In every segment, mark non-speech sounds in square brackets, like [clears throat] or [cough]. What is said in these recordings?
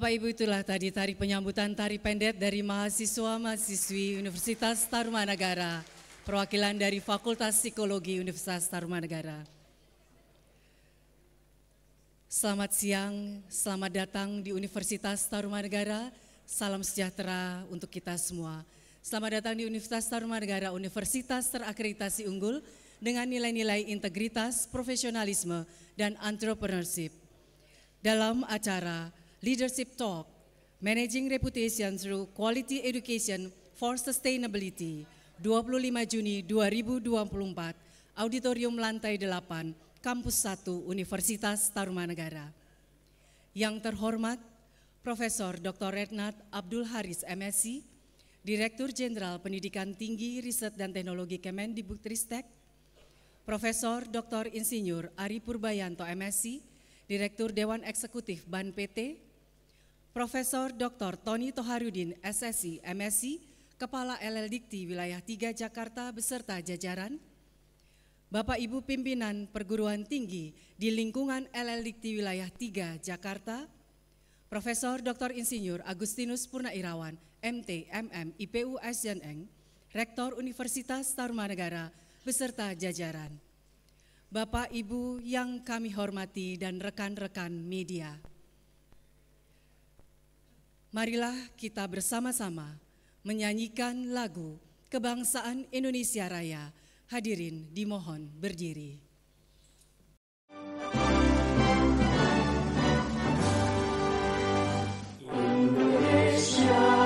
Bapak Ibu itulah tadi tari penyambutan tari pendet dari mahasiswa-mahasiswi Universitas Tarumanagara, perwakilan dari Fakultas Psikologi Universitas Tarumanagara. Selamat siang, selamat datang di Universitas Tarumanagara. Salam sejahtera untuk kita semua. Selamat datang di Universitas Tarumanagara, Universitas terakreditasi unggul dengan nilai-nilai integritas, profesionalisme, dan entrepreneurship. Dalam acara leadership talk, managing reputation through quality education for sustainability, 25 Juni 2024, auditorium lantai 8, kampus 1 Universitas Tarumanegara. Yang terhormat, Profesor Dr. Rednat Abdul Haris MSc, Direktur Jenderal Pendidikan Tinggi Riset dan Teknologi Kemen Kemendikbudristek, Profesor Dr. Insinyur Ari Purbayanto MSc, Direktur Dewan Eksekutif BAN PT, Profesor Dr. Tony Toharudin, SSI, MSI, Kepala LL Dikti Wilayah 3 Jakarta beserta jajaran, Bapak Ibu pimpinan perguruan tinggi di lingkungan LL Dikti Wilayah 3 Jakarta, Profesor Dr. Insinyur Agustinus Purnairawan, MT, MM, IPU SJNeng, Rektor Universitas Tarumanegara beserta jajaran. Bapak Ibu yang kami hormati dan rekan-rekan media. Marilah kita bersama-sama menyanyikan lagu Kebangsaan Indonesia Raya. Hadirin dimohon berdiri. Indonesia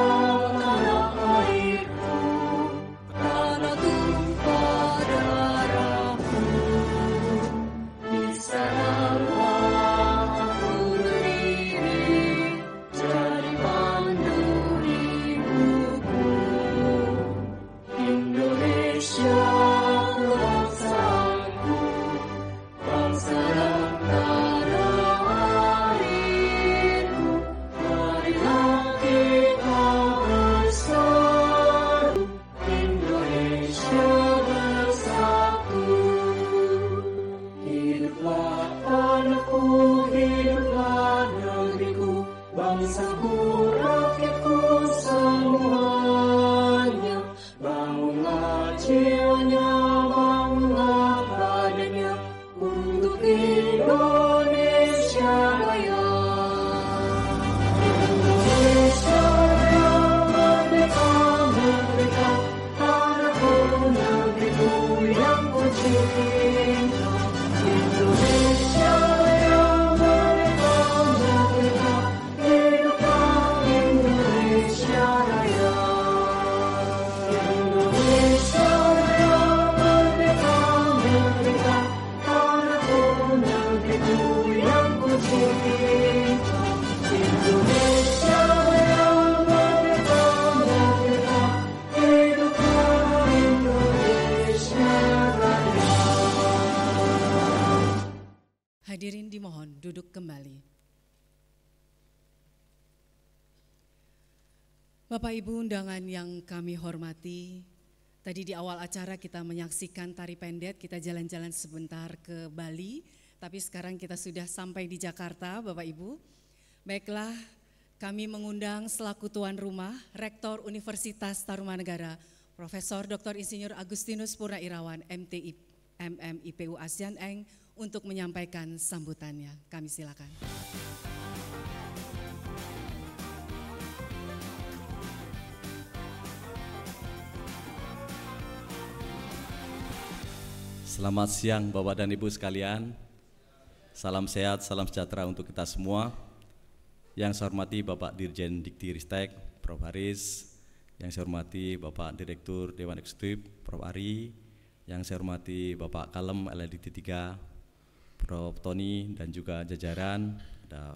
Tuhan yang kami hormati, tadi di awal acara kita menyaksikan tari pendet, kita jalan-jalan sebentar ke Bali, tapi sekarang kita sudah sampai di Jakarta, Bapak Ibu. Baiklah, kami mengundang selaku tuan rumah Rektor Universitas Tarumanegara, Profesor Dr. Insinyur Agustinus Purna Irawan, MTI, MMIPU ASEAN Eng, untuk menyampaikan sambutannya. Kami silakan. Selamat siang Bapak dan Ibu sekalian. Salam sehat, salam sejahtera untuk kita semua. Yang saya hormati Bapak Dirjen Dikti Ristek, Prof. Haris. Yang saya hormati Bapak Direktur Dewan Eksekutif, Prof. Ari. Yang saya hormati Bapak Kalem LDT 3, Prof. Tony dan juga jajaran. Ada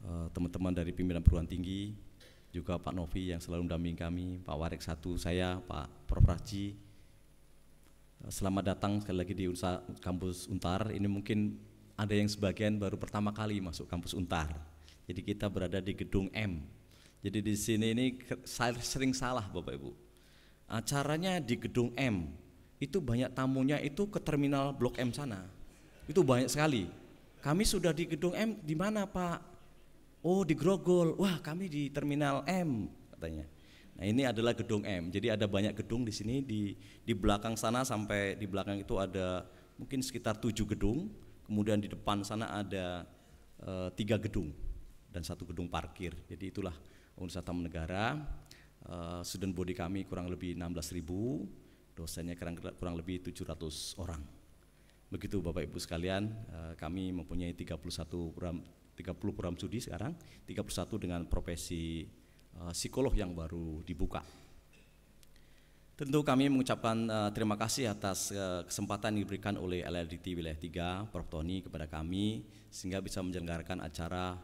eh, teman-teman uh, dari pimpinan perguruan tinggi, juga Pak Novi yang selalu mendampingi kami, Pak Warek satu saya, Pak Prof. Raji, Selamat datang sekali lagi di Unsa, kampus Untar. Ini mungkin ada yang sebagian baru pertama kali masuk kampus Untar. Jadi kita berada di gedung M. Jadi di sini ini sering salah Bapak Ibu. Acaranya di gedung M. Itu banyak tamunya itu ke terminal Blok M sana. Itu banyak sekali. Kami sudah di gedung M di mana Pak? Oh di Grogol. Wah kami di terminal M katanya. Nah ini adalah gedung M. Jadi ada banyak gedung di sini di di belakang sana sampai di belakang itu ada mungkin sekitar tujuh gedung. Kemudian di depan sana ada e, tiga gedung dan satu gedung parkir. Jadi itulah Universitas Taman Negara. E, eh, student body kami kurang lebih belas ribu, dosennya kurang, kurang lebih 700 orang. Begitu Bapak Ibu sekalian, e, kami mempunyai 31 program 30 program studi sekarang, 31 dengan profesi Eh, psikolog yang baru dibuka. Tentu kami mengucapkan uh, terima kasih atas uh, kesempatan yang diberikan oleh LRDT Wilayah 3 Prof. Tony kepada kami sehingga bisa menyelenggarakan acara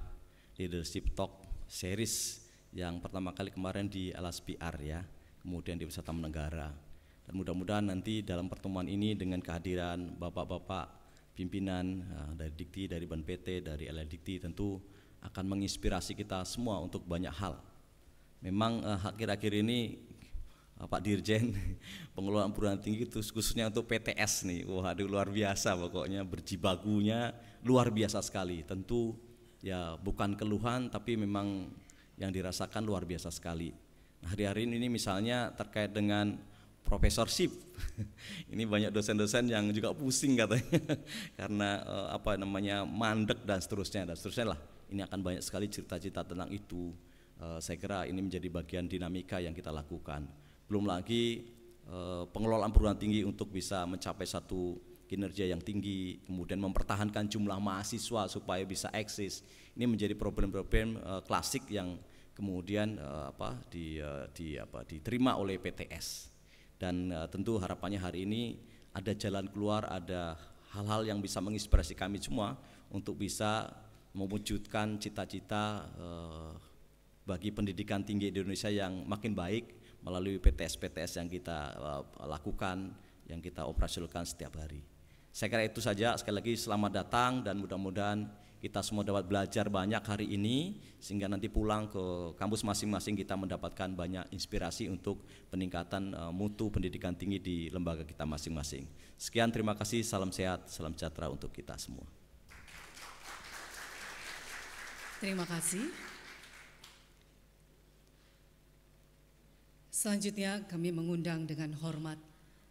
Leadership Talk Series yang pertama kali kemarin di LSPR ya, kemudian di Wisata Menegara. Dan mudah-mudahan nanti dalam pertemuan ini dengan kehadiran bapak-bapak pimpinan uh, dari Dikti, dari BAN PT, dari LRDT tentu akan menginspirasi kita semua untuk banyak hal memang eh, akhir-akhir ini eh, Pak Dirjen [laughs] pengelolaan perguruan tinggi itu khususnya untuk PTS nih wah aduh luar biasa pokoknya berjibagunya luar biasa sekali tentu ya bukan keluhan tapi memang yang dirasakan luar biasa sekali nah, hari-hari ini misalnya terkait dengan profesorship [laughs] ini banyak dosen-dosen yang juga pusing katanya [laughs] karena eh, apa namanya mandek dan seterusnya dan seterusnya lah ini akan banyak sekali cerita-cerita tentang itu Eh, saya kira ini menjadi bagian dinamika yang kita lakukan. Belum lagi eh, pengelolaan perguruan tinggi untuk bisa mencapai satu kinerja yang tinggi, kemudian mempertahankan jumlah mahasiswa supaya bisa eksis. Ini menjadi problem-problem eh, klasik yang kemudian apa di di apa diterima oleh PTS. Dan tentu harapannya hari ini ada jalan keluar, ada hal-hal yang bisa menginspirasi kami semua untuk bisa mewujudkan cita-cita eh, bagi pendidikan tinggi di Indonesia yang makin baik melalui PTS-PTS yang kita eh, lakukan, yang kita operasikan setiap hari. Saya kira itu saja. Sekali lagi selamat datang dan mudah-mudahan kita semua dapat belajar banyak hari ini sehingga nanti pulang ke kampus masing-masing kita mendapatkan banyak inspirasi untuk peningkatan eh, mutu pendidikan tinggi di lembaga kita masing-masing. Sekian terima kasih, salam sehat, salam sejahtera untuk kita semua. Terima kasih. Selanjutnya kami mengundang dengan hormat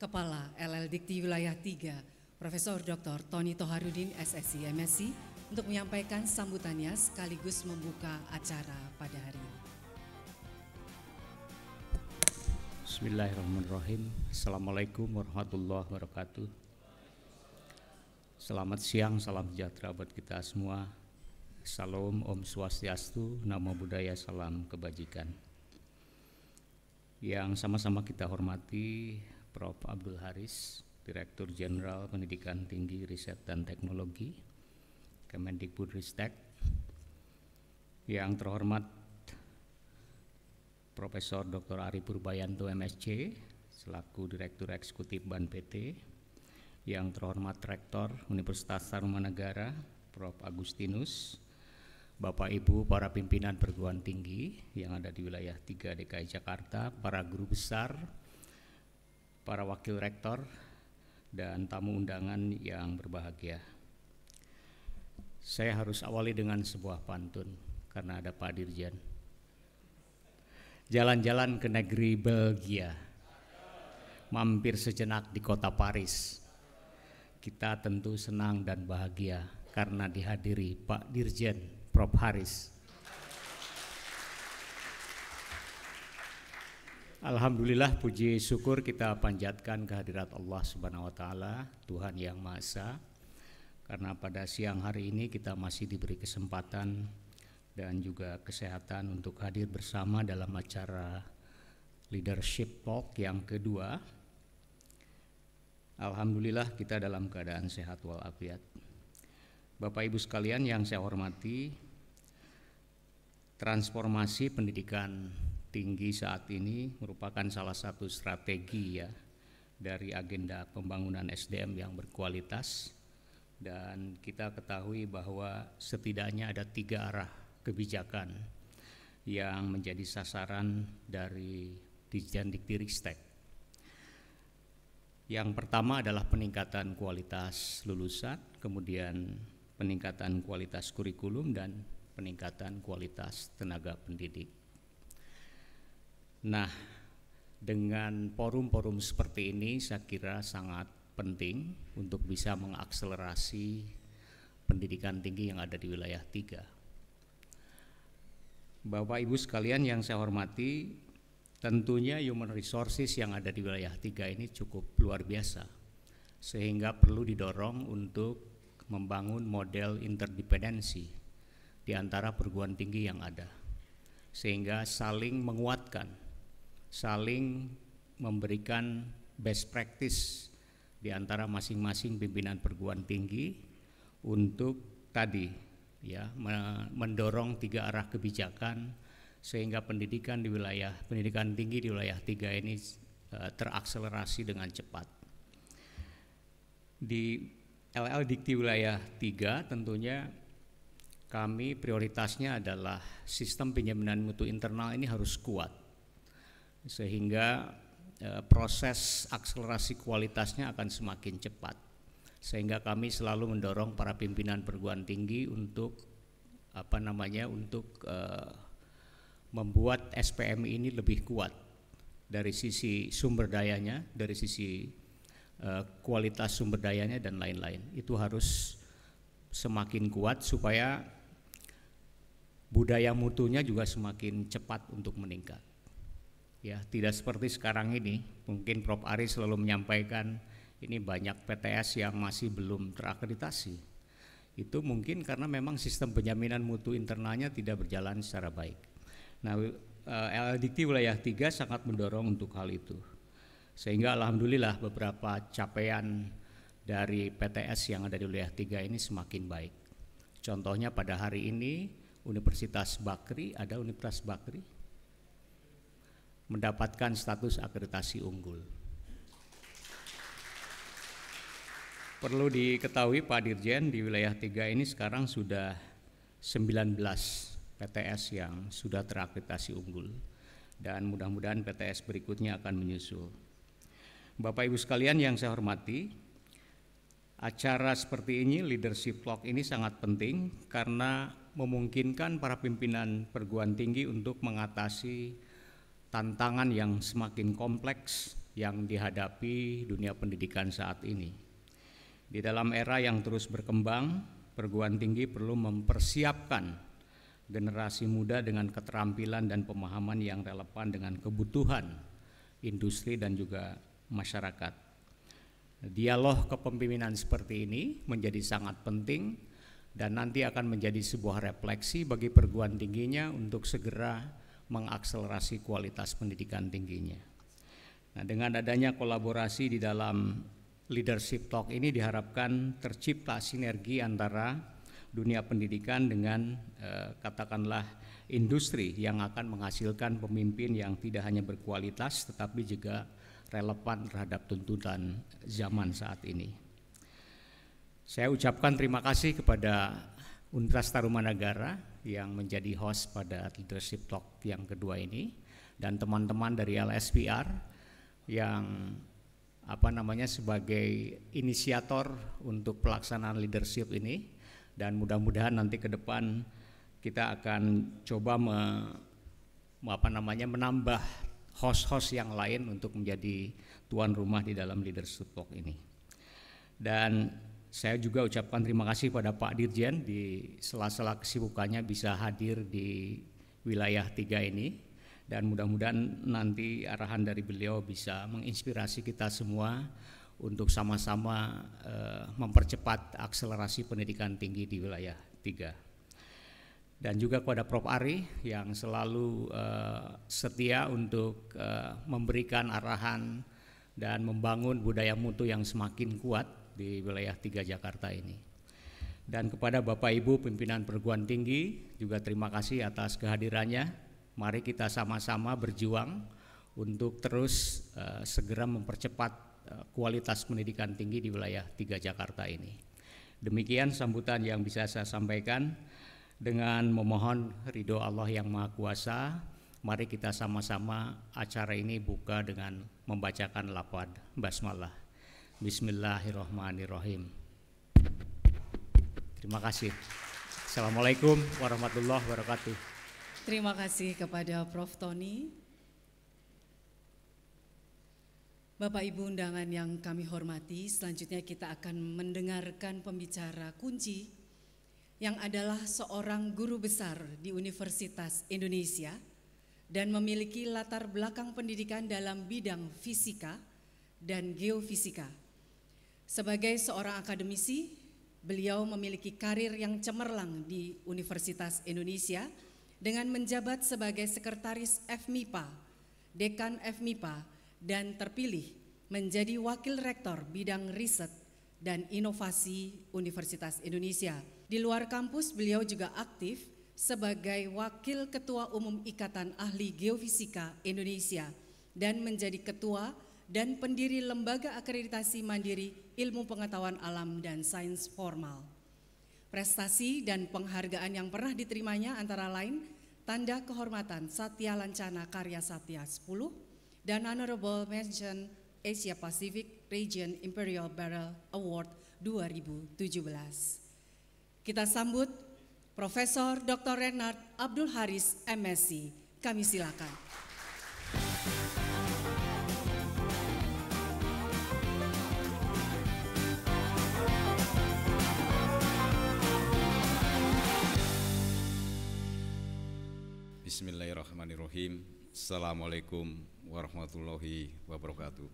Kepala LL Dikti Wilayah 3, Profesor Dr. Tony Toharudin SSI MSc untuk menyampaikan sambutannya sekaligus membuka acara pada hari ini. Bismillahirrahmanirrahim. Assalamualaikum warahmatullahi wabarakatuh. Selamat siang, salam sejahtera buat kita semua. Salam Om Swastiastu, Namo Buddhaya, Salam Kebajikan yang sama-sama kita hormati Prof. Abdul Haris, Direktur Jenderal Pendidikan Tinggi Riset dan Teknologi, Kemendikbudristek, yang terhormat Profesor Dr. Ari Purbayanto MSC, selaku Direktur Eksekutif BAN PT, yang terhormat Rektor Universitas Tarumanegara, Prof. Agustinus, Bapak Ibu para pimpinan perguruan tinggi yang ada di wilayah 3 DKI Jakarta, para guru besar, para wakil rektor, dan tamu undangan yang berbahagia. Saya harus awali dengan sebuah pantun karena ada Pak Dirjen. Jalan-jalan ke negeri Belgia, mampir sejenak di kota Paris. Kita tentu senang dan bahagia karena dihadiri Pak Dirjen Prof. Haris. Alhamdulillah puji syukur kita panjatkan kehadirat Allah Subhanahu wa taala, Tuhan yang Maha Esa. Karena pada siang hari ini kita masih diberi kesempatan dan juga kesehatan untuk hadir bersama dalam acara leadership talk yang kedua. Alhamdulillah kita dalam keadaan sehat walafiat. Bapak Ibu sekalian yang saya hormati, transformasi pendidikan tinggi saat ini merupakan salah satu strategi ya dari agenda pembangunan SDM yang berkualitas dan kita ketahui bahwa setidaknya ada tiga arah kebijakan yang menjadi sasaran dari Dijen Diktiristek. Yang pertama adalah peningkatan kualitas lulusan, kemudian peningkatan kualitas kurikulum dan peningkatan kualitas tenaga pendidik. Nah, dengan forum-forum seperti ini saya kira sangat penting untuk bisa mengakselerasi pendidikan tinggi yang ada di wilayah tiga. Bapak Ibu sekalian yang saya hormati, tentunya human resources yang ada di wilayah tiga ini cukup luar biasa, sehingga perlu didorong untuk membangun model interdependensi di antara perguruan tinggi yang ada, sehingga saling menguatkan, saling memberikan best practice di antara masing-masing pimpinan perguruan tinggi untuk tadi ya mendorong tiga arah kebijakan sehingga pendidikan di wilayah pendidikan tinggi di wilayah tiga ini eh, terakselerasi dengan cepat. Di LL Dikti wilayah tiga tentunya kami prioritasnya adalah sistem penjaminan mutu internal ini harus kuat sehingga e, proses akselerasi kualitasnya akan semakin cepat sehingga kami selalu mendorong para pimpinan perguruan tinggi untuk apa namanya untuk e, membuat SPM ini lebih kuat dari sisi sumber dayanya dari sisi e, kualitas sumber dayanya dan lain-lain itu harus semakin kuat supaya budaya mutunya juga semakin cepat untuk meningkat. Ya, tidak seperti sekarang ini, mungkin Prof. Ari selalu menyampaikan ini banyak PTS yang masih belum terakreditasi. Itu mungkin karena memang sistem penjaminan mutu internalnya tidak berjalan secara baik. Nah, eh, LLDT wilayah 3 sangat mendorong untuk hal itu. Sehingga alhamdulillah beberapa capaian dari PTS yang ada di wilayah 3 ini semakin baik. Contohnya pada hari ini Universitas Bakri, ada Universitas Bakri mendapatkan status akreditasi unggul. Perlu diketahui Pak Dirjen di wilayah 3 ini sekarang sudah 19 PTS yang sudah terakreditasi unggul dan mudah-mudahan PTS berikutnya akan menyusul. Bapak Ibu sekalian yang saya hormati, acara seperti ini leadership talk ini sangat penting karena memungkinkan para pimpinan perguruan tinggi untuk mengatasi tantangan yang semakin kompleks yang dihadapi dunia pendidikan saat ini. Di dalam era yang terus berkembang, perguruan tinggi perlu mempersiapkan generasi muda dengan keterampilan dan pemahaman yang relevan dengan kebutuhan industri dan juga masyarakat. Dialog kepemimpinan seperti ini menjadi sangat penting dan nanti akan menjadi sebuah refleksi bagi perguruan tingginya untuk segera mengakselerasi kualitas pendidikan tingginya. Nah, dengan adanya kolaborasi di dalam leadership talk ini diharapkan tercipta sinergi antara dunia pendidikan dengan eh, katakanlah industri yang akan menghasilkan pemimpin yang tidak hanya berkualitas tetapi juga relevan terhadap tuntutan zaman saat ini. Saya ucapkan terima kasih kepada Universitas Tarumanagara yang menjadi host pada Leadership Talk yang kedua ini dan teman-teman dari LSPR yang apa namanya sebagai inisiator untuk pelaksanaan leadership ini dan mudah-mudahan nanti ke depan kita akan coba me, apa namanya menambah host-host yang lain untuk menjadi tuan rumah di dalam leadership talk ini. Dan saya juga ucapkan terima kasih pada Pak Dirjen di sela-sela kesibukannya bisa hadir di wilayah tiga ini dan mudah-mudahan nanti arahan dari beliau bisa menginspirasi kita semua untuk sama-sama uh, mempercepat akselerasi pendidikan tinggi di wilayah tiga dan juga kepada Prof. Ari yang selalu uh, setia untuk uh, memberikan arahan dan membangun budaya mutu yang semakin kuat di wilayah tiga Jakarta ini. Dan kepada Bapak Ibu pimpinan perguruan tinggi juga terima kasih atas kehadirannya. Mari kita sama-sama berjuang untuk terus uh, segera mempercepat uh, kualitas pendidikan tinggi di wilayah tiga Jakarta ini. Demikian sambutan yang bisa saya sampaikan dengan memohon ridho Allah yang Maha Kuasa. Mari kita sama-sama acara ini buka dengan membacakan lapad basmalah. Bismillahirrahmanirrahim. Terima kasih. Assalamualaikum warahmatullahi wabarakatuh. Terima kasih kepada Prof. Tony. Bapak Ibu undangan yang kami hormati, selanjutnya kita akan mendengarkan pembicara kunci yang adalah seorang guru besar di Universitas Indonesia dan memiliki latar belakang pendidikan dalam bidang fisika dan geofisika. Sebagai seorang akademisi, beliau memiliki karir yang cemerlang di Universitas Indonesia dengan menjabat sebagai sekretaris FMIPA, dekan FMIPA, dan terpilih menjadi wakil rektor bidang riset dan inovasi Universitas Indonesia. Di luar kampus, beliau juga aktif sebagai wakil ketua umum Ikatan Ahli Geofisika Indonesia dan menjadi ketua dan pendiri Lembaga Akreditasi Mandiri ilmu pengetahuan alam dan sains formal. Prestasi dan penghargaan yang pernah diterimanya antara lain tanda kehormatan Satya Lancana Karya Satya 10 dan Honorable Mention Asia Pacific Region Imperial Barrel Award 2017. Kita sambut Profesor Dr. Renard Abdul Haris MSc. Kami silakan. Bismillahirrahmanirrahim. Assalamualaikum warahmatullahi wabarakatuh.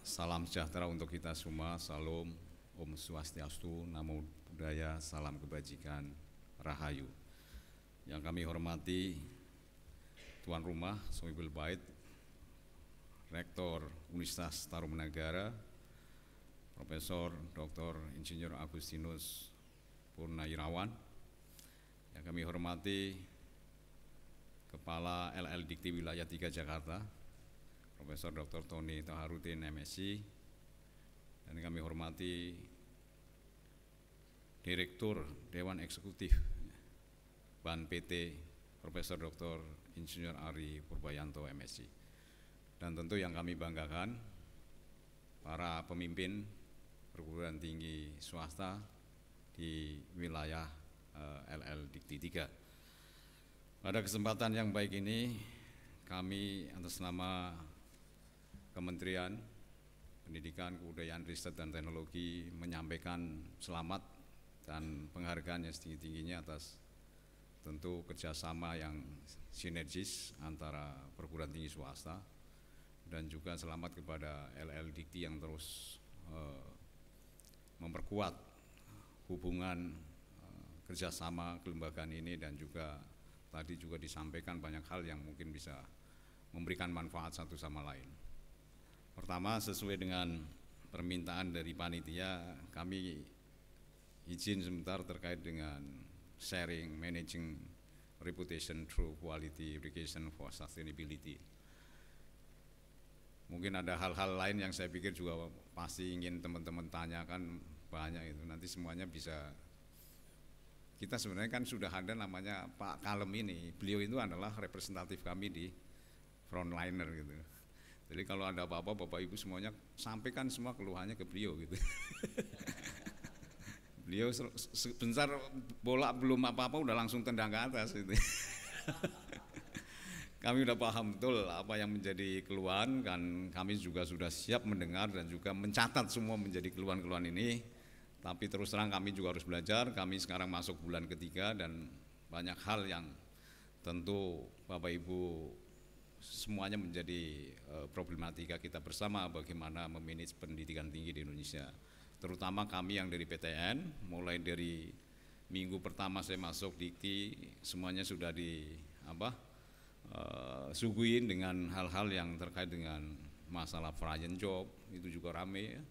Salam sejahtera untuk kita semua. Salam Om Swastiastu, Namo Buddhaya, Salam Kebajikan, Rahayu. Yang kami hormati Tuan Rumah, Sohibul Bait, Rektor Universitas Tarumanagara, Profesor Dr. Insinyur Agustinus Purnairawan. yang kami hormati Kepala LL Dikti Wilayah 3 Jakarta, Profesor Dr. Tony Toharutin, MSc, dan kami hormati Direktur Dewan Eksekutif Ban PT Profesor Dr. Insinyur Ari Purbayanto MSc. Dan tentu yang kami banggakan para pemimpin perguruan tinggi swasta di wilayah LL eh, Dikti 3. Pada kesempatan yang baik ini, kami atas nama Kementerian Pendidikan, Kebudayaan, Riset, dan Teknologi menyampaikan selamat dan penghargaan yang setinggi-tingginya atas tentu kerjasama yang sinergis antara perguruan tinggi swasta dan juga selamat kepada LL Dikti yang terus eh, memperkuat hubungan eh, kerjasama kelembagaan ini dan juga Tadi juga disampaikan banyak hal yang mungkin bisa memberikan manfaat satu sama lain. Pertama, sesuai dengan permintaan dari panitia, kami izin sebentar terkait dengan sharing managing reputation through quality education for sustainability. Mungkin ada hal-hal lain yang saya pikir juga pasti ingin teman-teman tanyakan banyak itu nanti semuanya bisa kita sebenarnya kan sudah ada namanya Pak Kalem ini. Beliau itu adalah representatif kami di frontliner gitu. Jadi kalau ada apa-apa Bapak Ibu semuanya sampaikan semua keluhannya ke beliau gitu. [laughs] beliau sebentar bola belum apa-apa udah langsung tendang ke atas gitu. [laughs] kami udah paham betul apa yang menjadi keluhan kan kami juga sudah siap mendengar dan juga mencatat semua menjadi keluhan-keluhan ini tapi terus terang kami juga harus belajar, kami sekarang masuk bulan ketiga dan banyak hal yang tentu Bapak Ibu semuanya menjadi eh, problematika kita bersama bagaimana memanage pendidikan tinggi di Indonesia. Terutama kami yang dari PTN, mulai dari minggu pertama saya masuk di dikti semuanya sudah di apa uh, eh, suguin dengan hal-hal yang terkait dengan masalah frozen job itu juga rame ya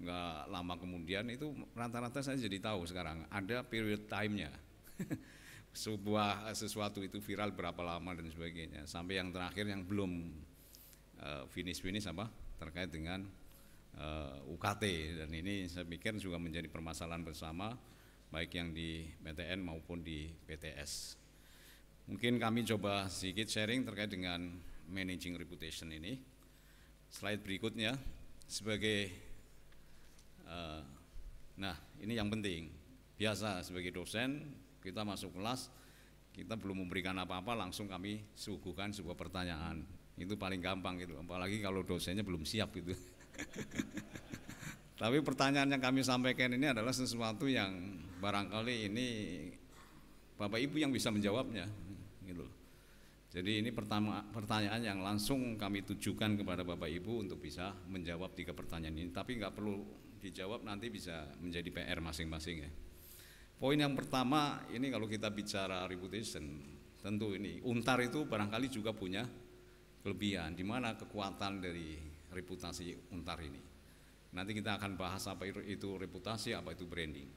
nggak lama kemudian itu rata-rata saya jadi tahu sekarang ada period time-nya [laughs] sebuah sesuatu itu viral berapa lama dan sebagainya sampai yang terakhir yang belum finish eh, finish apa terkait dengan uh, eh, UKT dan ini saya pikir juga menjadi permasalahan bersama baik yang di PTN maupun di PTS mungkin kami coba sedikit sharing terkait dengan managing reputation ini slide berikutnya sebagai Eh, nah, ini yang penting. Biasa sebagai dosen, kita masuk kelas, kita belum memberikan apa-apa, langsung kami suguhkan sebuah pertanyaan. Itu paling gampang gitu, apalagi kalau dosennya belum siap gitu. [laughs] Tapi pertanyaan yang kami sampaikan ini adalah sesuatu yang barangkali ini Bapak Ibu yang bisa menjawabnya gitu Jadi ini pertama pertanyaan yang langsung kami tujukan kepada Bapak Ibu untuk bisa menjawab tiga pertanyaan ini. Tapi nggak perlu dijawab nanti bisa menjadi PR masing-masing ya. Poin yang pertama ini kalau kita bicara reputation, tentu ini untar itu barangkali juga punya kelebihan di mana kekuatan dari reputasi untar ini. Nanti kita akan bahas apa itu reputasi, apa itu branding.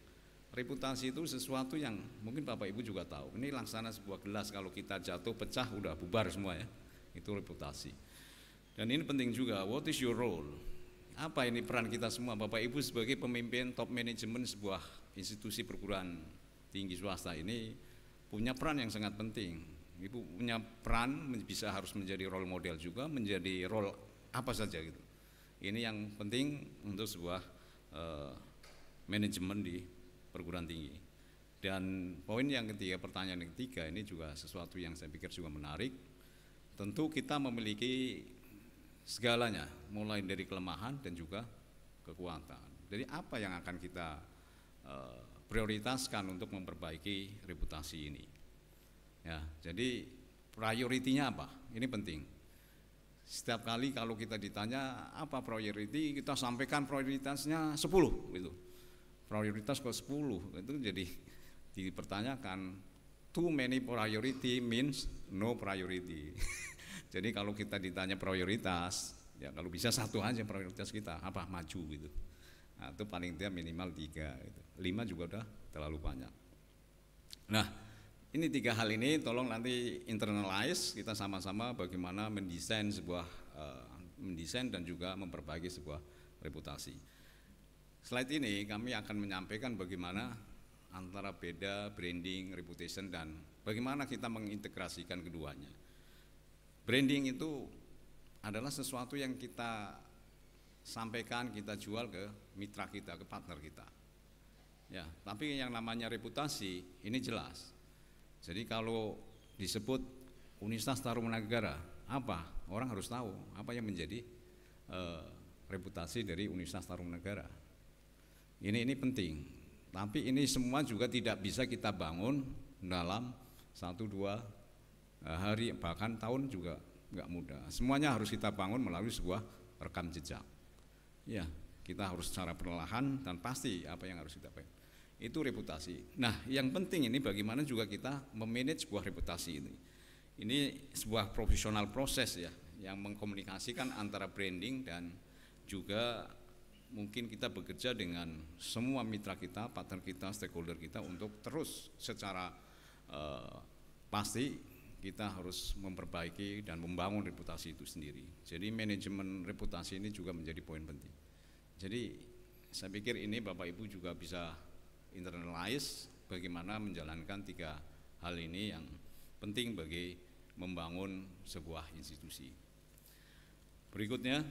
Reputasi itu sesuatu yang mungkin Bapak Ibu juga tahu. Ini laksana sebuah gelas kalau kita jatuh pecah udah bubar semua ya. Itu reputasi. Dan ini penting juga, what is your role? apa ini peran kita semua Bapak Ibu sebagai pemimpin top manajemen sebuah institusi perguruan tinggi swasta ini punya peran yang sangat penting. Ibu punya peran bisa harus menjadi role model juga, menjadi role apa saja gitu. Ini yang penting untuk sebuah uh, eh, manajemen di perguruan tinggi. Dan poin yang ketiga, pertanyaan yang ketiga ini juga sesuatu yang saya pikir juga menarik. Tentu kita memiliki Segalanya, mulai dari kelemahan dan juga kekuatan. Jadi apa yang akan kita uh, prioritaskan untuk memperbaiki reputasi ini? Ya, jadi prioritinya apa? Ini penting. Setiap kali kalau kita ditanya apa priority, kita sampaikan prioritasnya 10 gitu. Prioritas ke 10 itu jadi dipertanyakan too many priority means no priority. [laughs] Jadi kalau kita ditanya prioritas, ya kalau bisa satu aja prioritas kita apa maju gitu. Nah, itu paling tidak minimal tiga, gitu. lima juga udah terlalu banyak. Nah, ini tiga hal ini tolong nanti internalize kita sama-sama bagaimana mendesain sebuah uh, mendesain dan juga memperbaiki sebuah reputasi. Slide ini kami akan menyampaikan bagaimana antara beda branding, reputation dan bagaimana kita mengintegrasikan keduanya. Branding itu adalah sesuatu yang kita sampaikan, kita jual ke mitra kita, ke partner kita. Ya, tapi yang namanya reputasi ini jelas. Jadi kalau disebut Universitas Taruman Negara, apa? Orang harus tahu apa yang menjadi e, reputasi dari Universitas Taruman Negara. Ini ini penting. Tapi ini semua juga tidak bisa kita bangun dalam satu dua Eh, hari bahkan tahun juga nggak mudah. Semuanya harus kita bangun melalui sebuah rekam jejak. Ya, kita harus secara perlahan dan pasti apa yang harus kita pakai. Itu reputasi. Nah, yang penting ini bagaimana juga kita memanage sebuah reputasi ini. Ini sebuah profesional proses ya yang mengkomunikasikan antara branding dan juga mungkin kita bekerja dengan semua mitra kita, partner kita, stakeholder kita untuk terus secara uh, pasti kita harus memperbaiki dan membangun reputasi itu sendiri. Jadi manajemen reputasi ini juga menjadi poin penting. Jadi saya pikir ini Bapak Ibu juga bisa internalize bagaimana menjalankan tiga hal ini yang penting bagi membangun sebuah institusi. Berikutnya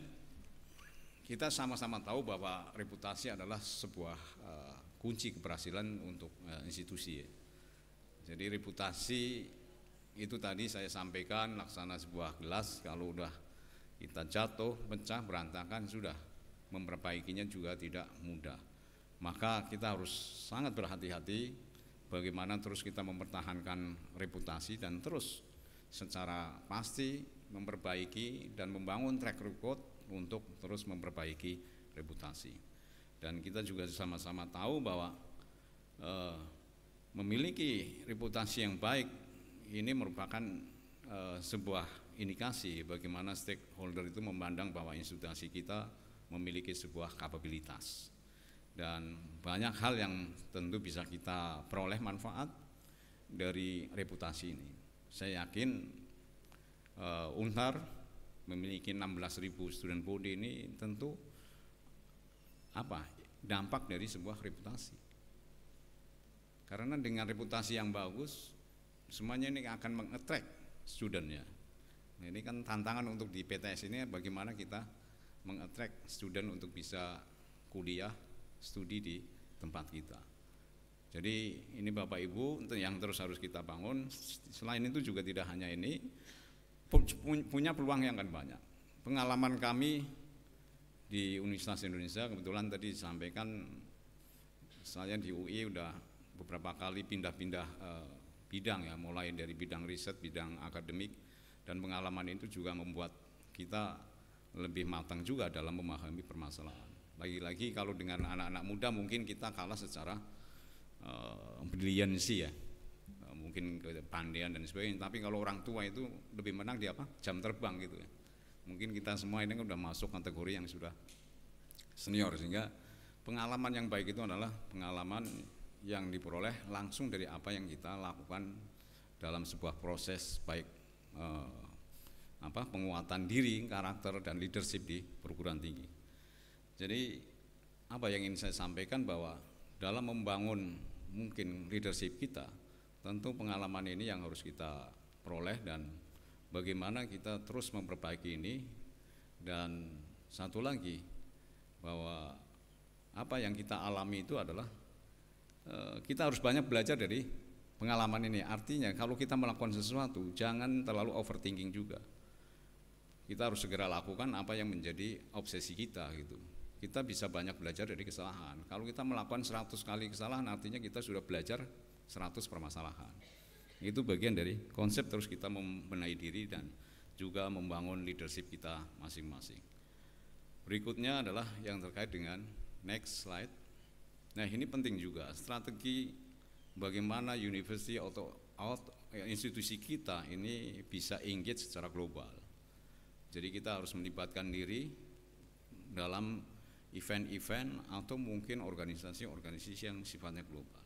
kita sama-sama tahu bahwa reputasi adalah sebuah uh, kunci keberhasilan untuk uh, institusi. Jadi reputasi itu tadi saya sampaikan laksana sebuah gelas kalau udah kita jatuh, pecah, berantakan sudah memperbaikinya juga tidak mudah. Maka kita harus sangat berhati-hati bagaimana terus kita mempertahankan reputasi dan terus secara pasti memperbaiki dan membangun track record untuk terus memperbaiki reputasi. Dan kita juga sama-sama tahu bahwa eh, memiliki reputasi yang baik ini merupakan e, sebuah indikasi bagaimana stakeholder itu memandang bahwa institusi kita memiliki sebuah kapabilitas dan banyak hal yang tentu bisa kita peroleh manfaat dari reputasi ini. Saya yakin e, eh, Unhar memiliki 16.000 student body ini tentu apa dampak dari sebuah reputasi. Karena dengan reputasi yang bagus semuanya ini akan mengetrek studentnya nah, ini kan tantangan untuk di PTS ini bagaimana kita mengetrek student untuk bisa kuliah studi di tempat kita jadi ini Bapak Ibu yang terus harus kita bangun selain itu juga tidak hanya ini punya peluang yang akan banyak pengalaman kami di Universitas Indonesia kebetulan tadi disampaikan saya di UI udah beberapa kali pindah-pindah eh, bidang ya, mulai dari bidang riset, bidang akademik dan pengalaman itu juga membuat kita lebih matang juga dalam memahami permasalahan. Lagi-lagi kalau dengan anak-anak muda mungkin kita kalah secara uh, brilliancy ya, uh, mungkin kepandaian dan sebagainya. Tapi kalau orang tua itu lebih menang di apa? Jam terbang gitu ya. Mungkin kita semua ini sudah masuk kategori yang sudah senior sehingga pengalaman yang baik itu adalah pengalaman yang diperoleh langsung dari apa yang kita lakukan dalam sebuah proses baik eh, apa penguatan diri, karakter dan leadership di perguruan tinggi. Jadi apa yang ingin saya sampaikan bahwa dalam membangun mungkin leadership kita, tentu pengalaman ini yang harus kita peroleh dan bagaimana kita terus memperbaiki ini dan satu lagi bahwa apa yang kita alami itu adalah Eh, kita harus banyak belajar dari pengalaman ini. Artinya kalau kita melakukan sesuatu jangan terlalu overthinking juga. Kita harus segera lakukan apa yang menjadi obsesi kita gitu. Kita bisa banyak belajar dari kesalahan. Kalau kita melakukan 100 kali kesalahan artinya kita sudah belajar 100 permasalahan. Itu bagian dari konsep terus kita membenahi diri dan juga membangun leadership kita masing-masing. Berikutnya adalah yang terkait dengan next slide Nah ini penting juga strategi bagaimana university atau ya, institusi kita ini bisa engage secara global. Jadi kita harus melibatkan diri dalam event-event atau mungkin organisasi-organisasi yang sifatnya global.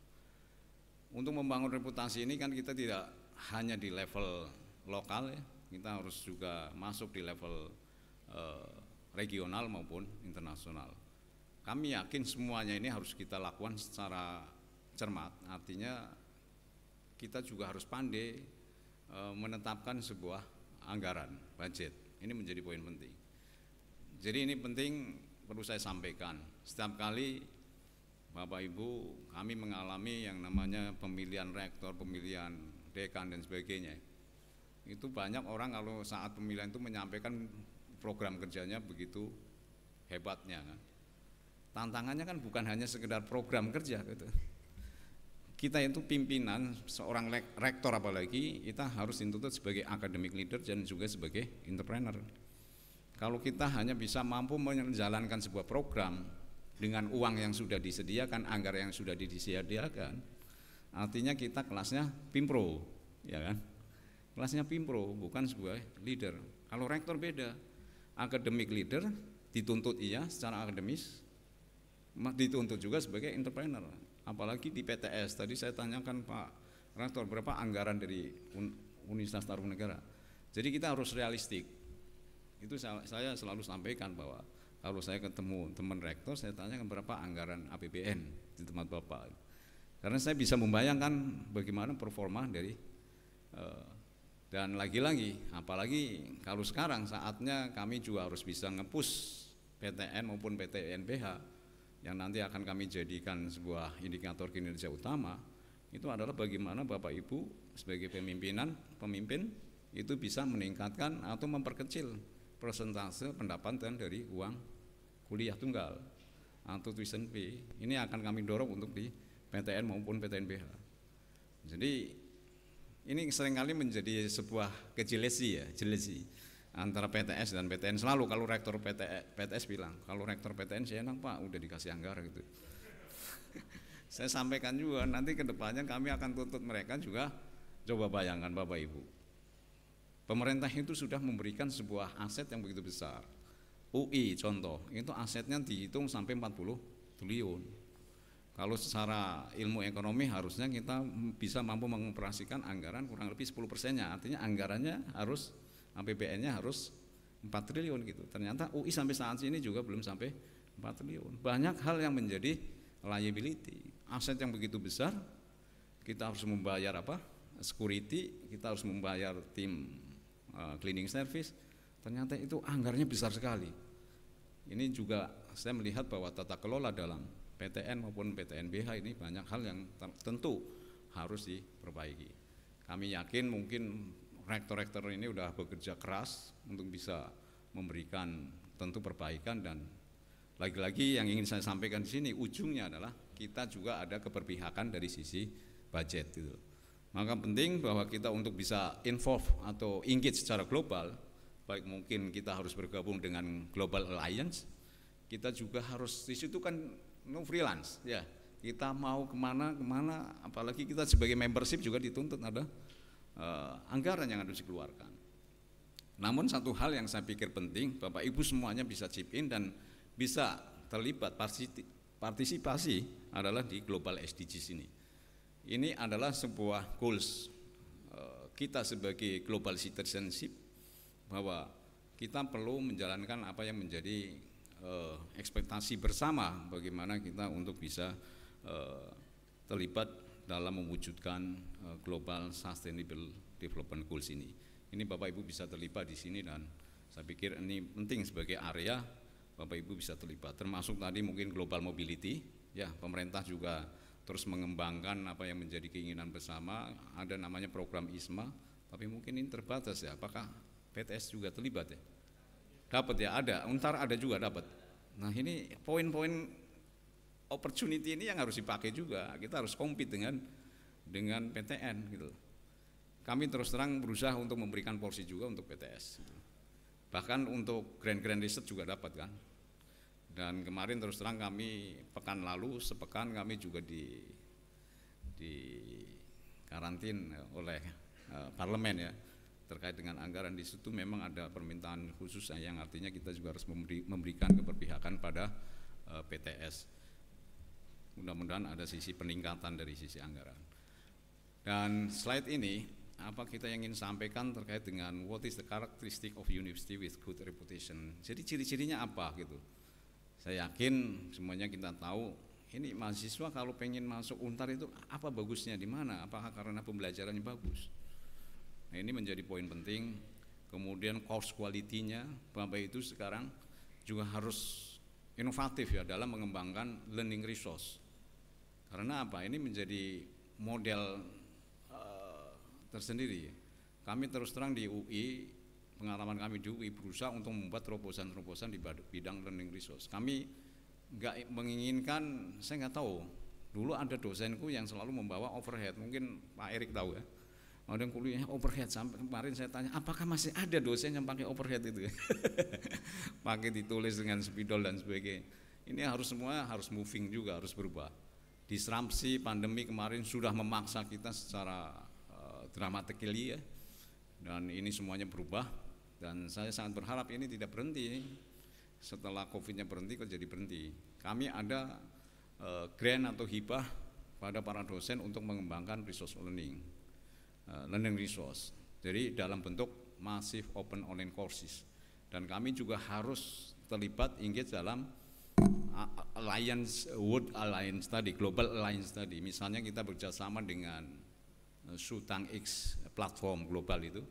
Untuk membangun reputasi ini kan kita tidak hanya di level lokal ya, kita harus juga masuk di level eh, regional maupun internasional. Kami yakin semuanya ini harus kita lakukan secara cermat. Artinya kita juga harus pandai e, menetapkan sebuah anggaran budget. Ini menjadi poin penting. Jadi ini penting perlu saya sampaikan. Setiap kali Bapak Ibu kami mengalami yang namanya pemilihan rektor, pemilihan dekan dan sebagainya. Itu banyak orang kalau saat pemilihan itu menyampaikan program kerjanya begitu hebatnya. Kan? Tantangannya kan bukan hanya sekedar program kerja gitu. Kita itu pimpinan seorang rektor apalagi kita harus dituntut sebagai academic leader dan juga sebagai entrepreneur. Kalau kita hanya bisa mampu menjalankan sebuah program dengan uang yang sudah disediakan, anggaran yang sudah disediakan, artinya kita kelasnya pimpro, ya kan? Kelasnya pimpro, bukan sebuah leader. Kalau rektor beda, academic leader dituntut iya secara akademis, dituntut juga sebagai entrepreneur. Apalagi di PTS tadi saya tanyakan Pak Rektor berapa anggaran dari Universitas Negara. Jadi kita harus realistik. Itu saya selalu sampaikan bahwa kalau saya ketemu teman rektor saya tanyakan berapa anggaran APBN di tempat Bapak. Karena saya bisa membayangkan bagaimana performa dari eh, dan lagi-lagi, apalagi kalau sekarang saatnya kami juga harus bisa ngepus PTN maupun PTNBH yang nanti akan kami jadikan sebuah indikator kinerja utama itu adalah bagaimana Bapak Ibu sebagai pemimpinan pemimpin itu bisa meningkatkan atau memperkecil persentase pendapatan dari uang kuliah tunggal atau tuition fee ini akan kami dorong untuk di PTN maupun PTNBH jadi ini seringkali menjadi sebuah ya jelesi antara PTS dan PTN selalu kalau rektor PT, e, PTS bilang kalau rektor PTN saya enak pak udah dikasih anggaran gitu [laughs] saya sampaikan juga nanti kedepannya kami akan tuntut mereka juga coba bayangkan bapak ibu pemerintah itu sudah memberikan sebuah aset yang begitu besar UI contoh itu asetnya dihitung sampai 40 triliun kalau secara ilmu ekonomi harusnya kita bisa mampu mengoperasikan anggaran kurang lebih 10 persennya artinya anggarannya harus APBN-nya harus 4 triliun gitu. Ternyata UI sampai saat ini juga belum sampai 4 triliun. Banyak hal yang menjadi liability. Aset yang begitu besar kita harus membayar apa? security, kita harus membayar tim uh, cleaning service. Ternyata itu anggarnya besar sekali. Ini juga saya melihat bahwa tata kelola dalam PTN maupun PTNBH ini banyak hal yang tentu harus diperbaiki. Kami yakin mungkin rektor-rektor ini sudah bekerja keras untuk bisa memberikan tentu perbaikan dan lagi-lagi yang ingin saya sampaikan di sini ujungnya adalah kita juga ada keberpihakan dari sisi budget gitu. Maka penting bahwa kita untuk bisa involve atau engage secara global, baik mungkin kita harus bergabung dengan Global Alliance, kita juga harus di situ kan no freelance ya. Kita mau kemana kemana, apalagi kita sebagai membership juga dituntut ada uh, anggaran yang harus dikeluarkan. Namun satu hal yang saya pikir penting, Bapak Ibu semuanya bisa chip in dan bisa terlibat partisipasi adalah di global SDGs ini. Ini adalah sebuah goals eh, kita sebagai global citizenship bahwa kita perlu menjalankan apa yang menjadi eh, ekspektasi bersama bagaimana kita untuk bisa terlibat dalam mewujudkan eh, Global Sustainable Development Goals ini. Ini Bapak Ibu bisa terlibat di sini dan saya pikir ini penting sebagai area Bapak Ibu bisa terlibat. Termasuk tadi mungkin global mobility, ya pemerintah juga terus mengembangkan apa yang menjadi keinginan bersama. Ada namanya program ISMA, tapi mungkin ini terbatas ya. Apakah PTS juga terlibat ya? Dapat ya, ada. Untar ada juga dapat. Nah ini poin-poin opportunity ini yang harus dipakai juga. Kita harus compete dengan dengan PTN gitu. Kami terus terang berusaha untuk memberikan porsi juga untuk PTS. Gitu. Bahkan untuk grand-grand riset juga dapat kan. Dan kemarin terus terang kami pekan lalu sepekan kami juga di di karantin oleh uh, parlemen ya terkait dengan anggaran di situ memang ada permintaan khusus ya, yang artinya kita juga harus memberi, memberikan keberpihakan pada uh, eh, PTS mudah-mudahan ada sisi peningkatan dari sisi anggaran. Dan slide ini apa kita ingin sampaikan terkait dengan what is the characteristic of university with good reputation. Jadi ciri-cirinya apa gitu. Saya yakin semuanya kita tahu ini mahasiswa kalau pengen masuk untar itu apa bagusnya di mana? Apakah karena pembelajarannya bagus? Nah ini menjadi poin penting. Kemudian course quality-nya Bapak itu sekarang juga harus inovatif ya dalam mengembangkan learning resource karena apa? Ini menjadi model uh, tersendiri. Kami terus terang di UI, pengalaman kami di UI berusaha untuk membuat terobosan-terobosan di bidang learning resource. Kami nggak menginginkan, saya nggak tahu. Dulu ada dosenku yang selalu membawa overhead, mungkin Pak Erik tahu ya. Ada yang kuliahnya overhead sampai kemarin saya tanya apakah masih ada dosen yang pakai overhead itu [laughs] pakai ditulis dengan spidol dan sebagainya ini harus semua harus moving juga harus berubah disrupsi pandemi kemarin sudah memaksa kita secara uh, ya dan ini semuanya berubah dan saya sangat berharap ini tidak berhenti setelah covidnya berhenti kok jadi berhenti kami ada uh, grant atau hibah pada para dosen untuk mengembangkan resource learning uh, learning resource jadi dalam bentuk massive open online courses dan kami juga harus terlibat engage dalam Alliance World Alliance tadi, Global Alliance tadi. Misalnya kita bekerjasama dengan eh, Sutang X platform global itu,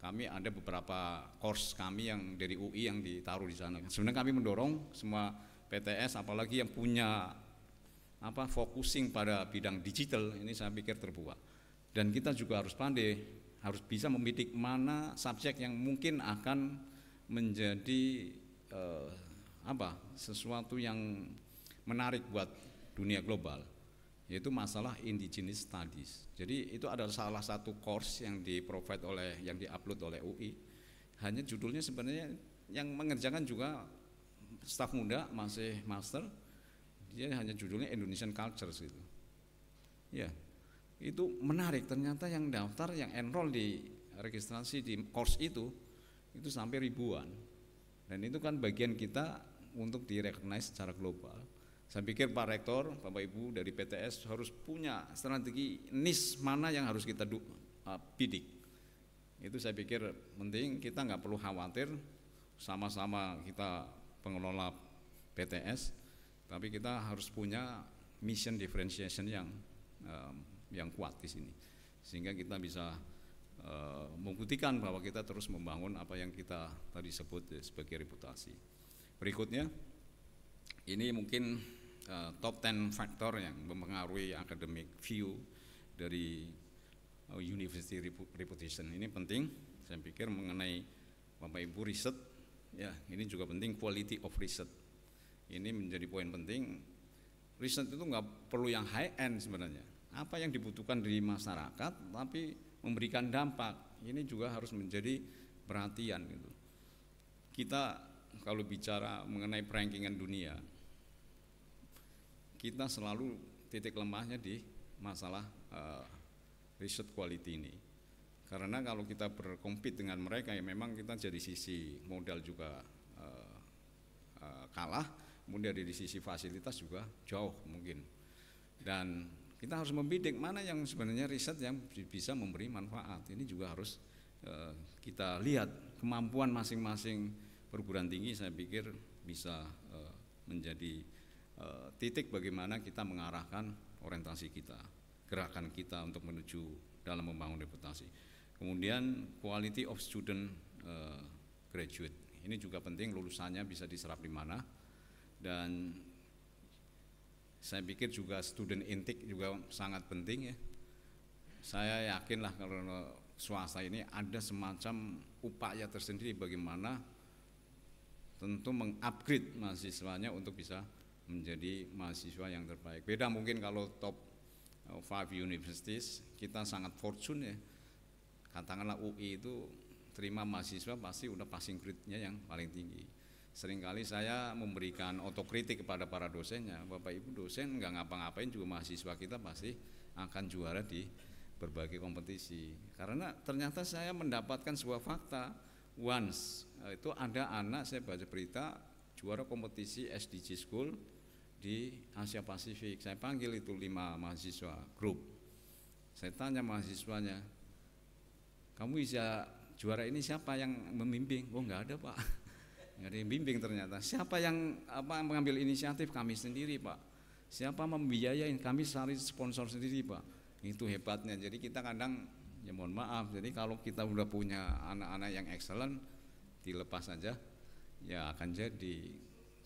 kami ada beberapa course kami yang dari UI yang ditaruh di sana. Sebenarnya kami mendorong semua PTS, apalagi yang punya apa focusing pada bidang digital ini saya pikir terbuka. Dan kita juga harus pandai, harus bisa membidik mana subjek yang mungkin akan menjadi uh, apa sesuatu yang menarik buat dunia global yaitu masalah indigenous studies. Jadi itu adalah salah satu course yang di provide oleh yang di upload oleh UI. Hanya judulnya sebenarnya yang mengerjakan juga staf muda masih master. Dia hanya judulnya Indonesian Cultures gitu. Ya. Itu menarik ternyata yang daftar yang enroll di registrasi di course itu itu sampai ribuan. Dan itu kan bagian kita untuk direkognize secara global. Saya pikir Pak Rektor, Bapak Ibu dari PTS harus punya strategi nis mana yang harus kita du, uh, bidik. Itu saya pikir penting kita nggak perlu khawatir sama-sama kita pengelola PTS, tapi kita harus punya mission differentiation yang um, yang kuat di sini, sehingga kita bisa uh, membuktikan bahwa kita terus membangun apa yang kita tadi sebut sebagai reputasi. Berikutnya, ini mungkin uh, top 10 faktor yang mempengaruhi academic view dari uh, university reputation. Ini penting, saya pikir mengenai Bapak Ibu riset, ya ini juga penting quality of research. Ini menjadi poin penting. Riset itu nggak perlu yang high end sebenarnya. Apa yang dibutuhkan dari masyarakat, tapi memberikan dampak. Ini juga harus menjadi perhatian gitu. Kita kalau bicara mengenai perankingan dunia, kita selalu titik lemahnya di masalah uh, riset quality ini. Karena kalau kita berkompet dengan mereka ya memang kita jadi sisi modal juga uh, uh, kalah, kemudian dari sisi fasilitas juga jauh mungkin. Dan kita harus membidik mana yang sebenarnya riset yang bisa memberi manfaat. Ini juga harus uh, kita lihat kemampuan masing-masing perguruan tinggi saya pikir bisa uh, menjadi uh, titik bagaimana kita mengarahkan orientasi kita, gerakan kita untuk menuju dalam membangun reputasi. Kemudian quality of student uh, graduate. Ini juga penting lulusannya bisa diserap di mana dan saya pikir juga student intake juga sangat penting ya. Saya yakinlah kalau swasta ini ada semacam upaya tersendiri bagaimana tentu mengupgrade mahasiswanya untuk bisa menjadi mahasiswa yang terbaik. Beda mungkin kalau top eh, five universities, kita sangat fortune ya. Katakanlah UI itu terima mahasiswa pasti udah passing grade-nya yang paling tinggi. Seringkali saya memberikan otokritik kepada para dosennya, Bapak Ibu dosen nggak ngapa-ngapain juga mahasiswa kita pasti akan juara di berbagai kompetisi. Karena ternyata saya mendapatkan sebuah fakta, once Eh, itu ada anak saya baca berita juara kompetisi SDG School di Asia Pasifik. Saya panggil itu lima mahasiswa grup. Saya tanya mahasiswanya, kamu bisa juara ini siapa yang memimpin? Oh nggak ada pak, [laughs] nggak ada yang bimbing ternyata. Siapa yang apa mengambil inisiatif? Kami sendiri pak. Siapa membiayain? Kami cari sponsor sendiri pak. Itu hebatnya. Jadi kita kadang ya mohon maaf. Jadi kalau kita sudah punya anak-anak yang excellent, dilepas saja ya akan jadi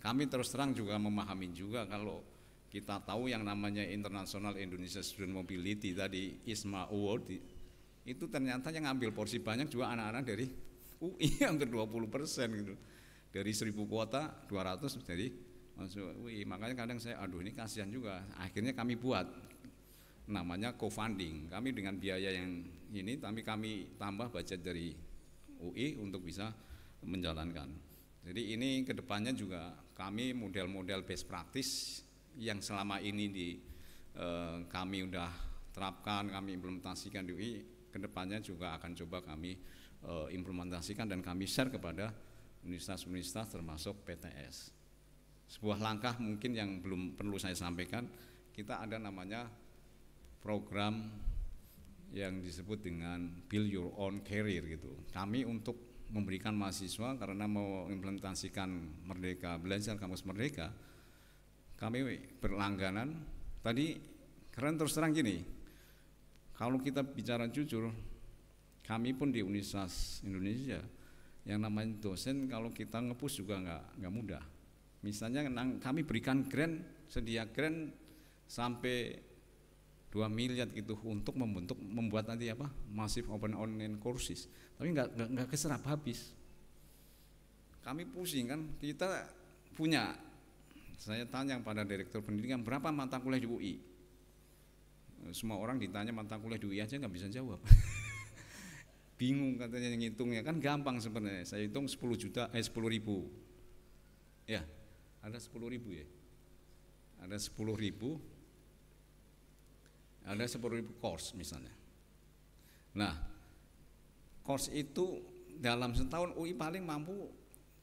kami terus terang juga memahami juga kalau kita tahu yang namanya International Indonesia Student Mobility tadi ISMA Award itu ternyata yang ngambil porsi banyak juga anak-anak dari UI yang ke 20 persen gitu dari 1000 kuota 200 jadi masuk UI makanya kadang saya aduh ini kasihan juga akhirnya kami buat namanya co-funding kami dengan biaya yang ini tapi kami tambah budget dari UI untuk bisa menjalankan. Jadi ini kedepannya juga kami model-model best practice yang selama ini di eh, kami udah terapkan, kami implementasikan di UI, kedepannya juga akan coba kami eh, implementasikan dan kami share kepada universitas-universitas termasuk PTS. Sebuah langkah mungkin yang belum perlu saya sampaikan, kita ada namanya program yang disebut dengan build your own career gitu. Kami untuk memberikan mahasiswa karena mau implementasikan Merdeka Belajar Kampus Merdeka, kami berlangganan. Tadi keren terus terang gini, kalau kita bicara jujur, kami pun di Universitas Indonesia yang namanya dosen kalau kita ngepus juga nggak nggak mudah. Misalnya kami berikan grant, sedia grant sampai 2 miliar gitu untuk membentuk membuat nanti apa masif open online courses tapi nggak nggak keserap habis kami pusing kan kita punya saya tanya pada direktur pendidikan berapa mata kuliah di UI semua orang ditanya mata kuliah di UI aja nggak bisa jawab [laughs] bingung katanya yang ngitungnya kan gampang sebenarnya saya hitung 10 juta eh 10 ribu ya ada 10 ribu ya ada 10 ribu ada 10.000 course misalnya. Nah, course itu dalam setahun UI paling mampu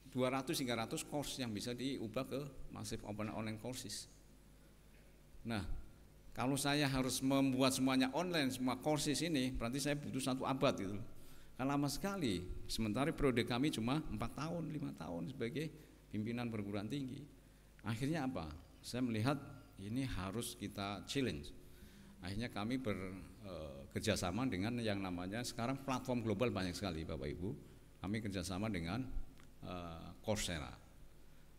200 300 course yang bisa diubah ke massive open online courses. Nah, kalau saya harus membuat semuanya online, semua courses ini, berarti saya butuh satu abad gitu. Kan lama sekali. Sementara periode kami cuma empat tahun, lima tahun sebagai pimpinan perguruan tinggi. Akhirnya apa? Saya melihat ini harus kita challenge Akhirnya kami bekerja eh, sama dengan yang namanya sekarang platform global banyak sekali Bapak Ibu. Kami kerjasama dengan e, Coursera.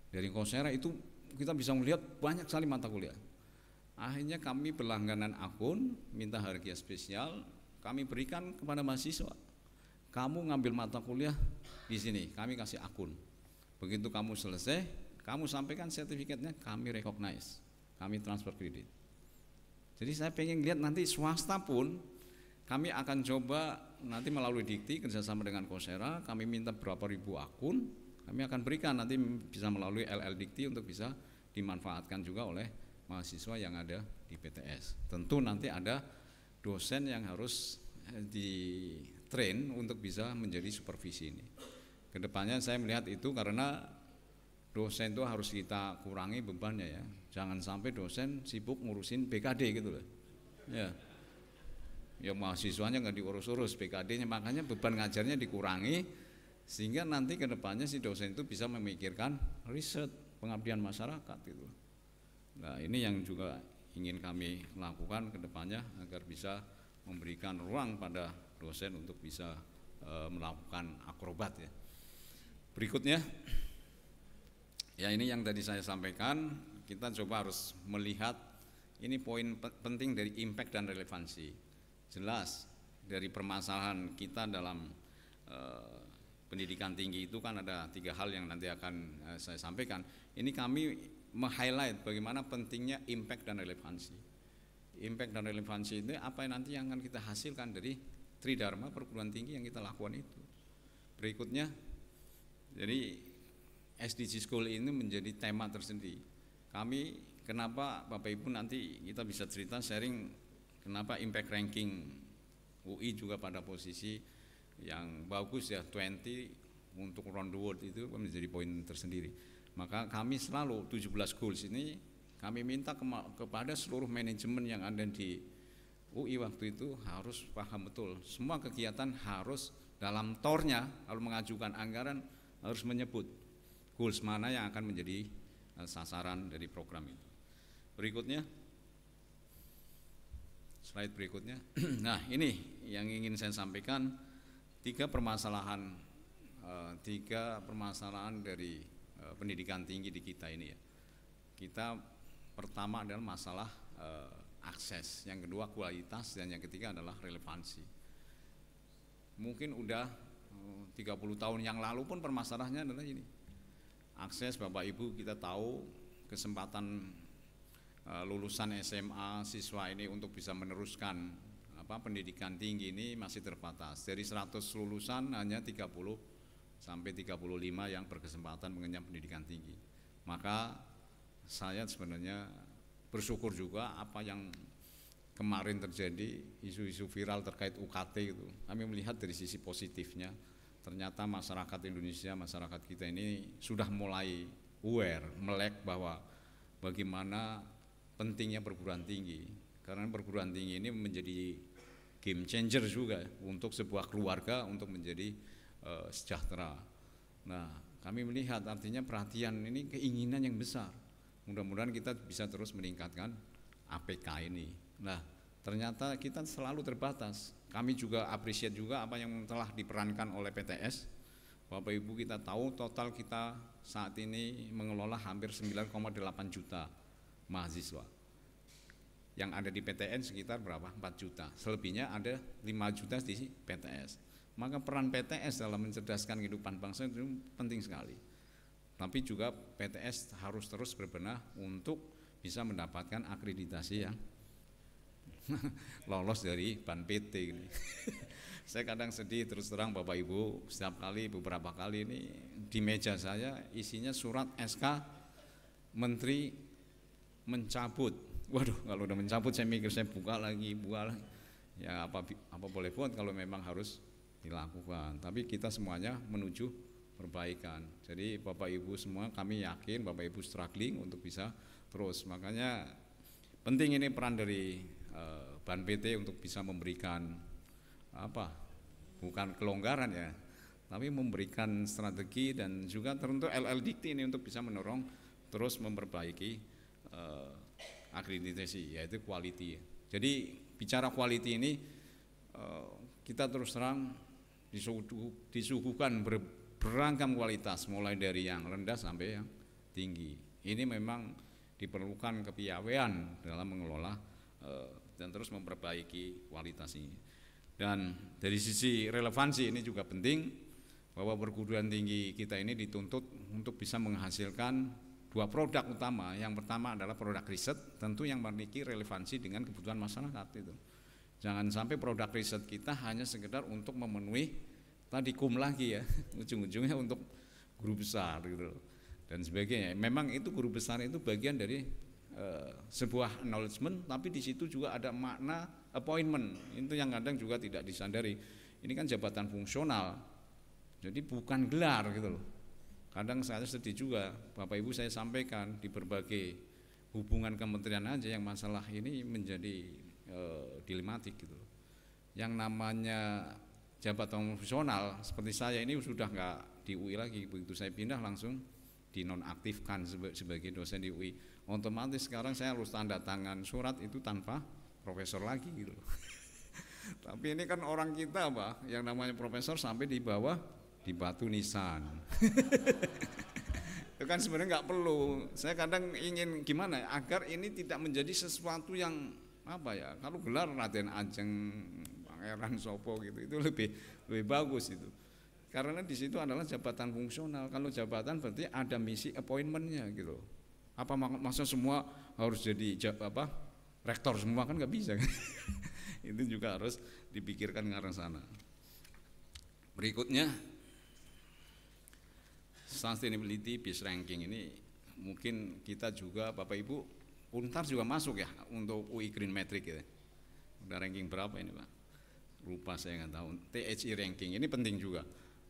Dari Coursera itu kita bisa melihat banyak sekali mata kuliah. Akhirnya kami berlangganan akun, minta harga spesial, kami berikan kepada mahasiswa. Kamu ngambil mata kuliah di sini, kami kasih akun. Begitu kamu selesai, kamu sampaikan sertifikatnya, kami recognize, kami transfer kredit jadi saya pengen lihat nanti swasta pun kami akan coba nanti melalui dikti kerjasama dengan Kosera kami minta berapa ribu akun kami akan berikan nanti bisa melalui LL Dikti untuk bisa dimanfaatkan juga oleh mahasiswa yang ada di PTS. Tentu nanti ada dosen yang harus eh, di train untuk bisa menjadi supervisi ini. Kedepannya saya melihat itu karena dosen itu harus kita kurangi bebannya ya. Jangan sampai dosen sibuk ngurusin BKD gitu loh. Ya. Ya mahasiswanya nggak diurus-urus BKD-nya, makanya beban ngajarnya dikurangi sehingga nanti kedepannya si dosen itu bisa memikirkan riset pengabdian masyarakat gitu. Nah ini yang juga ingin kami lakukan kedepannya agar bisa memberikan ruang pada dosen untuk bisa e, melakukan akrobat ya. Berikutnya Ya ini yang tadi saya sampaikan, kita coba harus melihat ini poin penting dari impact dan relevansi. Jelas dari permasalahan kita dalam eh, pendidikan tinggi itu kan ada tiga hal yang nanti akan eh, saya sampaikan. Ini kami meng-highlight bagaimana pentingnya impact dan relevansi. Impact dan relevansi itu apa yang nanti yang akan kita hasilkan dari tridharma perguruan tinggi yang kita lakukan itu. Berikutnya, jadi SDG School ini menjadi tema tersendiri. Kami kenapa Bapak Ibu nanti kita bisa cerita sharing kenapa impact ranking UI juga pada posisi yang bagus ya 20 untuk round the world itu menjadi poin tersendiri. Maka kami selalu 17 goals ini kami minta kepada seluruh manajemen yang ada di UI waktu itu harus paham betul semua kegiatan harus dalam tornya kalau mengajukan anggaran harus menyebut goals mana yang akan menjadi eh, sasaran dari program itu. Berikutnya, slide berikutnya. [clears throat] nah ini yang ingin saya sampaikan tiga permasalahan eh, tiga permasalahan dari eh, pendidikan tinggi di kita ini ya. Kita pertama adalah masalah akses, yang kedua kualitas dan yang ketiga adalah relevansi. Mungkin udah 30 tahun yang lalu pun permasalahannya adalah ini akses Bapak Ibu kita tahu kesempatan e, lulusan SMA siswa ini untuk bisa meneruskan apa pendidikan tinggi ini masih terbatas. Dari 100 lulusan hanya 30 sampai 35 yang berkesempatan mengenyam pendidikan tinggi. Maka saya sebenarnya bersyukur juga apa yang kemarin terjadi isu-isu viral terkait UKT itu. Kami melihat dari sisi positifnya ternyata masyarakat Indonesia, masyarakat kita ini sudah mulai aware, melek bahwa bagaimana pentingnya perguruan tinggi. Karena perguruan tinggi ini menjadi game changer juga untuk sebuah keluarga untuk menjadi uh, sejahtera. Nah, kami melihat artinya perhatian ini keinginan yang besar. Mudah-mudahan kita bisa terus meningkatkan APK ini. Nah, ternyata kita selalu terbatas kami juga appreciate juga apa yang telah diperankan oleh PTS. Bapak Ibu kita tahu total kita saat ini mengelola hampir 9,8 juta mahasiswa. Yang ada di PTN sekitar berapa? 4 juta. Selebihnya ada 5 juta di PTS. Maka peran PTS dalam mencerdaskan kehidupan bangsa itu penting sekali. Tapi juga PTS harus terus berbenah untuk bisa mendapatkan akreditasi yang [laughs] lolos dari ban PT ini. [laughs] saya kadang sedih terus terang Bapak Ibu, setiap kali beberapa kali ini di meja saya isinya surat SK Menteri mencabut. Waduh, kalau udah mencabut saya mikir saya buka lagi, buka lagi. Ya apa apa boleh buat kalau memang harus dilakukan. Tapi kita semuanya menuju perbaikan. Jadi Bapak Ibu semua kami yakin Bapak Ibu struggling untuk bisa terus. Makanya penting ini peran dari Eh, Ban PT untuk bisa memberikan apa bukan kelonggaran ya tapi memberikan strategi dan juga tentu LL Dikti ini untuk bisa mendorong terus memperbaiki uh, akreditasi yaitu quality jadi bicara quality ini uh, kita terus terang disuguhkan ber, beragam kualitas mulai dari yang rendah sampai yang tinggi ini memang diperlukan kepiawaian dalam mengelola uh, dan terus memperbaiki kualitas ini. Dan dari sisi relevansi ini juga penting bahwa perguruan tinggi kita ini dituntut untuk bisa menghasilkan dua produk utama. Yang pertama adalah produk riset, tentu yang memiliki relevansi dengan kebutuhan masyarakat itu. Jangan sampai produk riset kita hanya sekedar untuk memenuhi tadi kum lagi ya, [laughs] ujung-ujungnya untuk guru besar gitu dan sebagainya. Memang itu guru besar itu bagian dari Eh, sebuah acknowledgement tapi di situ juga ada makna appointment itu yang kadang juga tidak disadari ini kan jabatan fungsional jadi bukan gelar gitu loh kadang saya sedih juga Bapak Ibu saya sampaikan di berbagai hubungan kementerian aja yang masalah ini menjadi e, dilematik gitu loh yang namanya jabatan fungsional seperti saya ini sudah nggak di UI lagi begitu saya pindah langsung dinonaktifkan sebagai dosen di UI otomatis sekarang saya harus tanda tangan surat itu tanpa profesor lagi gitu loh. [laughs] tapi ini kan orang kita apa yang namanya profesor sampai di bawah di batu nisan [laughs] itu kan sebenarnya nggak perlu saya kadang ingin gimana ya, agar ini tidak menjadi sesuatu yang apa ya kalau gelar Raden Ajeng Pangeran Sopo gitu itu lebih lebih bagus itu karena di situ adalah jabatan fungsional kalau jabatan berarti ada misi appointmentnya gitu apa maksudnya semua harus jadi apa rektor semua kan nggak bisa. Kan? [laughs] itu juga harus dipikirkan ke arah sana. Berikutnya sustainability based ranking ini mungkin kita juga Bapak Ibu Untar juga masuk ya untuk UI Green Metric ya Udah ranking berapa ini Pak? Lupa saya nggak tahu. THI ranking ini penting juga.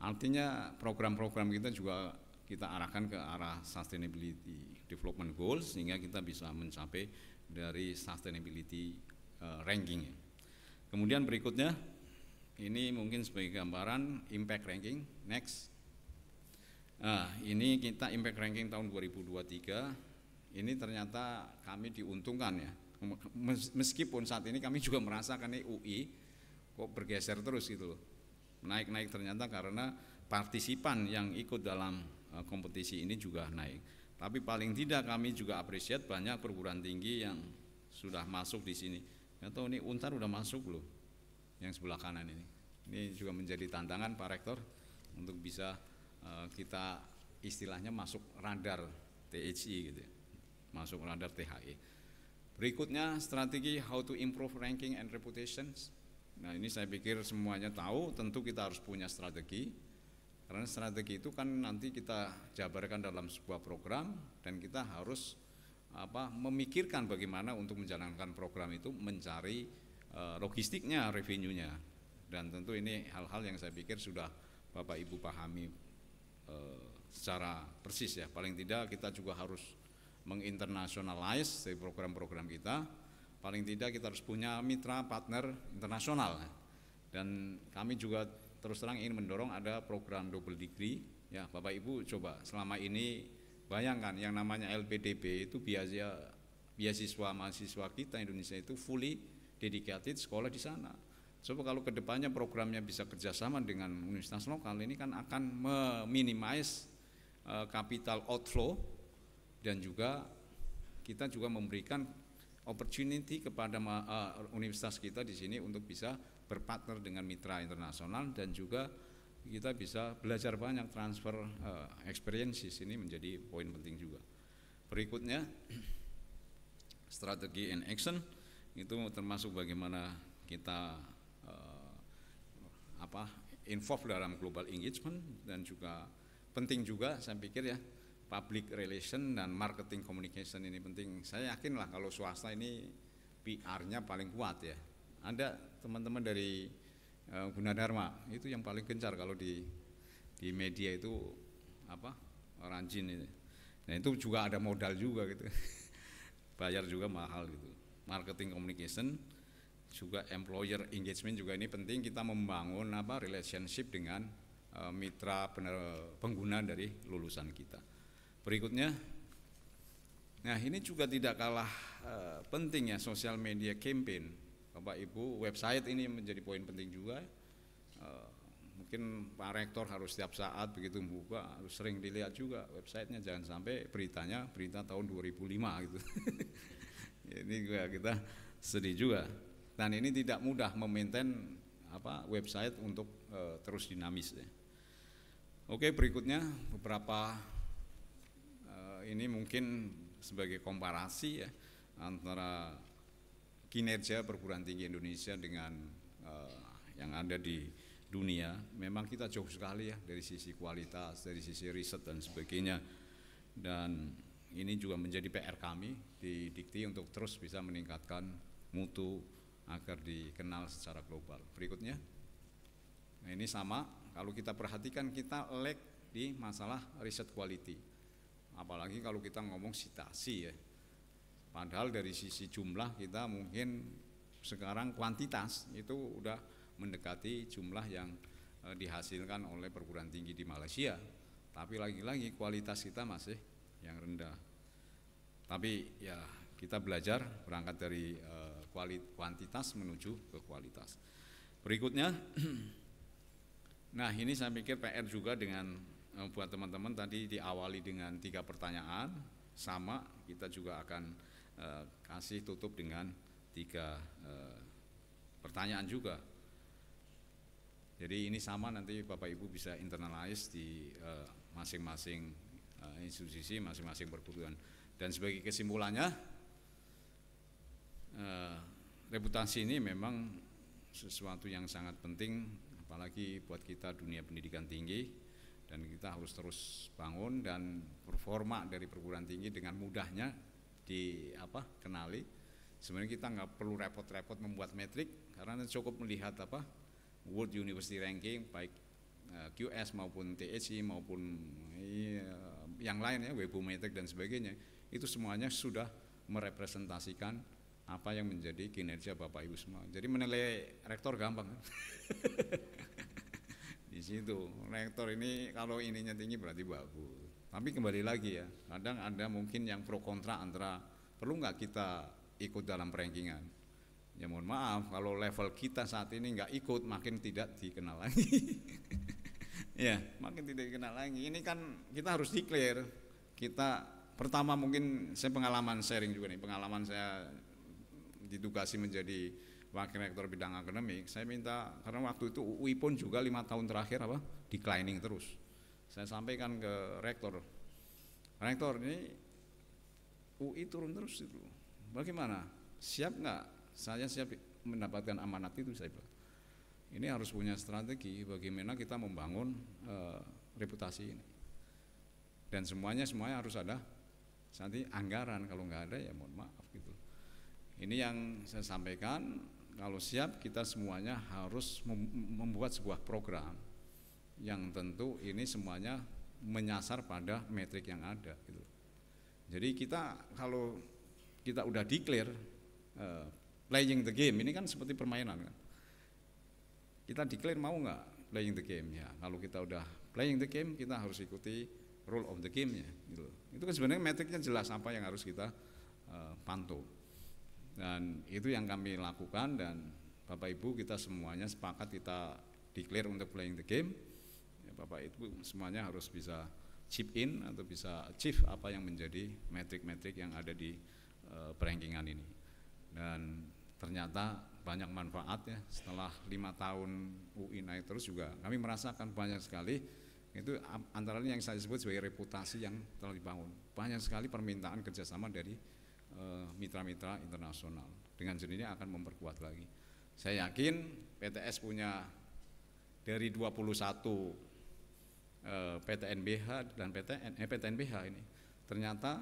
Artinya program-program kita juga kita arahkan ke arah sustainability. Development Goals sehingga kita bisa mencapai dari sustainability uh, ranking. Kemudian berikutnya ini mungkin sebagai gambaran impact ranking. Next. Nah, ini kita impact ranking tahun 2023. Ini ternyata kami diuntungkan ya. Meskipun saat ini kami juga merasakan ini UI kok bergeser terus gitu loh. Naik-naik ternyata karena partisipan yang ikut dalam eh, kompetisi ini juga naik. Tapi paling tidak kami juga appreciate banyak perguruan tinggi yang sudah masuk di sini. Atau ini Untar udah masuk loh, Yang sebelah kanan ini. Ini juga menjadi tantangan Pak Rektor untuk bisa eh, kita istilahnya masuk radar THI gitu. Ya. Masuk radar THI. Berikutnya strategi how to improve ranking and reputations. Nah, ini saya pikir semuanya tahu, tentu kita harus punya strategi karena strategi itu kan nanti kita jabarkan dalam sebuah program dan kita harus apa memikirkan bagaimana untuk menjalankan program itu mencari e, logistiknya, revenue-nya. Dan tentu ini hal-hal yang saya pikir sudah Bapak Ibu pahami e, secara persis ya. Paling tidak kita juga harus menginternasionalize dari program-program kita. Paling tidak kita harus punya mitra partner internasional. Dan kami juga terus terang ingin mendorong ada program double degree ya Bapak Ibu coba selama ini bayangkan yang namanya LPDP itu biasa beasiswa mahasiswa kita Indonesia itu fully dedicated sekolah di sana Coba kalau kedepannya programnya bisa kerjasama dengan universitas lokal ini kan akan meminimais eh, capital outflow dan juga kita juga memberikan opportunity kepada eh, universitas kita di sini untuk bisa berpartner dengan mitra internasional dan juga kita bisa belajar banyak transfer uh, eh, experiences ini menjadi poin penting juga. Berikutnya [clears throat] strategi and action itu termasuk bagaimana kita uh, apa involve dalam global engagement dan juga penting juga saya pikir ya public relation dan marketing communication ini penting. Saya yakin lah kalau swasta ini PR-nya paling kuat ya ada teman-teman dari uh, Gunadarma itu yang paling gencar kalau di di media itu apa orang Jin ini Nah itu juga ada modal juga gitu, [laughs] bayar juga mahal gitu. Marketing communication juga employer engagement juga ini penting kita membangun apa relationship dengan uh, mitra pener, pengguna dari lulusan kita. Berikutnya, nah ini juga tidak kalah uh, eh, pentingnya sosial media campaign Bapak Ibu, website ini menjadi poin penting juga. E, mungkin Pak Rektor harus setiap saat begitu membuka harus sering dilihat juga websitenya jangan sampai beritanya berita tahun 2005 gitu [laughs] ini juga kita sedih juga dan ini tidak mudah memaintain apa website untuk e, terus dinamis ya. oke berikutnya beberapa e, ini mungkin sebagai komparasi ya antara kinerja perguruan tinggi Indonesia dengan uh, yang ada di dunia, memang kita jauh sekali ya dari sisi kualitas, dari sisi riset dan sebagainya. Dan ini juga menjadi PR kami di Dikti untuk terus bisa meningkatkan mutu agar dikenal secara global. Berikutnya. Nah, ini sama, kalau kita perhatikan kita lag di masalah riset quality. Apalagi kalau kita ngomong citasi ya, Padahal dari sisi jumlah kita mungkin sekarang kuantitas itu udah mendekati jumlah yang eh, dihasilkan oleh perguruan tinggi di Malaysia. Tapi lagi-lagi kualitas kita masih yang rendah. Tapi ya kita belajar berangkat dari e, eh, kualit, kuantitas menuju ke kualitas. Berikutnya, [clears throat] nah ini saya pikir PR juga dengan eh, buat teman-teman tadi diawali dengan tiga pertanyaan sama kita juga akan Eh, kasih tutup dengan tiga eh, pertanyaan juga. Jadi ini sama nanti Bapak Ibu bisa internalize di eh, masing-masing institusi, masing-masing perguruan. Dan sebagai kesimpulannya, reputasi ini memang sesuatu yang sangat penting, apalagi buat kita dunia pendidikan tinggi. Dan kita harus terus bangun dan performa dari perguruan tinggi dengan mudahnya di apa kenali sebenarnya kita nggak perlu repot-repot membuat metrik karena cukup melihat apa World University Ranking baik eh, QS maupun TEC maupun iya, yang lain ya metrik dan sebagainya itu semuanya sudah merepresentasikan apa yang menjadi kinerja Bapak Ibu semua. Jadi menilai rektor gampang. [laughs] Di situ rektor ini kalau ininya tinggi berarti bagus. Tapi kembali lagi ya, kadang ada mungkin yang pro kontra antara perlu nggak kita ikut dalam rankingan. Ya mohon maaf kalau level kita saat ini nggak ikut makin tidak dikenal lagi. [laughs] ya makin tidak dikenal lagi. Ini kan kita harus declare kita pertama mungkin saya pengalaman sharing juga nih pengalaman saya ditugasi menjadi wakil rektor bidang akademik saya minta karena waktu itu UI pun juga lima tahun terakhir apa declining terus saya sampaikan ke rektor. Rektor ini UI turun terus itu. Bagaimana? Siap nggak? Saya siap mendapatkan amanat itu saya bilang. Ini harus punya strategi bagaimana kita membangun e, reputasi ini. Dan semuanya semuanya harus ada nanti anggaran kalau nggak ada ya mohon maaf gitu. Ini yang saya sampaikan kalau siap kita semuanya harus membuat sebuah program yang tentu ini semuanya menyasar pada metrik yang ada gitu. Jadi kita kalau kita udah declare uh, playing the game ini kan seperti permainan kan. Kita declare mau nggak playing the game ya. Kalau kita udah playing the game kita harus ikuti rule of the game-nya gitu. Itu kan sebenarnya metriknya jelas apa yang harus kita uh, pantau. Dan itu yang kami lakukan dan Bapak Ibu kita semuanya sepakat kita declare untuk playing the game Bapak Ibu semuanya harus bisa chip in atau bisa chip apa yang menjadi metrik-metrik yang ada di uh, perankingan ini. Dan ternyata banyak manfaatnya setelah lima tahun UI naik terus juga kami merasakan banyak sekali itu antara yang saya sebut sebagai reputasi yang telah dibangun banyak sekali permintaan kerjasama dari eh, mitra-mitra e, internasional dengan sendirinya akan memperkuat lagi saya yakin PTS punya dari 21 PTNBH eh, dan PTN, eh, PTNBH ini. Ternyata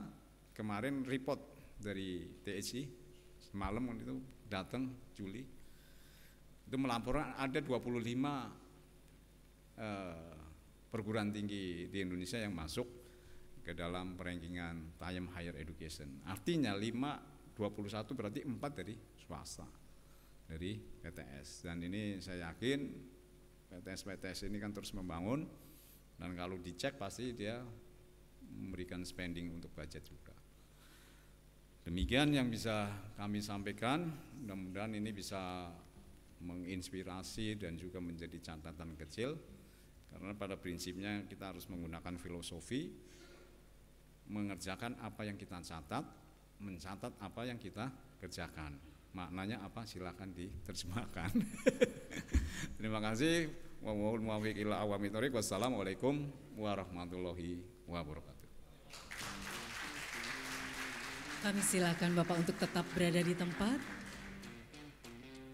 kemarin report dari TSI semalam itu datang Juli itu melaporkan ada 25 eh, perguruan tinggi di Indonesia yang masuk ke dalam perenggingan Tayam Higher Education. Artinya 5 21 berarti 4 dari swasta dari PTS dan ini saya yakin PTS-PTS ini kan terus membangun dan kalau dicek pasti dia memberikan spending untuk budget juga. Demikian yang bisa kami sampaikan. Mudah-mudahan ini bisa menginspirasi dan juga menjadi catatan kecil karena pada prinsipnya kita harus menggunakan filosofi mengerjakan apa yang kita catat, mencatat apa yang kita kerjakan. Maknanya apa? Silahkan diterjemahkan. [laughs] Terima kasih wassalamualaikum warahmatullahi wabarakatuh kami silakan Bapak untuk tetap berada di tempat.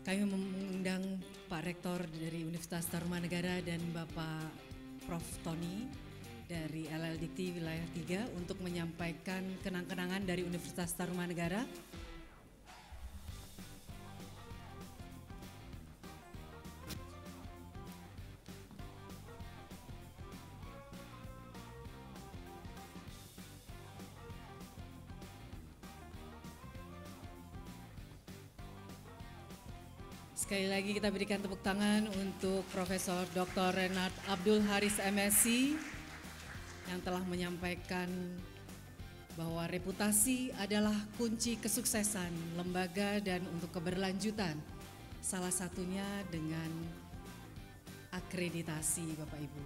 Kami mengundang Pak Rektor dari Universitas Tarumanegara dan Bapak Prof. Tony dari LLDT Wilayah 3 untuk menyampaikan kenang-kenangan dari Universitas Tarumanegara. Negara Sekali lagi kita berikan tepuk tangan untuk Profesor Dr. Renat Abdul Haris MSc yang telah menyampaikan bahwa reputasi adalah kunci kesuksesan lembaga dan untuk keberlanjutan. Salah satunya dengan akreditasi Bapak Ibu.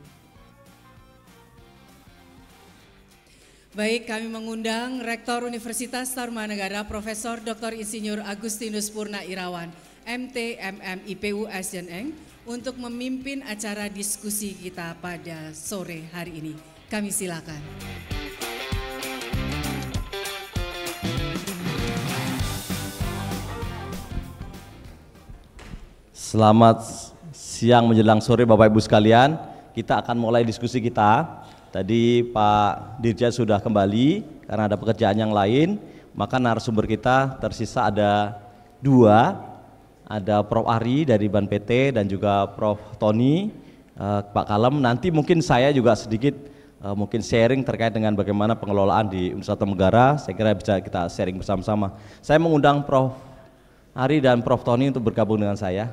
Baik, kami mengundang Rektor Universitas Tarumanegara Profesor Dr. Insinyur Agustinus Purna Irawan. MT, MM, IPU, untuk memimpin acara diskusi kita pada sore hari ini. Kami silakan. Selamat siang menjelang sore Bapak Ibu sekalian. Kita akan mulai diskusi kita. Tadi Pak Dirjen sudah kembali karena ada pekerjaan yang lain, maka narasumber kita tersisa ada dua ada Prof Ari dari Ban PT dan juga Prof Tony, uh, Pak Kalem. Nanti mungkin saya juga sedikit uh, mungkin sharing terkait dengan bagaimana pengelolaan di Universitas Tenggara. Saya kira bisa kita sharing bersama-sama. Saya mengundang Prof Ari dan Prof Tony untuk bergabung dengan saya.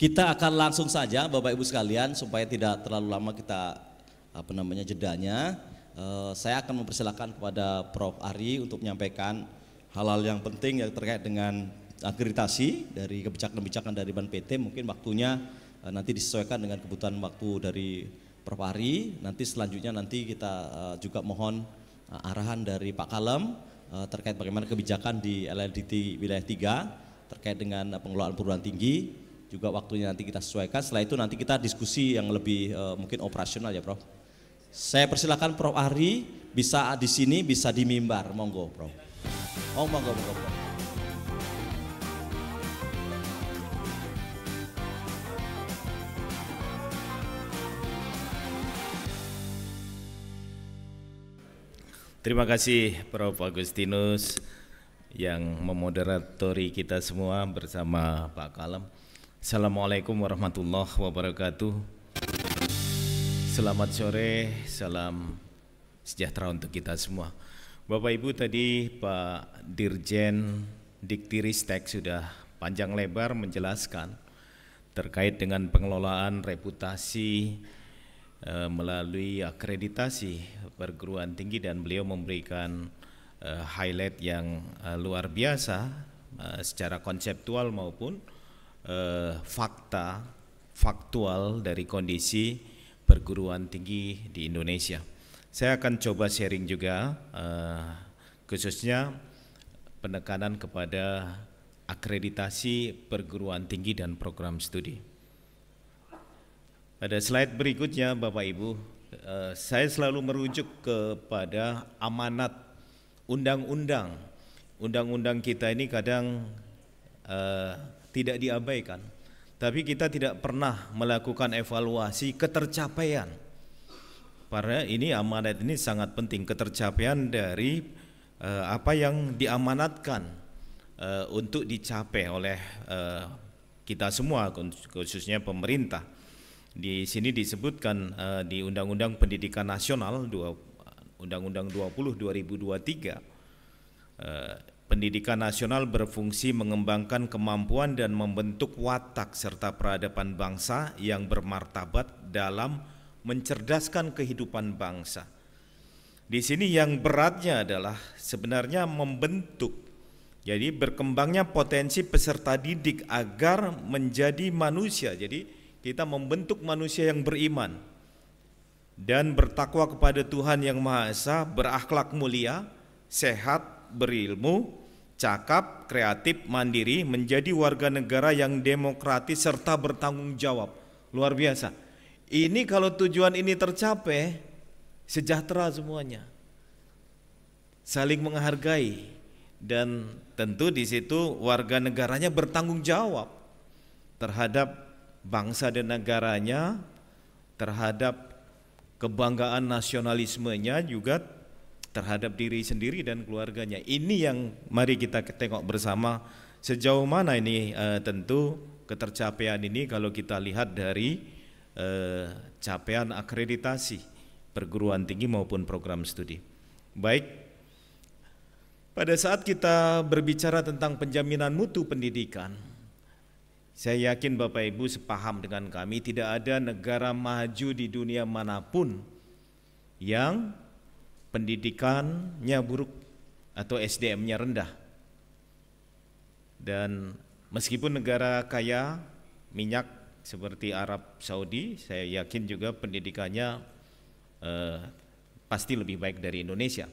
Kita akan langsung saja Bapak Ibu sekalian supaya tidak terlalu lama kita apa namanya jedanya. Eh, saya akan mempersilahkan kepada Prof Ari untuk menyampaikan hal-hal yang penting yang terkait dengan akreditasi dari kebijakan-kebijakan dari Ban PT mungkin waktunya eh, nanti disesuaikan dengan kebutuhan waktu dari Prof Ari. Nanti selanjutnya nanti kita eh, juga mohon arahan dari Pak Kalem terkait bagaimana kebijakan di LLDT wilayah 3 terkait dengan pengelolaan perguruan tinggi juga waktunya nanti kita sesuaikan. Setelah itu nanti kita diskusi yang lebih uh, mungkin operasional ya, Prof. Saya persilakan Prof Ari bisa di sini, bisa di mimbar. Monggo, Prof. Oh, monggo, monggo, Prof. Terima kasih Prof Agustinus yang memoderatori kita semua bersama Pak Kalem. Assalamualaikum warahmatullahi wabarakatuh. Selamat sore, salam sejahtera untuk kita semua. Bapak Ibu tadi Pak Dirjen Diktiristek sudah panjang lebar menjelaskan terkait dengan pengelolaan reputasi e, melalui akreditasi perguruan tinggi dan beliau memberikan e, highlight yang e, luar biasa e, secara konseptual maupun eh, fakta faktual dari kondisi perguruan tinggi di Indonesia. Saya akan coba sharing juga eh, khususnya penekanan kepada akreditasi perguruan tinggi dan program studi. Pada slide berikutnya Bapak Ibu, eh, saya selalu merujuk kepada amanat undang-undang. Undang-undang kita ini kadang eh, tidak diabaikan, tapi kita tidak pernah melakukan evaluasi ketercapaian. Para ini amanat ini sangat penting ketercapaian dari eh, apa yang diamanatkan eh, untuk dicapai oleh eh, kita semua khususnya pemerintah. Di sini disebutkan uh, di Undang-Undang Pendidikan Nasional Undang-Undang 20 2023 uh, Pendidikan nasional berfungsi mengembangkan kemampuan dan membentuk watak serta peradaban bangsa yang bermartabat dalam mencerdaskan kehidupan bangsa. Di sini yang beratnya adalah sebenarnya membentuk, jadi berkembangnya potensi peserta didik agar menjadi manusia. Jadi kita membentuk manusia yang beriman dan bertakwa kepada Tuhan yang Maha Esa, berakhlak mulia, sehat, berilmu, cakap, kreatif, mandiri, menjadi warga negara yang demokratis serta bertanggung jawab. Luar biasa. Ini kalau tujuan ini tercapai, sejahtera semuanya. Saling menghargai dan tentu di situ warga negaranya bertanggung jawab terhadap bangsa dan negaranya, terhadap kebanggaan nasionalismenya juga terhadap diri sendiri dan keluarganya. Ini yang mari kita tengok bersama sejauh mana ini uh, tentu ketercapaian ini kalau kita lihat dari uh, capaian akreditasi perguruan tinggi maupun program studi. Baik, pada saat kita berbicara tentang penjaminan mutu pendidikan, saya yakin Bapak Ibu sepaham dengan kami tidak ada negara maju di dunia manapun yang pendidikannya buruk atau SDM-nya rendah. Dan meskipun negara kaya minyak seperti Arab Saudi, saya yakin juga pendidikannya eh, pasti lebih baik dari Indonesia.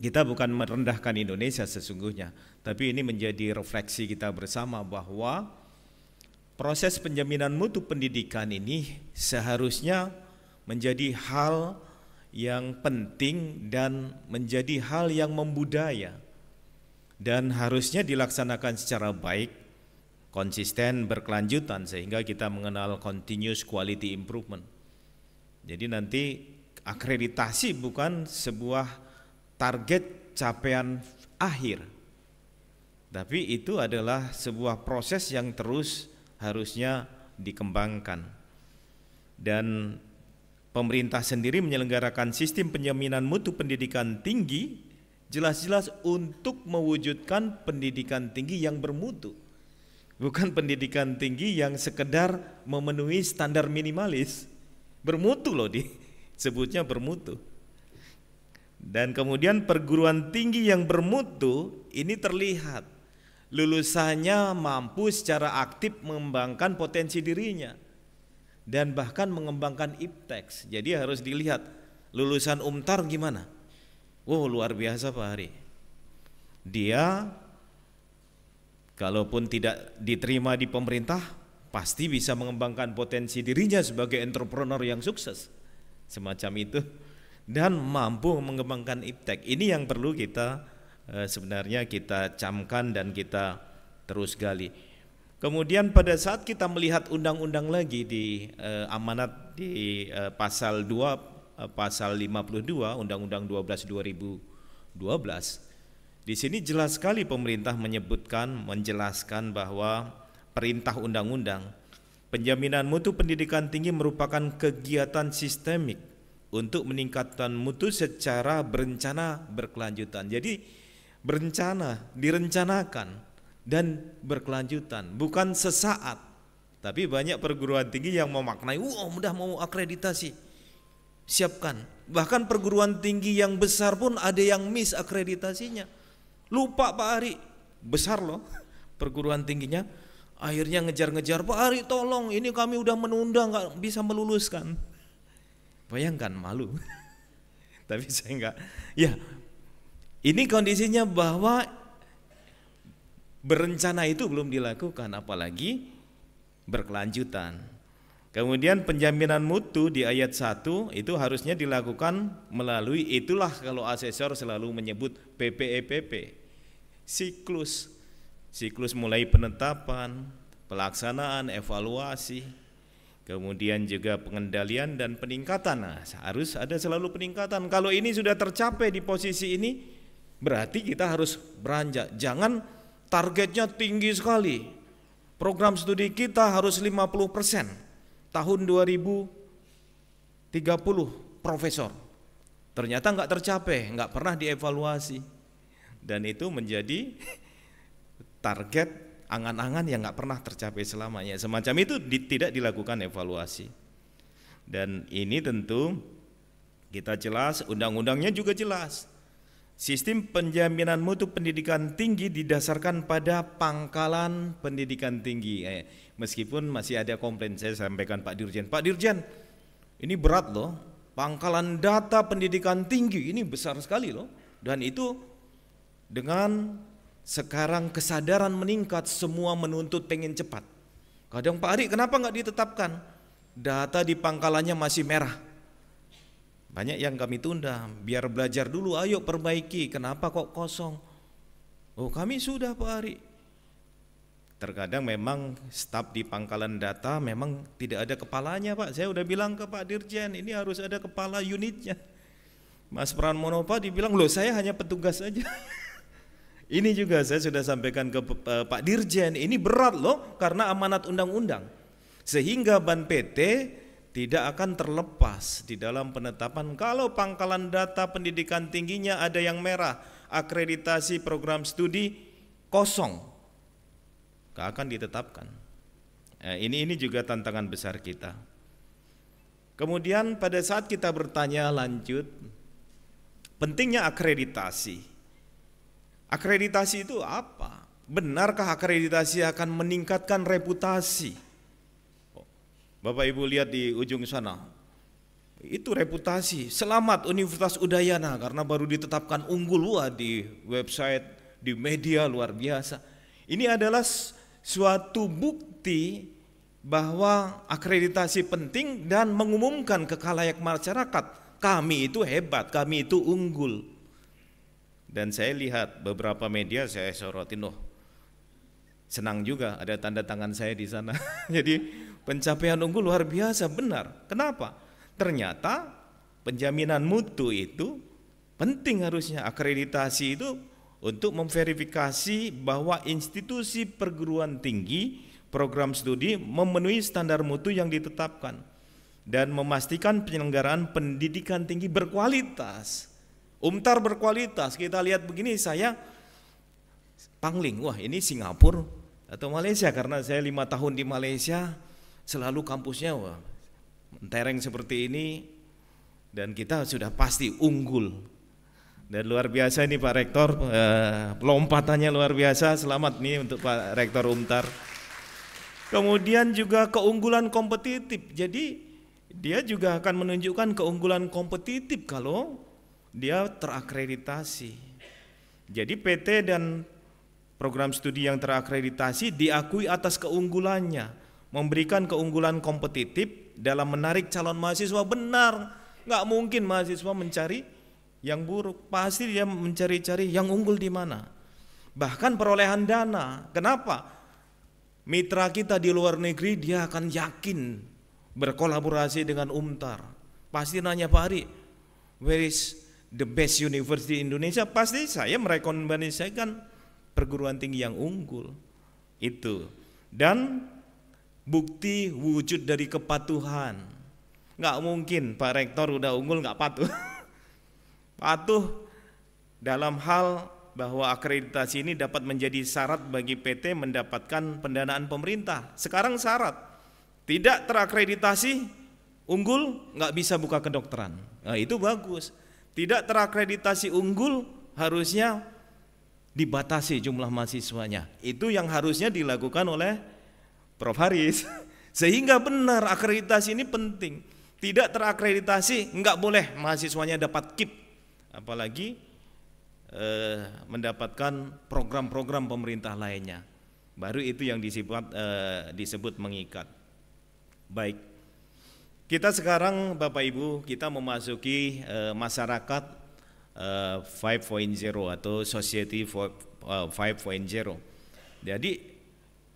Kita bukan merendahkan Indonesia sesungguhnya, tapi ini menjadi refleksi kita bersama bahwa proses penjaminan mutu pendidikan ini seharusnya menjadi hal yang penting dan menjadi hal yang membudaya dan harusnya dilaksanakan secara baik, konsisten, berkelanjutan sehingga kita mengenal continuous quality improvement. Jadi nanti akreditasi bukan sebuah target capaian akhir. Tapi itu adalah sebuah proses yang terus harusnya dikembangkan. Dan Pemerintah sendiri menyelenggarakan sistem penjaminan mutu pendidikan tinggi jelas-jelas untuk mewujudkan pendidikan tinggi yang bermutu. Bukan pendidikan tinggi yang sekedar memenuhi standar minimalis. Bermutu loh di sebutnya bermutu. Dan kemudian perguruan tinggi yang bermutu ini terlihat lulusannya mampu secara aktif mengembangkan potensi dirinya dan bahkan mengembangkan iptex. Jadi harus dilihat lulusan Umtar gimana. Wow luar biasa Pak Hari. Dia kalaupun tidak diterima di pemerintah pasti bisa mengembangkan potensi dirinya sebagai entrepreneur yang sukses. Semacam itu dan mampu mengembangkan iptek. Ini yang perlu kita eh, sebenarnya kita camkan dan kita terus gali. Kemudian pada saat kita melihat undang-undang lagi di eh, amanat di eh, pasal 2 eh, pasal 52 Undang-Undang 12 2012 di sini jelas sekali pemerintah menyebutkan menjelaskan bahwa perintah undang-undang penjaminan mutu pendidikan tinggi merupakan kegiatan sistemik untuk meningkatkan mutu secara berencana berkelanjutan. Jadi berencana, direncanakan dan berkelanjutan, bukan sesaat. Tapi banyak perguruan tinggi yang memaknai, "Wah, wow, mudah mau akreditasi." Siapkan. Bahkan perguruan tinggi yang besar pun ada yang miss akreditasinya. Lupa Pak Ari, besar loh perguruan tingginya. Akhirnya ngejar-ngejar, "Pak Ari, tolong, ini kami udah menunda nggak bisa meluluskan." Bayangkan malu. [laughs] Tapi saya nggak Ya, ini kondisinya bahwa Berencana itu belum dilakukan apalagi berkelanjutan. Kemudian penjaminan mutu di ayat 1 itu harusnya dilakukan melalui itulah kalau asesor selalu menyebut PPEPP. E siklus siklus mulai penetapan, pelaksanaan, evaluasi, kemudian juga pengendalian dan peningkatan. Nah, harus ada selalu peningkatan. Kalau ini sudah tercapai di posisi ini, berarti kita harus beranjak. Jangan Targetnya tinggi sekali. Program studi kita harus 50% tahun 2030 profesor. Ternyata nggak tercapai, nggak pernah dievaluasi. Dan itu menjadi target angan-angan yang nggak pernah tercapai selamanya. Semacam itu di, tidak dilakukan evaluasi. Dan ini tentu kita jelas, undang-undangnya juga jelas Sistem penjaminan mutu pendidikan tinggi didasarkan pada pangkalan pendidikan tinggi. Eh, meskipun masih ada komplain saya sampaikan Pak Dirjen. Pak Dirjen, ini berat loh. Pangkalan data pendidikan tinggi ini besar sekali loh. Dan itu dengan sekarang kesadaran meningkat semua menuntut pengen cepat. Kadang Pak Ari kenapa nggak ditetapkan? Data di pangkalannya masih merah banyak yang kami tunda, biar belajar dulu, ayo perbaiki, kenapa kok kosong? Oh kami sudah Pak Ari. Terkadang memang staf di pangkalan data memang tidak ada kepalanya Pak, saya udah bilang ke Pak Dirjen, ini harus ada kepala unitnya. Mas Pranmono Pak dibilang, loh saya hanya petugas saja. [laughs] ini juga saya sudah sampaikan ke eh, Pak Dirjen, ini berat loh karena amanat undang-undang. Sehingga Ban PT tidak akan terlepas di dalam penetapan kalau pangkalan data pendidikan tingginya ada yang merah, akreditasi program studi kosong. akan ditetapkan. Eh, ini ini juga tantangan besar kita. Kemudian pada saat kita bertanya lanjut pentingnya akreditasi. Akreditasi itu apa? Benarkah akreditasi akan meningkatkan reputasi? Bapak Ibu lihat di ujung sana. Itu reputasi. Selamat Universitas Udayana karena baru ditetapkan unggul wah di website, di media luar biasa. Ini adalah suatu bukti bahwa akreditasi penting dan mengumumkan ke kalayak masyarakat kami itu hebat, kami itu unggul. Dan saya lihat beberapa media saya sorotin loh, senang juga ada tanda tangan saya di sana. [laughs] Jadi pencapaian unggul luar biasa benar. Kenapa? Ternyata penjaminan mutu itu penting harusnya akreditasi itu untuk memverifikasi bahwa institusi perguruan tinggi program studi memenuhi standar mutu yang ditetapkan dan memastikan penyelenggaraan pendidikan tinggi berkualitas. Umtar berkualitas. Kita lihat begini saya pangling, wah ini Singapura atau Malaysia karena saya lima tahun di Malaysia selalu kampusnya wah mentereng seperti ini dan kita sudah pasti unggul dan luar biasa ini Pak Rektor eh, lompatannya luar biasa selamat nih untuk Pak Rektor Umtar kemudian juga keunggulan kompetitif jadi dia juga akan menunjukkan keunggulan kompetitif kalau dia terakreditasi jadi PT dan program studi yang terakreditasi diakui atas keunggulannya, memberikan keunggulan kompetitif dalam menarik calon mahasiswa benar. Nggak mungkin mahasiswa mencari yang buruk, pasti dia mencari-cari yang unggul di mana. Bahkan perolehan dana, kenapa? Mitra kita di luar negeri dia akan yakin berkolaborasi dengan UMTAR. Pasti nanya Pak Ari, where is the best university Indonesia? Pasti saya merekomendasikan perguruan tinggi yang unggul itu dan bukti wujud dari kepatuhan nggak mungkin Pak Rektor udah unggul nggak patuh [laughs] patuh dalam hal bahwa akreditasi ini dapat menjadi syarat bagi PT mendapatkan pendanaan pemerintah sekarang syarat tidak terakreditasi unggul nggak bisa buka kedokteran nah, itu bagus tidak terakreditasi unggul harusnya dibatasi jumlah mahasiswanya. Itu yang harusnya dilakukan oleh Prof. Haris. [laughs] Sehingga benar akreditasi ini penting. Tidak terakreditasi nggak boleh mahasiswanya dapat kip. Apalagi eh, mendapatkan program-program pemerintah lainnya. Baru itu yang disebut, eh, disebut mengikat. Baik. Kita sekarang Bapak Ibu, kita memasuki eh, masyarakat 5.0 eh, atau Society for, uh, eh, 5.0. Jadi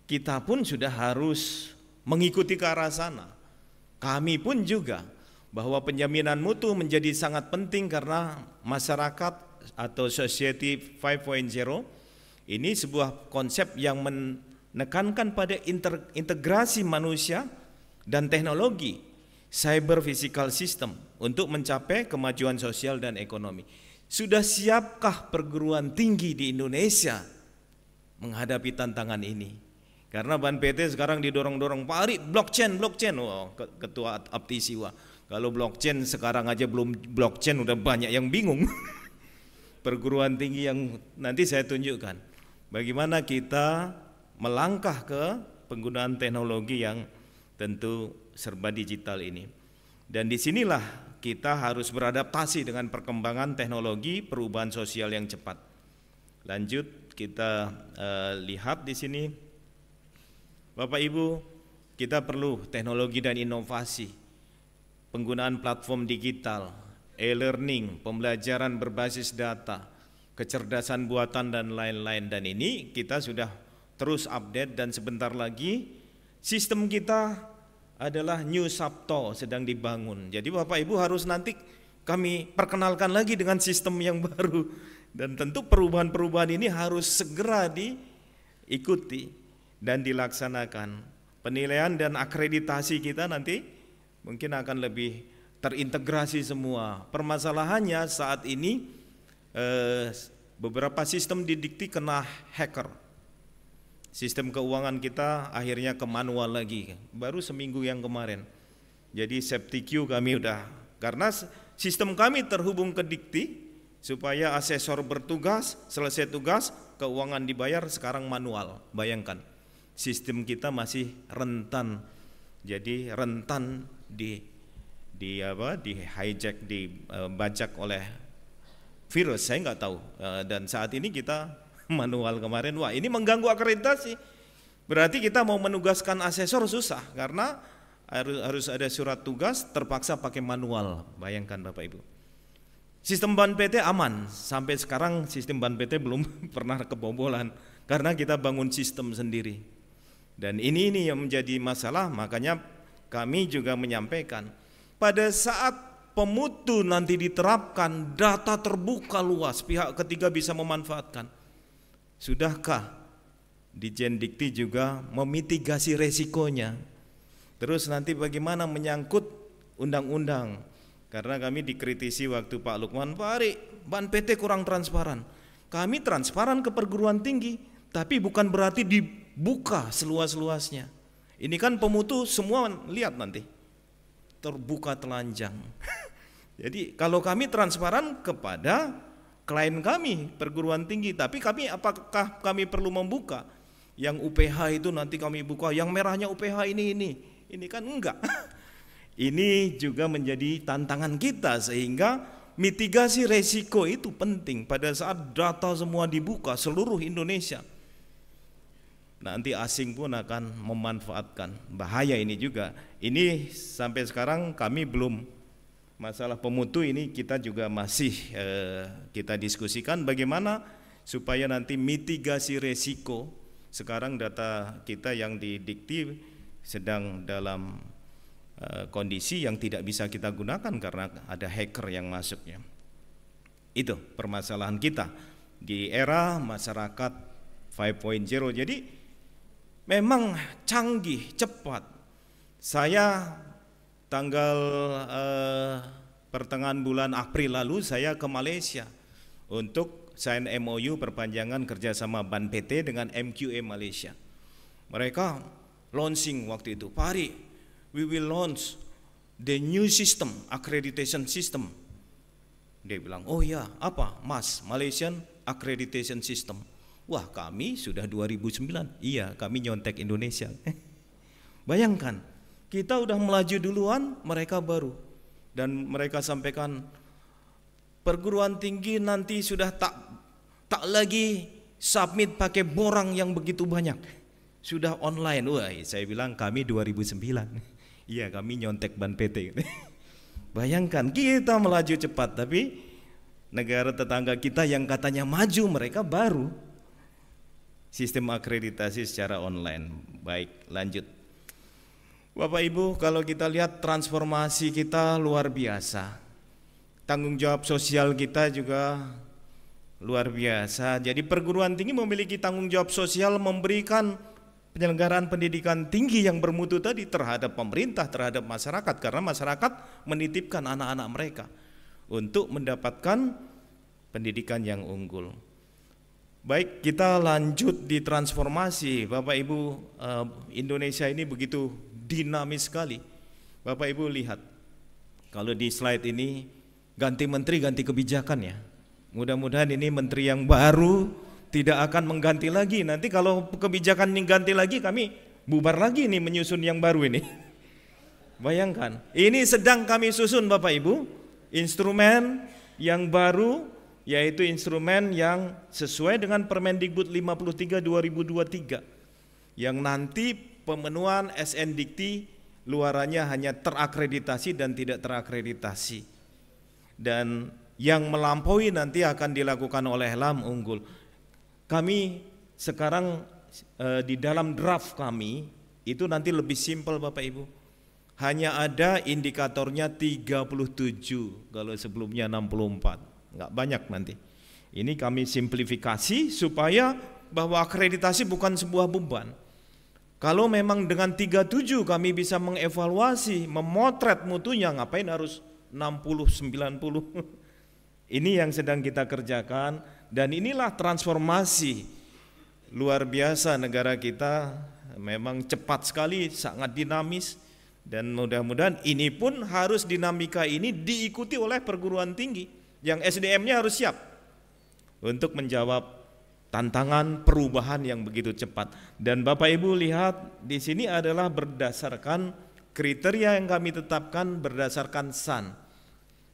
kita pun sudah harus mengikuti ke arah sana. Kami pun juga bahwa penjaminan mutu menjadi sangat penting karena masyarakat atau society 5.0 ini sebuah konsep yang menekankan pada integrasi manusia dan teknologi cyber physical system untuk mencapai kemajuan sosial dan ekonomi. Sudah siapkah perguruan tinggi di Indonesia menghadapi tantangan ini? Karena Ban PT sekarang didorong-dorong, Pak Ari, blockchain, blockchain. Wow, ketua Apti Siwa. Kalau blockchain sekarang aja belum blockchain udah banyak yang bingung. [laughs] perguruan tinggi yang nanti saya tunjukkan. Bagaimana kita melangkah ke penggunaan teknologi yang tentu serba digital ini. Dan disinilah kita harus beradaptasi dengan perkembangan teknologi perubahan sosial yang cepat. Lanjut kita uh, lihat di sini, Bapak Ibu, kita perlu teknologi dan inovasi, penggunaan platform digital, e-learning, pembelajaran berbasis data, kecerdasan buatan dan lain-lain dan ini kita sudah terus update dan sebentar lagi sistem kita adalah New Sabto sedang dibangun. Jadi Bapak Ibu harus nanti kami perkenalkan lagi dengan sistem yang [laughs] baru dan tentu perubahan-perubahan ini harus segera diikuti dan dilaksanakan. Penilaian dan akreditasi kita nanti mungkin akan lebih terintegrasi semua. Permasalahannya saat ini eh, beberapa sistem didikti kena hacker sistem keuangan kita akhirnya ke manual lagi baru seminggu yang kemarin jadi safety queue kami udah karena sistem kami terhubung ke dikti supaya asesor bertugas selesai tugas keuangan dibayar sekarang manual bayangkan sistem kita masih rentan jadi rentan di di apa di hijack dibajak eh, oleh virus saya nggak tahu eh, dan saat ini kita [laughs] manual kemarin, wah ini mengganggu akreditasi. Berarti kita mau menugaskan asesor susah karena harus ada surat tugas terpaksa pakai manual. Bayangkan Bapak Ibu. Sistem ban PT aman, sampai sekarang sistem ban PT [laughs] belum pernah kebobolan karena kita bangun sistem sendiri. Dan ini ini yang menjadi masalah, makanya kami juga menyampaikan pada saat pemutu nanti diterapkan data terbuka luas pihak ketiga bisa memanfaatkan. Sudahkah dijen dikti juga memitigasi resikonya? Terus nanti bagaimana menyangkut undang-undang? Karena kami dikritisi waktu Pak Lukman, Pak Ari, Ban PT kurang transparan. Kami transparan ke perguruan tinggi, tapi bukan berarti dibuka seluas-luasnya. Ini kan pemutu semua lihat nanti. Terbuka telanjang. [laughs] Jadi kalau kami transparan kepada klien kami perguruan tinggi, tapi kami apakah kami perlu membuka yang UPH itu nanti kami buka, yang merahnya UPH ini ini. Ini kan enggak. [laughs] Ini juga menjadi tantangan kita sehingga mitigasi resiko itu penting pada saat data semua dibuka seluruh Indonesia. Nanti asing pun akan memanfaatkan. Bahaya ini juga. Ini sampai sekarang kami belum masalah pemutu ini kita juga masih eh, kita diskusikan bagaimana supaya nanti mitigasi resiko sekarang data kita yang didikti sedang dalam eh, kondisi yang tidak bisa kita gunakan karena ada hacker yang masuknya Itu permasalahan kita di era masyarakat 5.0. Jadi memang canggih, cepat. Saya tanggal eh, pertengahan bulan April lalu saya ke Malaysia untuk sign MOU perpanjangan kerjasama Ban PT dengan MQA Malaysia. Mereka launching waktu itu, Pari, we will launch the new system, accreditation system. Dia bilang, oh ya, apa? Mas, Malaysian Accreditation System. Wah, kami sudah 2009. Iya, kami nyontek Indonesia. [laughs] Bayangkan, kita udah melaju duluan, mereka baru. Dan mereka sampaikan perguruan tinggi nanti sudah tak tak lagi submit pakai borang yang begitu banyak. Sudah online. Wah, saya bilang kami 2009. [laughs] Iya, kami nyontek ban PT. [laughs] Bayangkan kita melaju cepat tapi negara tetangga kita yang katanya maju mereka baru sistem akreditasi secara online. Baik, lanjut. Bapak Ibu, kalau kita lihat transformasi kita luar biasa. Tanggung jawab sosial kita juga luar biasa. Jadi perguruan tinggi memiliki tanggung jawab sosial memberikan penyelenggaraan pendidikan tinggi yang bermutu tadi terhadap pemerintah, terhadap masyarakat karena masyarakat menitipkan anak-anak mereka untuk mendapatkan pendidikan yang unggul. Baik, kita lanjut di transformasi. Bapak Ibu, eh, Indonesia ini begitu dinamis sekali. Bapak Ibu lihat, kalau di slide ini ganti menteri ganti kebijakan ya. Mudah-mudahan ini menteri yang baru tidak akan mengganti lagi. Nanti kalau kebijakan ini ganti lagi kami bubar lagi nih menyusun yang baru ini. [laughs] Bayangkan, ini sedang kami susun Bapak Ibu, instrumen yang baru yaitu instrumen yang sesuai dengan Permendikbud 53 2023 yang nanti pemenuhan SN Dikti luarannya hanya terakreditasi dan tidak terakreditasi. Dan yang melampaui nanti akan dilakukan oleh Lam Unggul. Kami sekarang e, di dalam draft kami itu nanti lebih simpel Bapak Ibu. Hanya ada indikatornya 37 kalau sebelumnya 64. Enggak banyak nanti. Ini kami simplifikasi supaya bahwa akreditasi bukan sebuah beban kalau memang dengan 37 kami bisa mengevaluasi, memotret mutunya, ngapain harus 60, 90? [laughs] Ini yang sedang kita kerjakan dan inilah transformasi luar biasa negara kita memang cepat sekali, sangat dinamis dan mudah-mudahan ini pun harus dinamika ini diikuti oleh perguruan tinggi yang SDM-nya harus siap untuk menjawab tantangan perubahan yang begitu cepat. Dan Bapak Ibu lihat di sini adalah berdasarkan kriteria yang kami tetapkan berdasarkan SAN,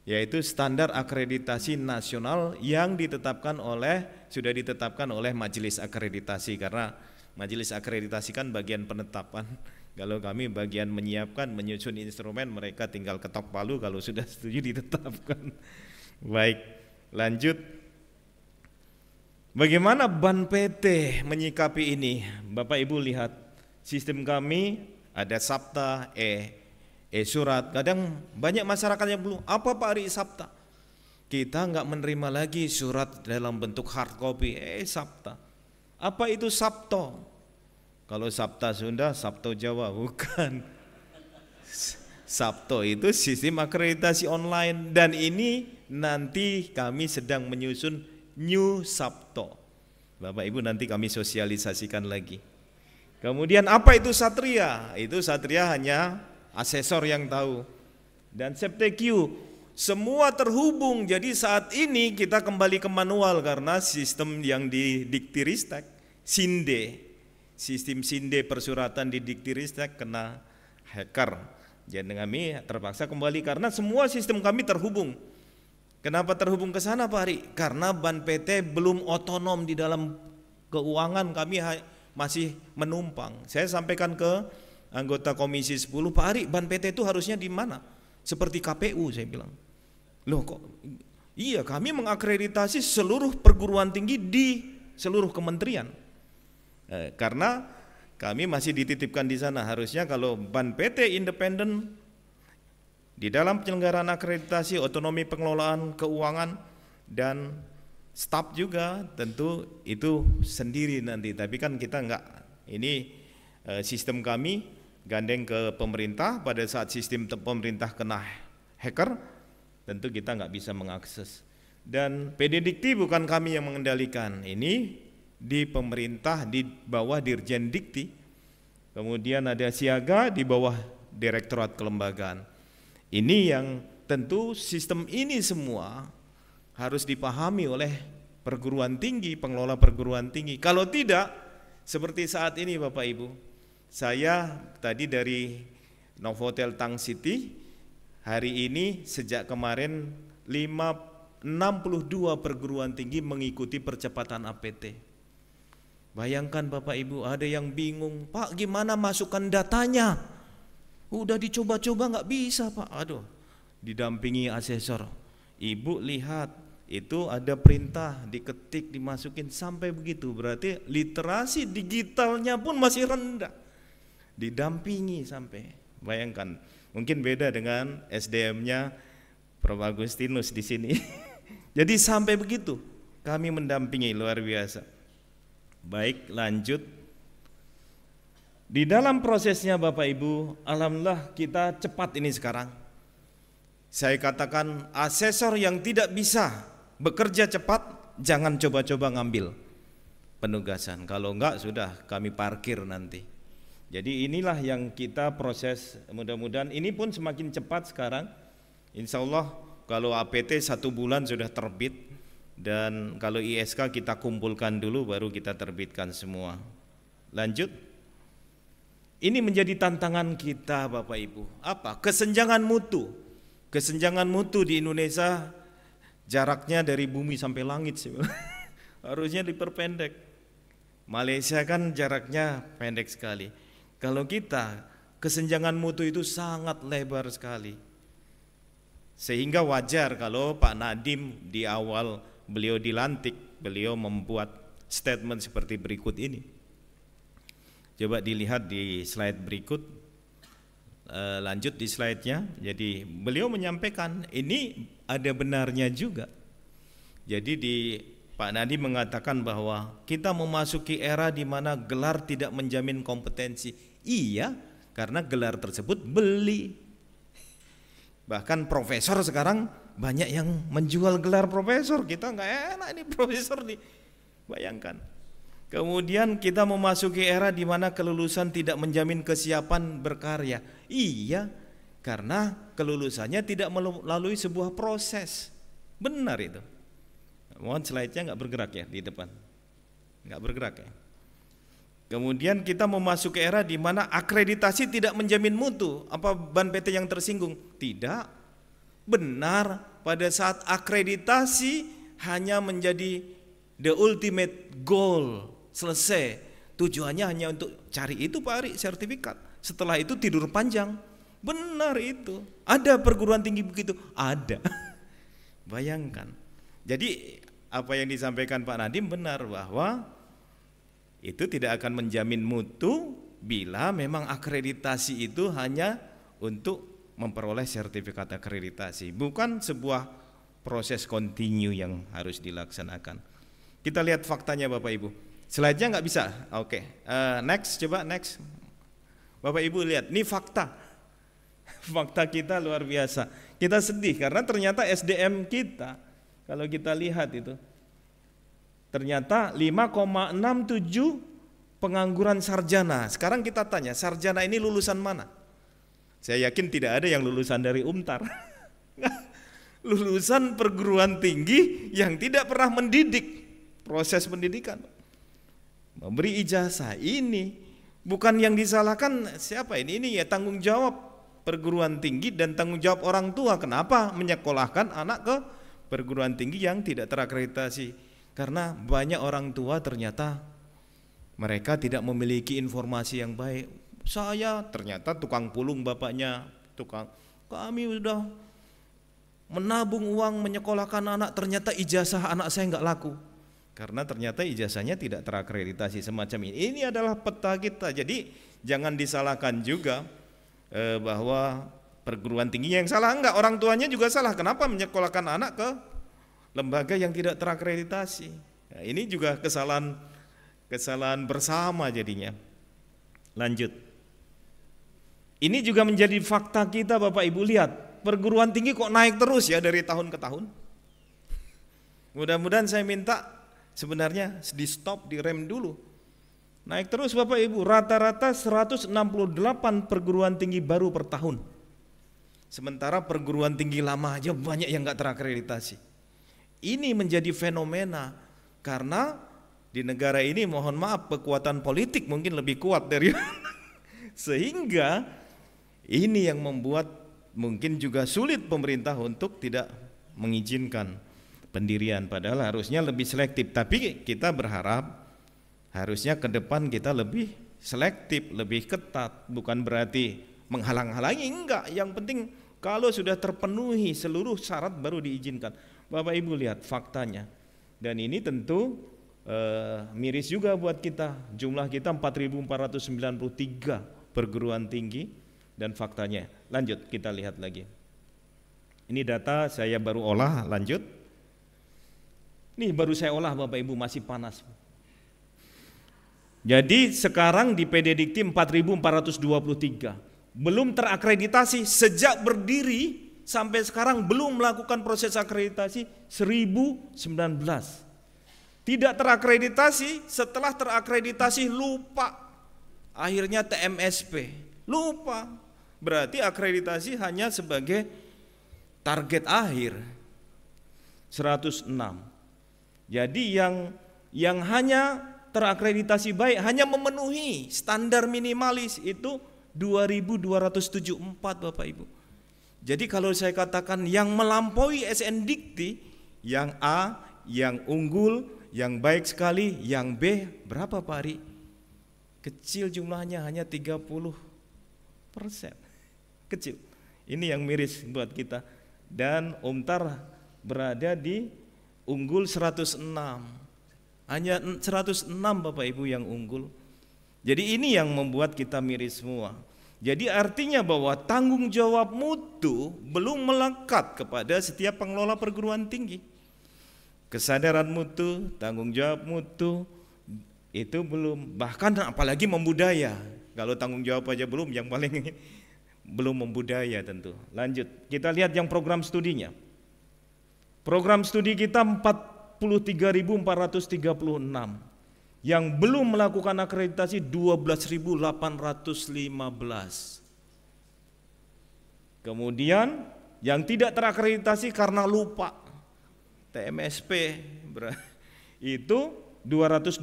yaitu standar akreditasi nasional yang ditetapkan oleh sudah ditetapkan oleh Majelis Akreditasi karena Majelis Akreditasi kan bagian penetapan. [laughs] Kalau kami bagian menyiapkan, menyusun instrumen, mereka tinggal ketok palu kalau sudah setuju ditetapkan. [laughs] Baik, lanjut Bagaimana Ban PT menyikapi ini? Bapak Ibu lihat sistem kami ada Sabta, E, E surat. Kadang banyak masyarakat yang belum apa Pak Ari Sabta. Kita nggak menerima lagi surat dalam bentuk hard copy. Eh Sabta. Apa itu Sabto? Kalau Sabta Sunda, Sabto Jawa bukan. Sabto itu sistem akreditasi online dan ini nanti kami sedang menyusun New Sabto. Bapak Ibu nanti kami sosialisasikan lagi. Kemudian apa itu satria? Itu satria hanya asesor yang tahu. Dan Septekiu, semua terhubung. Jadi saat ini kita kembali ke manual karena sistem yang di Diktiristek, Sinde, sistem Sinde persuratan di Diktiristek kena hacker. Jadi kami terpaksa kembali karena semua sistem kami terhubung Kenapa terhubung ke sana Pak Ari? Karena Ban PT belum otonom di dalam keuangan kami masih menumpang. Saya sampaikan ke anggota Komisi 10, Pak Ari, Ban PT itu harusnya di mana? Seperti KPU saya bilang. Loh kok iya kami mengakreditasi seluruh perguruan tinggi di seluruh kementerian. Eh, karena kami masih dititipkan di sana. Harusnya kalau Ban PT independen di dalam penyelenggaraan akreditasi otonomi pengelolaan keuangan dan staf juga tentu itu sendiri nanti tapi kan kita enggak ini eh, sistem kami gandeng ke pemerintah pada saat sistem pemerintah kena hacker tentu kita enggak bisa mengakses dan PDDikti bukan kami yang mengendalikan ini di pemerintah di bawah Dirjen Dikti kemudian ada siaga di bawah Direktorat Kelembagaan ini yang tentu sistem ini semua harus dipahami oleh perguruan tinggi, pengelola perguruan tinggi. Kalau tidak, seperti saat ini Bapak Ibu, saya tadi dari Novotel Tang City, hari ini sejak kemarin 62 perguruan tinggi mengikuti percepatan APT. Bayangkan Bapak Ibu ada yang bingung, Pak gimana masukkan datanya? Udah dicoba-coba nggak bisa pak. Aduh, didampingi asesor. Ibu lihat itu ada perintah diketik dimasukin sampai begitu berarti literasi digitalnya pun masih rendah didampingi sampai bayangkan mungkin beda dengan SDM-nya Prof Agustinus di sini [laughs] jadi sampai begitu kami mendampingi luar biasa baik lanjut di dalam prosesnya Bapak Ibu, alhamdulillah kita cepat ini sekarang. Saya katakan asesor yang tidak bisa bekerja cepat, jangan coba-coba ngambil penugasan. Kalau enggak sudah kami parkir nanti. Jadi inilah yang kita proses mudah-mudahan ini pun semakin cepat sekarang. Insya Allah kalau APT satu bulan sudah terbit dan kalau ISK kita kumpulkan dulu baru kita terbitkan semua. Lanjut. Ini menjadi tantangan kita Bapak Ibu. Apa? Kesenjangan mutu. Kesenjangan mutu di Indonesia jaraknya dari bumi sampai langit sih. [laughs] Harusnya diperpendek. Malaysia kan jaraknya pendek sekali. Kalau kita kesenjangan mutu itu sangat lebar sekali. Sehingga wajar kalau Pak Nadim di awal beliau dilantik, beliau membuat statement seperti berikut ini. Coba dilihat di slide berikut. Eh, lanjut di slide-nya. Jadi beliau menyampaikan ini ada benarnya juga. Jadi di Pak Nadi mengatakan bahwa kita memasuki era di mana gelar tidak menjamin kompetensi. Iya, karena gelar tersebut beli. Bahkan profesor sekarang banyak yang menjual gelar profesor. Kita nggak enak ini profesor nih. Bayangkan. Kemudian kita memasuki era di mana kelulusan tidak menjamin kesiapan berkarya. Iya, karena kelulusannya tidak melalui sebuah proses. Benar itu. Mohon slide-nya nggak bergerak ya di depan. Nggak bergerak ya. Kemudian kita memasuki era di mana akreditasi tidak menjamin mutu. Apa ban PT yang tersinggung? Tidak. Benar, pada saat akreditasi hanya menjadi the ultimate goal selesai. Tujuannya hanya untuk cari itu Pak Ari, sertifikat. Setelah itu tidur panjang. Benar itu. Ada perguruan tinggi begitu? Ada. [laughs] Bayangkan. Jadi apa yang disampaikan Pak Nadim benar bahwa itu tidak akan menjamin mutu bila memang akreditasi itu hanya untuk memperoleh sertifikat akreditasi, bukan sebuah proses kontinu yang harus dilaksanakan. Kita lihat faktanya Bapak Ibu. Slide-nya nggak bisa. Oke. Okay. Uh, eh, next coba next. Bapak Ibu lihat, ini fakta. [laughs] Fakta kita luar biasa. Kita sedih karena ternyata SDM kita kalau kita lihat itu ternyata 5,67 pengangguran sarjana. Sekarang kita tanya, sarjana ini lulusan mana? Saya yakin tidak ada yang lulusan dari UMTAR. [laughs] lulusan perguruan tinggi yang tidak pernah mendidik proses pendidikan memberi ijazah ini bukan yang disalahkan siapa ini ini ya tanggung jawab perguruan tinggi dan tanggung jawab orang tua kenapa menyekolahkan anak ke perguruan tinggi yang tidak terakreditasi karena banyak orang tua ternyata mereka tidak memiliki informasi yang baik saya ternyata tukang pulung bapaknya tukang kami sudah menabung uang menyekolahkan anak ternyata ijazah anak saya nggak laku karena ternyata ijazahnya tidak terakreditasi semacam ini. Ini adalah peta kita. Jadi jangan disalahkan juga eh, bahwa perguruan tinggi yang salah enggak, orang tuanya juga salah. Kenapa menyekolahkan anak ke lembaga yang tidak terakreditasi? Nah, ini juga kesalahan kesalahan bersama jadinya. Lanjut. Ini juga menjadi fakta kita Bapak Ibu lihat, perguruan tinggi kok naik terus ya dari tahun ke tahun. Mudah-mudahan saya minta Sebenarnya di stop, di rem dulu. Naik terus Bapak Ibu, rata-rata 168 perguruan tinggi baru per tahun. Sementara perguruan tinggi lama aja banyak yang nggak terakreditasi. Ini menjadi fenomena karena di negara ini mohon maaf kekuatan politik mungkin lebih kuat dari [laughs] sehingga ini yang membuat mungkin juga sulit pemerintah untuk tidak mengizinkan pendirian padahal harusnya lebih selektif tapi kita berharap harusnya ke depan kita lebih selektif lebih ketat bukan berarti menghalang-halangi enggak yang penting kalau sudah terpenuhi seluruh syarat baru diizinkan Bapak Ibu lihat faktanya dan ini tentu eh, miris juga buat kita jumlah kita 4493 perguruan tinggi dan faktanya lanjut kita lihat lagi ini data saya baru olah lanjut Nih baru saya olah Bapak Ibu masih panas. Jadi sekarang di PD Dikti 4423 belum terakreditasi sejak berdiri sampai sekarang belum melakukan proses akreditasi 1019. Tidak terakreditasi, setelah terakreditasi lupa akhirnya TMSP. Lupa. Berarti akreditasi hanya sebagai target akhir. 106. Jadi yang yang hanya terakreditasi baik hanya memenuhi standar minimalis itu 2274 Bapak Ibu. Jadi kalau saya katakan yang melampaui SN Dikti, yang A, yang unggul, yang baik sekali, yang B berapa Pak Ari? Kecil jumlahnya hanya 30 persen. Kecil. Ini yang miris buat kita. Dan Umtar berada di unggul 106. Hanya 106 Bapak Ibu yang unggul. Jadi ini yang membuat kita miris semua. Jadi artinya bahwa tanggung jawab mutu belum melekat kepada setiap pengelola perguruan tinggi. Kesadaran mutu, tanggung jawab mutu itu belum bahkan apalagi membudaya. Kalau tanggung jawab aja belum yang paling [laughs] belum membudaya tentu. Lanjut, kita lihat yang program studinya. Program studi kita 43.436 yang belum melakukan akreditasi 12.815. Kemudian yang tidak terakreditasi karena lupa TMSP [laughs] itu 229.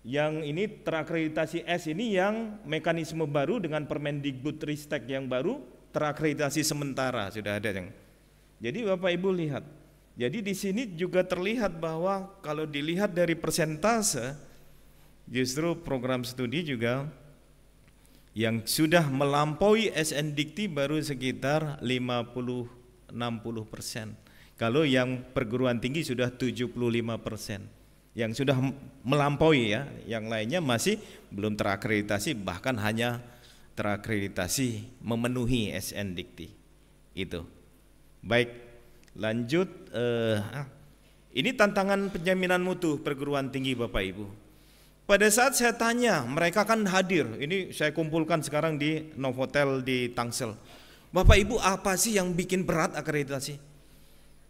Yang ini terakreditasi S ini yang mekanisme baru dengan Permendikbud Ristek yang baru terakreditasi sementara sudah ada yang jadi Bapak Ibu lihat. Jadi di sini juga terlihat bahwa kalau dilihat dari persentase justru program studi juga yang sudah melampaui SN Dikti baru sekitar 50-60 persen. Kalau yang perguruan tinggi sudah 75 persen. Yang sudah melampaui ya, yang lainnya masih belum terakreditasi bahkan hanya terakreditasi memenuhi SN Dikti. Itu. Baik, lanjut. Uh, ini tantangan penjaminan mutu perguruan tinggi Bapak Ibu. Pada saat saya tanya, mereka kan hadir. Ini saya kumpulkan sekarang di Novotel di Tangsel. Bapak Ibu apa sih yang bikin berat akreditasi?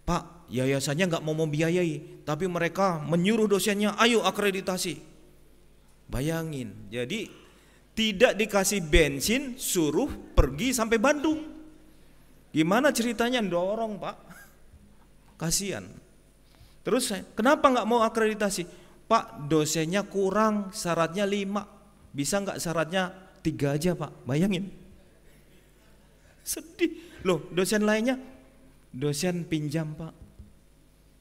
Pak, yayasannya nggak mau membiayai, tapi mereka menyuruh dosennya, ayo akreditasi. Bayangin, jadi tidak dikasih bensin, suruh pergi sampai Bandung. Gimana ceritanya dorong pak? Kasian. Terus saya, kenapa nggak mau akreditasi? Pak dosennya kurang, syaratnya lima. Bisa nggak syaratnya tiga aja pak? Bayangin. Sedih. Loh dosen lainnya? Dosen pinjam pak.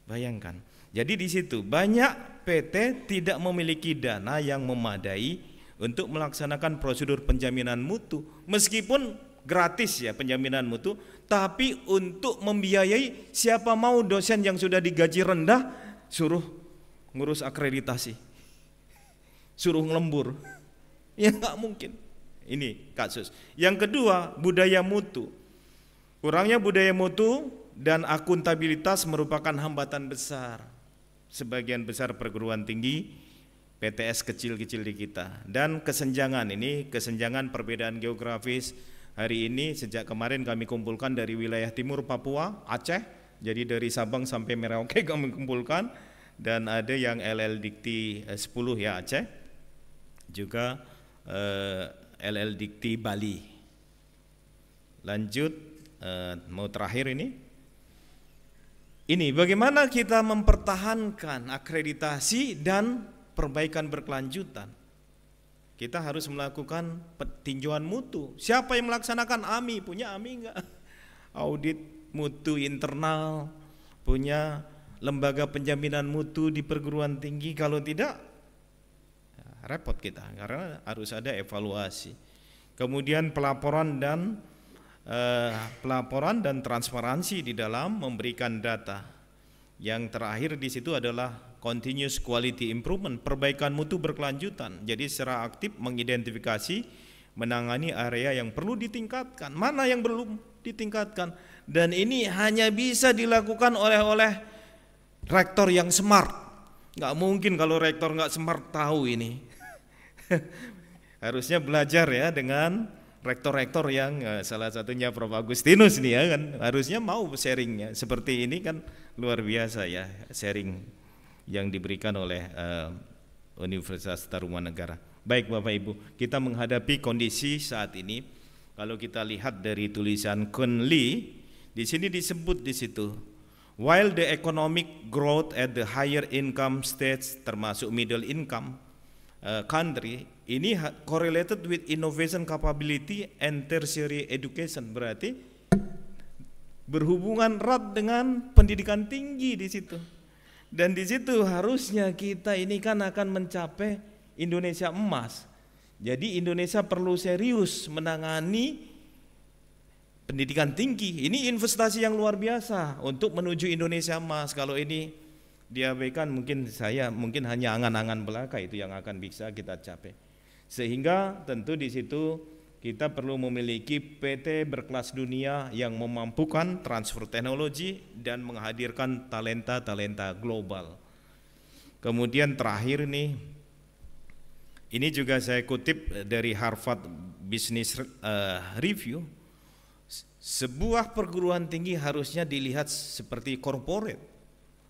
Bayangkan. Jadi di situ banyak PT tidak memiliki dana yang memadai untuk melaksanakan prosedur penjaminan mutu meskipun gratis ya penjaminan mutu, tapi untuk membiayai siapa mau dosen yang sudah digaji rendah suruh ngurus akreditasi. Suruh ngelembur. [laughs] Ya nggak mungkin. Ini kasus. Yang kedua, budaya mutu. Kurangnya budaya mutu dan akuntabilitas merupakan hambatan besar sebagian besar perguruan tinggi PTS kecil-kecil di kita dan kesenjangan ini kesenjangan perbedaan geografis Hari ini sejak kemarin kami kumpulkan dari wilayah timur Papua, Aceh, jadi dari Sabang sampai Merauke [laughs] kami kumpulkan dan ada yang LL Dikti 10 eh, ya Aceh. Juga eh, LL Dikti Bali. Lanjut eh, mau terakhir ini ini bagaimana kita mempertahankan akreditasi dan perbaikan berkelanjutan. Kita harus melakukan petinjauan mutu. Siapa yang melaksanakan AMI? Punya AMI enggak? [laughs] Audit mutu internal, punya lembaga penjaminan mutu di perguruan tinggi. Kalau tidak, ya, repot kita karena harus ada evaluasi. Kemudian pelaporan dan eh, pelaporan dan transparansi di dalam memberikan data. Yang terakhir di situ adalah continuous quality improvement, perbaikan mutu berkelanjutan. Jadi secara aktif mengidentifikasi, menangani area yang perlu ditingkatkan, mana yang belum ditingkatkan. Dan ini hanya bisa dilakukan oleh oleh rektor yang smart. Gak mungkin kalau rektor gak smart tahu ini. [laughs] Harusnya belajar ya dengan rektor-rektor yang eh, salah satunya Prof Agustinus nih ya kan harusnya mau sharingnya seperti ini kan luar biasa ya sharing yang diberikan oleh uh, Universitas Negara. Baik Bapak Ibu, kita menghadapi kondisi saat ini kalau kita lihat dari tulisan Lee, di sini disebut di situ while the economic growth at the higher income states termasuk middle income uh, country ini correlated with innovation capability and tertiary education berarti berhubungan erat dengan pendidikan tinggi di situ. Dan di situ harusnya kita ini kan akan mencapai Indonesia emas. Jadi Indonesia perlu serius menangani pendidikan tinggi. Ini investasi yang luar biasa untuk menuju Indonesia emas. Kalau ini diabaikan mungkin saya mungkin hanya angan-angan belaka itu yang akan bisa kita capai. Sehingga tentu di situ kita perlu memiliki PT berkelas dunia yang memampukan transfer teknologi dan menghadirkan talenta-talenta global. Kemudian terakhir nih, ini juga saya kutip dari Harvard Business eh, Review, sebuah perguruan tinggi harusnya dilihat seperti corporate,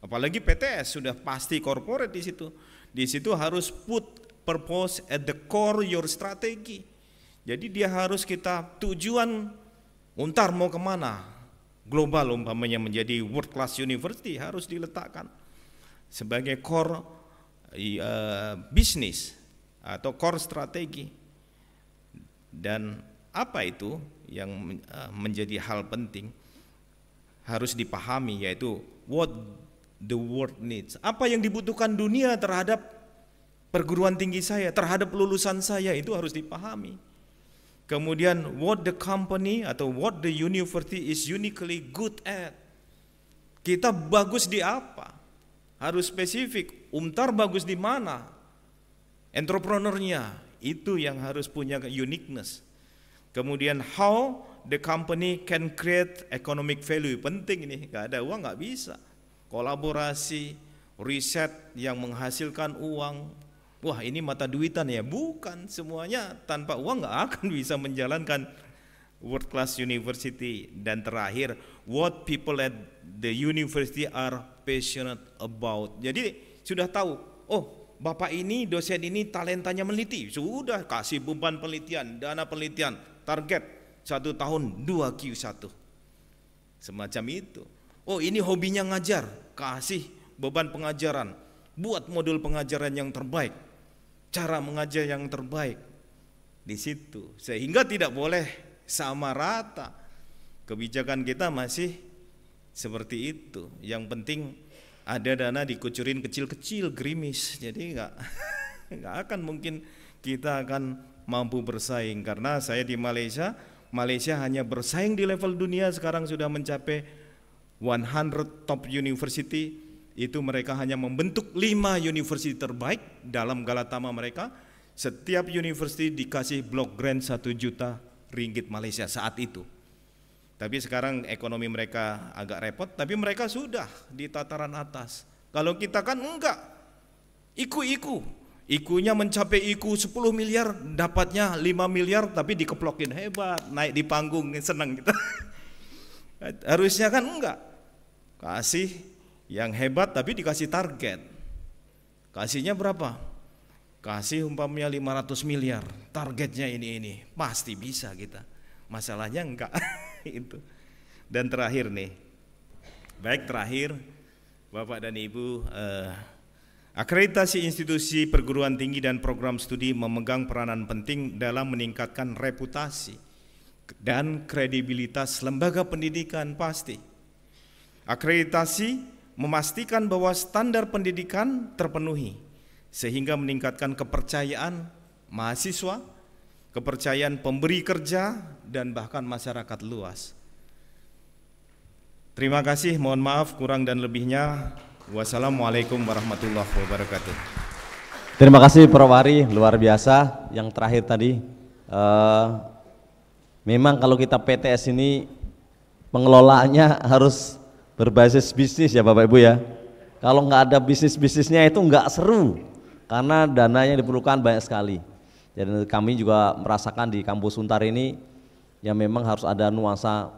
apalagi PTS sudah pasti corporate di situ. Di situ harus put purpose at the core your strategy jadi dia harus kita tujuan untar mau kemana global umpamanya menjadi world class university harus diletakkan sebagai core uh, eh, bisnis atau core strategi dan apa itu yang eh, menjadi hal penting harus dipahami yaitu what the world needs apa yang dibutuhkan dunia terhadap perguruan tinggi saya terhadap lulusan saya itu harus dipahami Kemudian what the company atau what the university is uniquely good at. Kita bagus di apa? Harus spesifik. Umtar bagus di mana? Entrepreneurnya itu yang harus punya uniqueness. Kemudian how the company can create economic value penting ini. Gak ada uang nggak bisa. Kolaborasi, riset yang menghasilkan uang, wah ini mata duitan ya. Bukan semuanya tanpa uang nggak akan [laughs] bisa menjalankan world class university dan terakhir what people at the university are passionate about. Jadi sudah tahu, oh bapak ini dosen ini talentanya meneliti, sudah kasih beban penelitian, dana penelitian, target satu tahun 2 Q1. Semacam itu. Oh ini hobinya ngajar, kasih beban pengajaran, buat modul pengajaran yang terbaik cara mengajar yang terbaik di situ sehingga tidak boleh sama rata kebijakan kita masih seperti itu yang penting ada dana dikucurin kecil-kecil gerimis jadi nggak [laughs] nggak akan mungkin kita akan mampu bersaing karena saya di Malaysia Malaysia hanya bersaing di level dunia sekarang sudah mencapai 100 top university itu mereka hanya membentuk lima universiti terbaik dalam Galatama mereka. Setiap universiti dikasih blok grant satu juta ringgit Malaysia saat itu. Tapi sekarang ekonomi mereka agak repot, tapi mereka sudah di tataran atas. Kalau kita kan enggak, iku-iku. Ikunya mencapai iku 10 miliar, dapatnya 5 miliar tapi dikeplokin hebat, naik di panggung senang kita. Gitu. [laughs] Harusnya kan enggak. Kasih yang hebat tapi dikasih target. Kasihnya berapa? Kasih umpamanya 500 miliar, targetnya ini ini. Pasti bisa kita. Masalahnya enggak [laughs] itu. Dan terakhir nih. Baik terakhir Bapak dan Ibu eh, Akreditasi institusi perguruan tinggi dan program studi memegang peranan penting dalam meningkatkan reputasi dan kredibilitas lembaga pendidikan pasti. Akreditasi memastikan bahwa standar pendidikan terpenuhi sehingga meningkatkan kepercayaan mahasiswa, kepercayaan pemberi kerja dan bahkan masyarakat luas. Terima kasih, mohon maaf kurang dan lebihnya. Wassalamualaikum warahmatullahi wabarakatuh. Terima kasih Prof. Wari, luar biasa. Yang terakhir tadi, uh, memang kalau kita PTS ini pengelolaannya harus berbasis bisnis ya Bapak Ibu ya. Kalau nggak ada bisnis-bisnisnya itu nggak seru karena dana yang diperlukan banyak sekali. Jadi kami juga merasakan di kampus Untar ini yang memang harus ada nuansa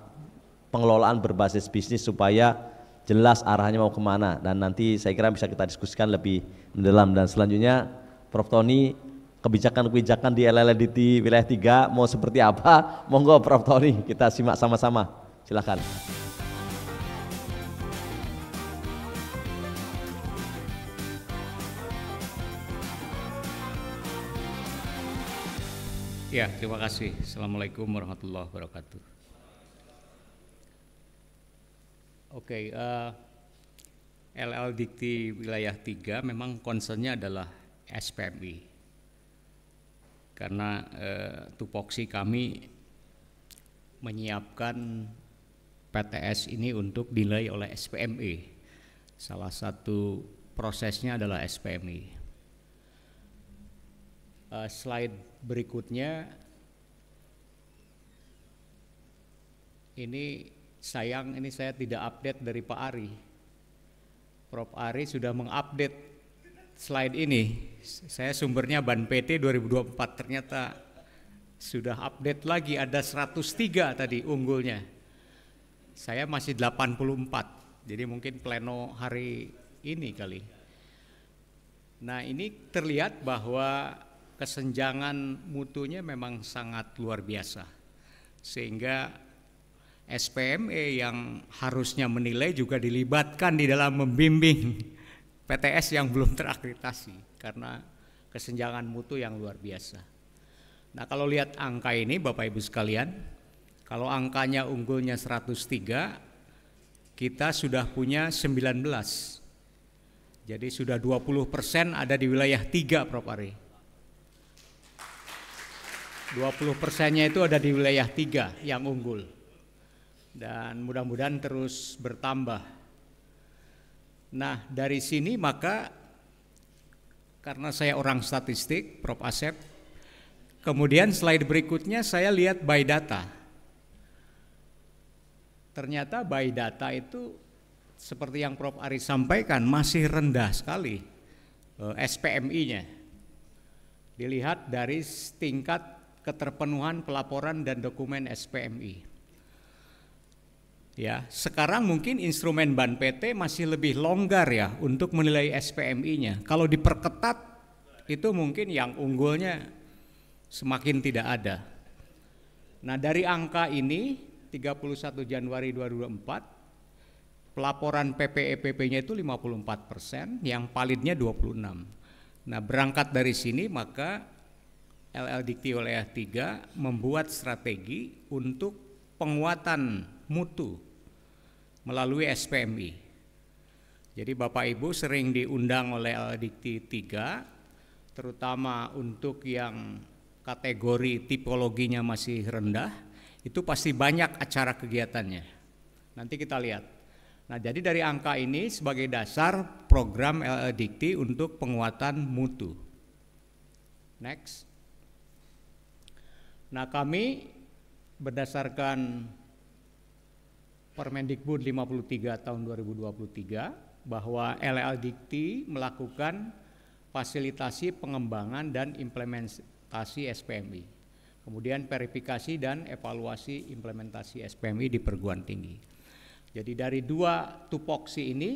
pengelolaan berbasis bisnis supaya jelas arahnya mau kemana dan nanti saya kira bisa kita diskusikan lebih mendalam dan selanjutnya Prof. Tony kebijakan-kebijakan di LLDT wilayah 3 mau seperti apa monggo Prof. Tony kita simak sama-sama silahkan Ya, terima kasih. Assalamualaikum warahmatullahi wabarakatuh. Oke, okay, uh, eh, LL Dikti Wilayah 3 memang concernnya adalah SPMI. Karena uh, tupoksi kami menyiapkan PTS ini untuk dinilai oleh SPMI. Salah satu prosesnya adalah SPMI. Uh, eh, slide berikutnya ini sayang ini saya tidak update dari Pak Ari. Prof Ari sudah mengupdate slide ini. Saya sumbernya Ban PT 2024 ternyata sudah update lagi ada 103 tadi unggulnya. Saya masih 84. Jadi mungkin pleno hari ini kali. Nah, ini terlihat bahwa kesenjangan mutunya memang sangat luar biasa. Sehingga SPME yang harusnya menilai juga dilibatkan di dalam membimbing PTS yang belum terakreditasi karena kesenjangan mutu yang luar biasa. Nah, kalau lihat angka ini Bapak Ibu sekalian, kalau angkanya unggulnya 103, kita sudah punya 19. Jadi sudah 20 persen ada di wilayah 3 Prof. Ari. 20 persennya itu ada di wilayah tiga yang unggul dan mudah-mudahan terus bertambah. Nah dari sini maka karena saya orang statistik, Prof. Asep, kemudian slide berikutnya saya lihat by data. Ternyata by data itu seperti yang Prof. Ari sampaikan masih rendah sekali eh, SPMI-nya. Dilihat dari tingkat keterpenuhan pelaporan dan dokumen SPMI. Ya, sekarang mungkin instrumen ban PT masih lebih longgar ya untuk menilai SPMI-nya. Kalau diperketat itu mungkin yang unggulnya semakin tidak ada. Nah, dari angka ini 31 Januari 2024 pelaporan PPEPP-nya itu 54 persen, yang validnya 26. Nah, berangkat dari sini maka LL Dikti oleh 3 membuat strategi untuk penguatan mutu melalui SPMI. Jadi Bapak Ibu sering diundang oleh LL Dikti 3 terutama untuk yang kategori tipologinya masih rendah itu pasti banyak acara kegiatannya. Nanti kita lihat. Nah, jadi dari angka ini sebagai dasar program LL Dikti untuk penguatan mutu. Next. Nah kami berdasarkan Permendikbud 53 tahun 2023 bahwa LL Dikti melakukan fasilitasi pengembangan dan implementasi SPMI. Kemudian verifikasi dan evaluasi implementasi SPMI di perguruan tinggi. Jadi dari dua tupoksi ini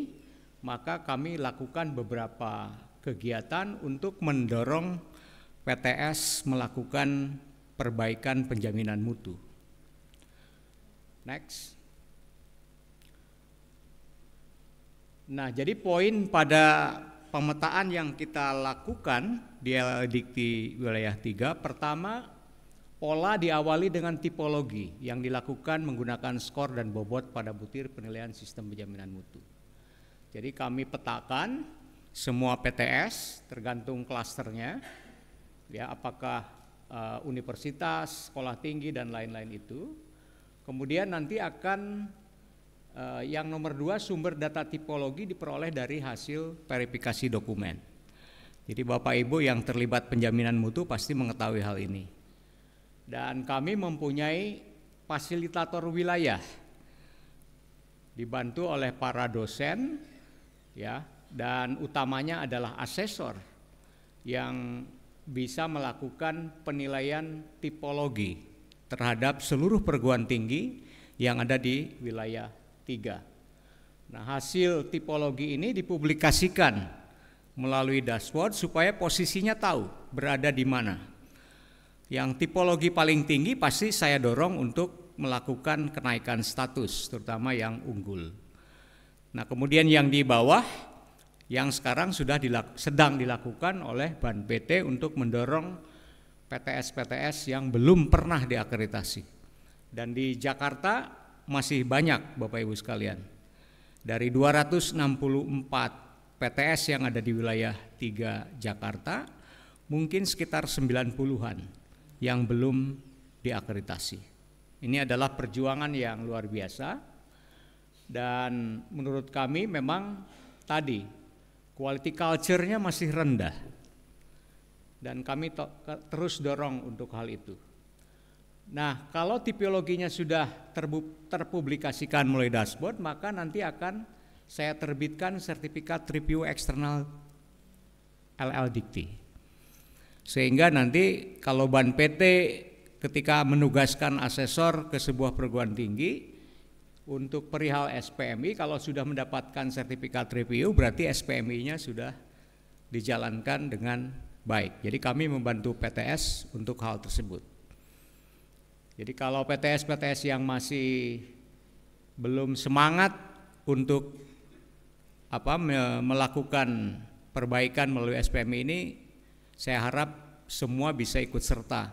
maka kami lakukan beberapa kegiatan untuk mendorong PTS melakukan perbaikan penjaminan mutu. Next. Nah, jadi poin pada pemetaan yang kita lakukan di dikti wilayah 3, pertama pola diawali dengan tipologi yang dilakukan menggunakan skor dan bobot pada butir penilaian sistem penjaminan mutu. Jadi kami petakan semua PTS tergantung klasternya, ya apakah uh, universitas, sekolah tinggi dan lain-lain itu. Kemudian nanti akan uh, yang nomor dua sumber data tipologi diperoleh dari hasil verifikasi dokumen. Jadi Bapak Ibu yang terlibat penjaminan mutu pasti mengetahui hal ini. Dan kami mempunyai fasilitator wilayah dibantu oleh para dosen ya dan utamanya adalah asesor yang bisa melakukan penilaian tipologi terhadap seluruh perguruan tinggi yang ada di wilayah 3. Nah, hasil tipologi ini dipublikasikan melalui dashboard supaya posisinya tahu berada di mana. Yang tipologi paling tinggi pasti saya dorong untuk melakukan kenaikan status, terutama yang unggul. Nah, kemudian yang di bawah yang sekarang sudah dilaku, sedang dilakukan oleh Ban PT untuk mendorong PTS-PTS yang belum pernah diakreditasi. Dan di Jakarta masih banyak Bapak Ibu sekalian. Dari 264 PTS yang ada di wilayah 3 Jakarta, mungkin sekitar 90-an yang belum diakreditasi. Ini adalah perjuangan yang luar biasa dan menurut kami memang tadi Quality culture-nya masih rendah. Dan kami terus dorong untuk hal itu. Nah, kalau tipologinya sudah terpublikasikan melalui dashboard, maka nanti akan saya terbitkan sertifikat review eksternal LL Sehingga nanti kalau Ban PT ketika menugaskan asesor ke sebuah perguruan tinggi, untuk perihal SPMI, kalau sudah mendapatkan sertifikat review, berarti SPMI-nya sudah dijalankan dengan baik. Jadi kami membantu PTS untuk hal tersebut. Jadi kalau PTS-PTS yang masih belum semangat untuk apa melakukan perbaikan melalui SPMI ini, saya harap semua bisa ikut serta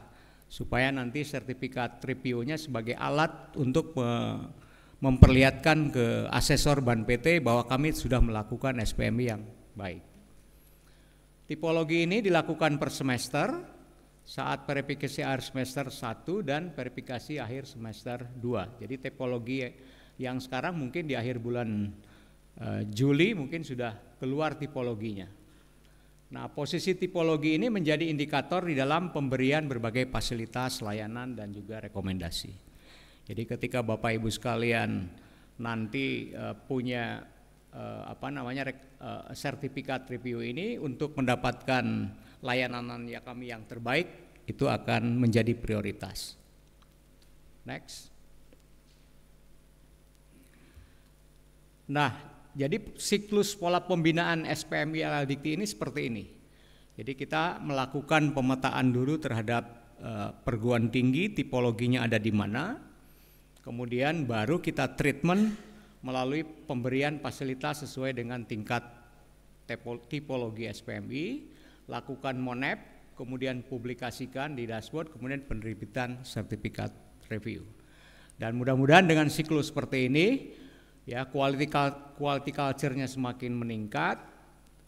supaya nanti sertifikat review TriPU-nya sebagai alat untuk memperlihatkan ke asesor Ban PT bahwa kami sudah melakukan SPMI yang baik. Tipologi ini dilakukan per semester saat verifikasi akhir semester 1 dan verifikasi akhir semester 2. Jadi tipologi yang sekarang mungkin di akhir bulan eh, Juli mungkin sudah keluar tipologinya. Nah, posisi tipologi ini menjadi indikator di dalam pemberian berbagai fasilitas, layanan dan juga rekomendasi. Jadi ketika Bapak Ibu sekalian nanti uh, punya uh, apa namanya uh, sertifikat review ini untuk mendapatkan layanan ya kami yang terbaik itu akan menjadi prioritas. Next. Nah, jadi siklus pola pembinaan SPM ILL ini seperti ini. Jadi kita melakukan pemetaan dulu terhadap uh, perguruan tinggi, tipologinya ada di mana, kemudian baru kita treatment melalui pemberian fasilitas sesuai dengan tingkat tipologi SPMI, lakukan monep, kemudian publikasikan di dashboard, kemudian penerbitan sertifikat review. Dan mudah-mudahan dengan siklus seperti ini, ya quality, quality culture-nya semakin meningkat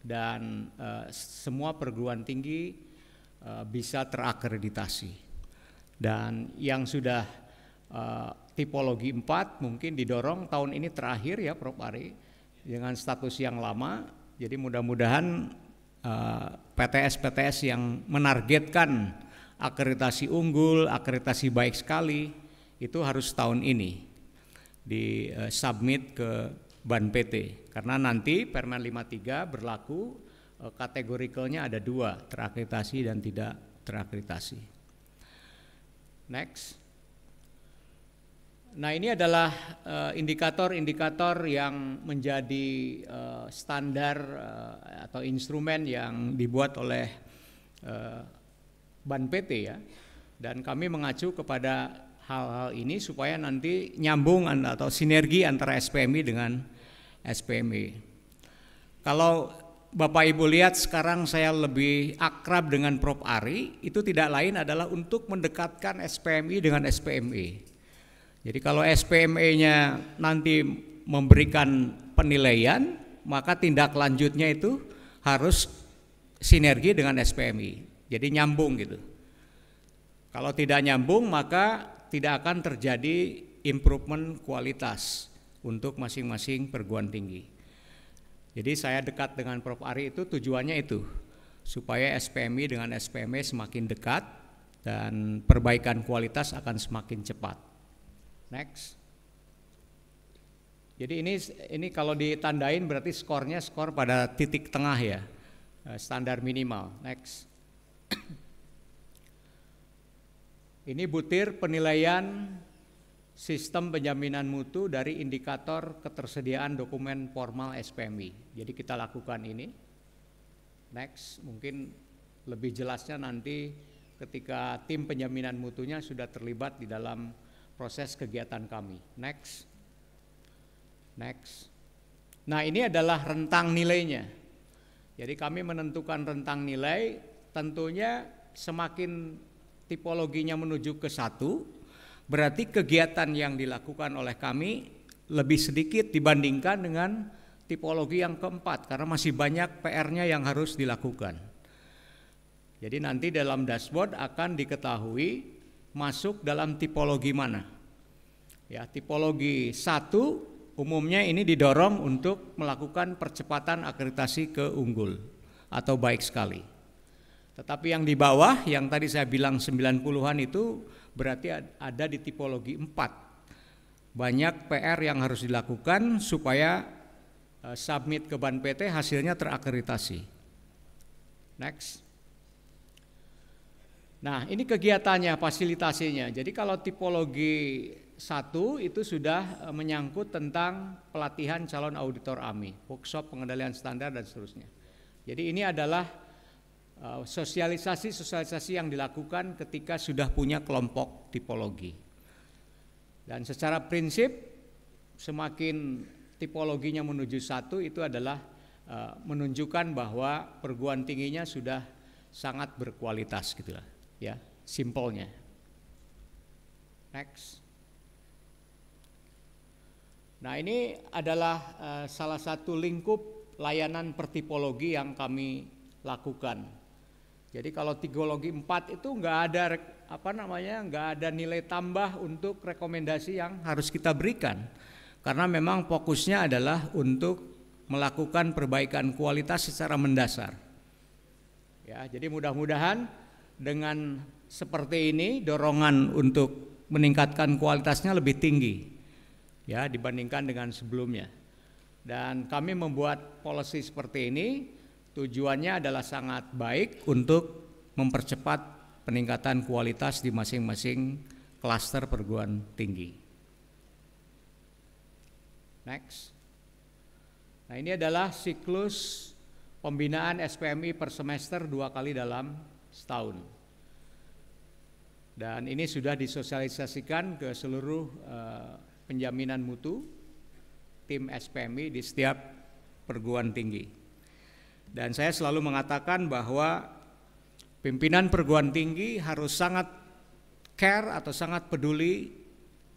dan uh, semua perguruan tinggi uh, bisa terakreditasi. Dan yang sudah uh, tipologi 4 mungkin didorong tahun ini terakhir ya Prof Ari dengan status yang lama. Jadi mudah-mudahan eh, PTS-PTS yang menargetkan akreditasi unggul, akreditasi baik sekali itu harus tahun ini di eh, submit ke Ban PT karena nanti Permen 53 berlaku eh, kategorikalnya ada dua terakreditasi dan tidak terakreditasi. Next. Nah, ini adalah eh, indikator-indikator yang menjadi eh, standar eh, atau instrumen yang dibuat oleh Ban PT ya. Dan kami mengacu kepada hal-hal ini supaya nanti nyambung atau sinergi antara SPMI dengan SPMI. Kalau Bapak Ibu lihat sekarang saya lebih akrab dengan Prof Ari, itu tidak lain adalah untuk mendekatkan SPMI dengan SPMI jadi kalau SPME-nya nanti memberikan penilaian, maka tindak lanjutnya itu harus sinergi dengan SPMI. E. Jadi nyambung gitu. Kalau tidak nyambung maka tidak akan terjadi improvement kualitas untuk masing-masing perguruan tinggi. Jadi saya dekat dengan Prof Ari itu tujuannya itu supaya SPMI e dengan SPME semakin dekat dan perbaikan kualitas akan semakin cepat. Next. Jadi ini ini kalau ditandain berarti skornya skor pada titik tengah ya. Eh, standar minimal. Next. [clears throat] Ini butir penilaian sistem penjaminan mutu dari indikator ketersediaan dokumen formal SPMI. Jadi kita lakukan ini. Next, mungkin lebih jelasnya nanti ketika tim penjaminan mutunya sudah terlibat di dalam proses kegiatan kami. Next. Next. Nah, ini adalah rentang nilainya. Jadi kami menentukan rentang nilai tentunya semakin tipologinya menuju ke satu, berarti kegiatan yang dilakukan oleh kami lebih sedikit dibandingkan dengan tipologi yang keempat karena masih banyak PR-nya yang harus dilakukan. Jadi nanti dalam dashboard akan diketahui masuk dalam tipologi mana. Ya, tipologi satu umumnya ini didorong untuk melakukan percepatan akreditasi ke unggul atau baik sekali. Tetapi yang di bawah yang tadi saya bilang 90-an itu berarti ada di tipologi 4. Banyak PR yang harus dilakukan supaya eh, submit ke Ban PT hasilnya terakreditasi. Next. Nah, ini kegiatannya, fasilitasinya. Jadi kalau tipologi satu itu sudah eh, menyangkut tentang pelatihan calon auditor AMI, workshop pengendalian standar dan seterusnya. Jadi ini adalah sosialisasi-sosialisasi eh, yang dilakukan ketika sudah punya kelompok tipologi. Dan secara prinsip semakin tipologinya menuju satu itu adalah eh, menunjukkan bahwa perguruan tingginya sudah sangat berkualitas gitu ya simpelnya next nah ini adalah uh, salah satu lingkup layanan pertipologi yang kami lakukan jadi kalau tipologi 4 itu nggak ada apa namanya nggak ada nilai tambah untuk rekomendasi yang harus kita berikan karena memang fokusnya adalah untuk melakukan perbaikan kualitas secara mendasar. Ya, jadi mudah-mudahan dengan seperti ini dorongan untuk meningkatkan kualitasnya lebih tinggi ya dibandingkan dengan sebelumnya. Dan kami membuat policy seperti ini tujuannya adalah sangat baik untuk mempercepat peningkatan kualitas di masing-masing klaster perguruan tinggi. Next. Nah, ini adalah siklus pembinaan SPMI per semester dua kali dalam setahun. Dan ini sudah disosialisasikan ke seluruh uh, penjaminan mutu tim SPMI di setiap perguruan tinggi. Dan saya selalu mengatakan bahwa pimpinan perguruan tinggi harus sangat care atau sangat peduli,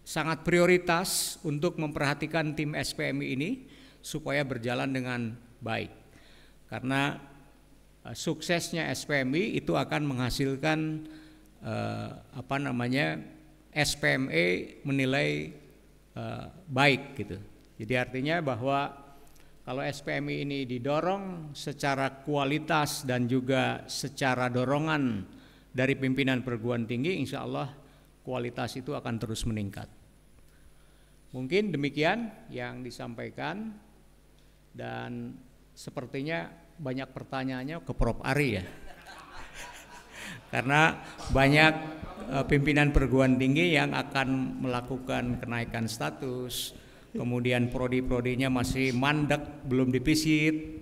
sangat prioritas untuk memperhatikan tim SPMI ini supaya berjalan dengan baik. Karena Eh, suksesnya SPMI itu akan menghasilkan eh, apa namanya SPME menilai eh, baik gitu. Jadi artinya bahwa kalau SPMI ini didorong secara kualitas dan juga secara dorongan dari pimpinan perguruan tinggi, insya Allah kualitas itu akan terus meningkat. Mungkin demikian yang disampaikan dan sepertinya banyak pertanyaannya ke Prof Ari ya. [laughs] Karena banyak uh, pimpinan perguruan tinggi yang akan melakukan kenaikan status, kemudian prodi-prodinya masih mandek, belum dipisit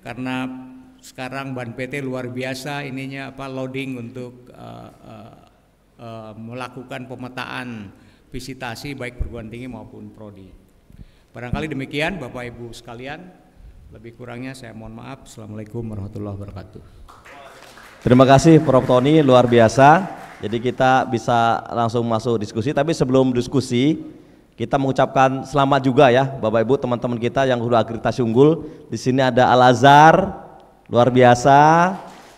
karena sekarang Ban PT luar biasa ininya apa loading untuk uh, uh, uh, melakukan pemetaan visitasi baik perguruan tinggi maupun prodi. Barangkali demikian Bapak Ibu sekalian. Lebih kurangnya saya mohon maaf. Assalamualaikum warahmatullahi wabarakatuh. Terima kasih Prof. Tony, luar biasa. Jadi kita bisa langsung masuk diskusi, tapi sebelum diskusi kita mengucapkan selamat juga ya Bapak Ibu teman-teman kita yang sudah akreditasi unggul. Di sini ada Al Azhar, luar biasa.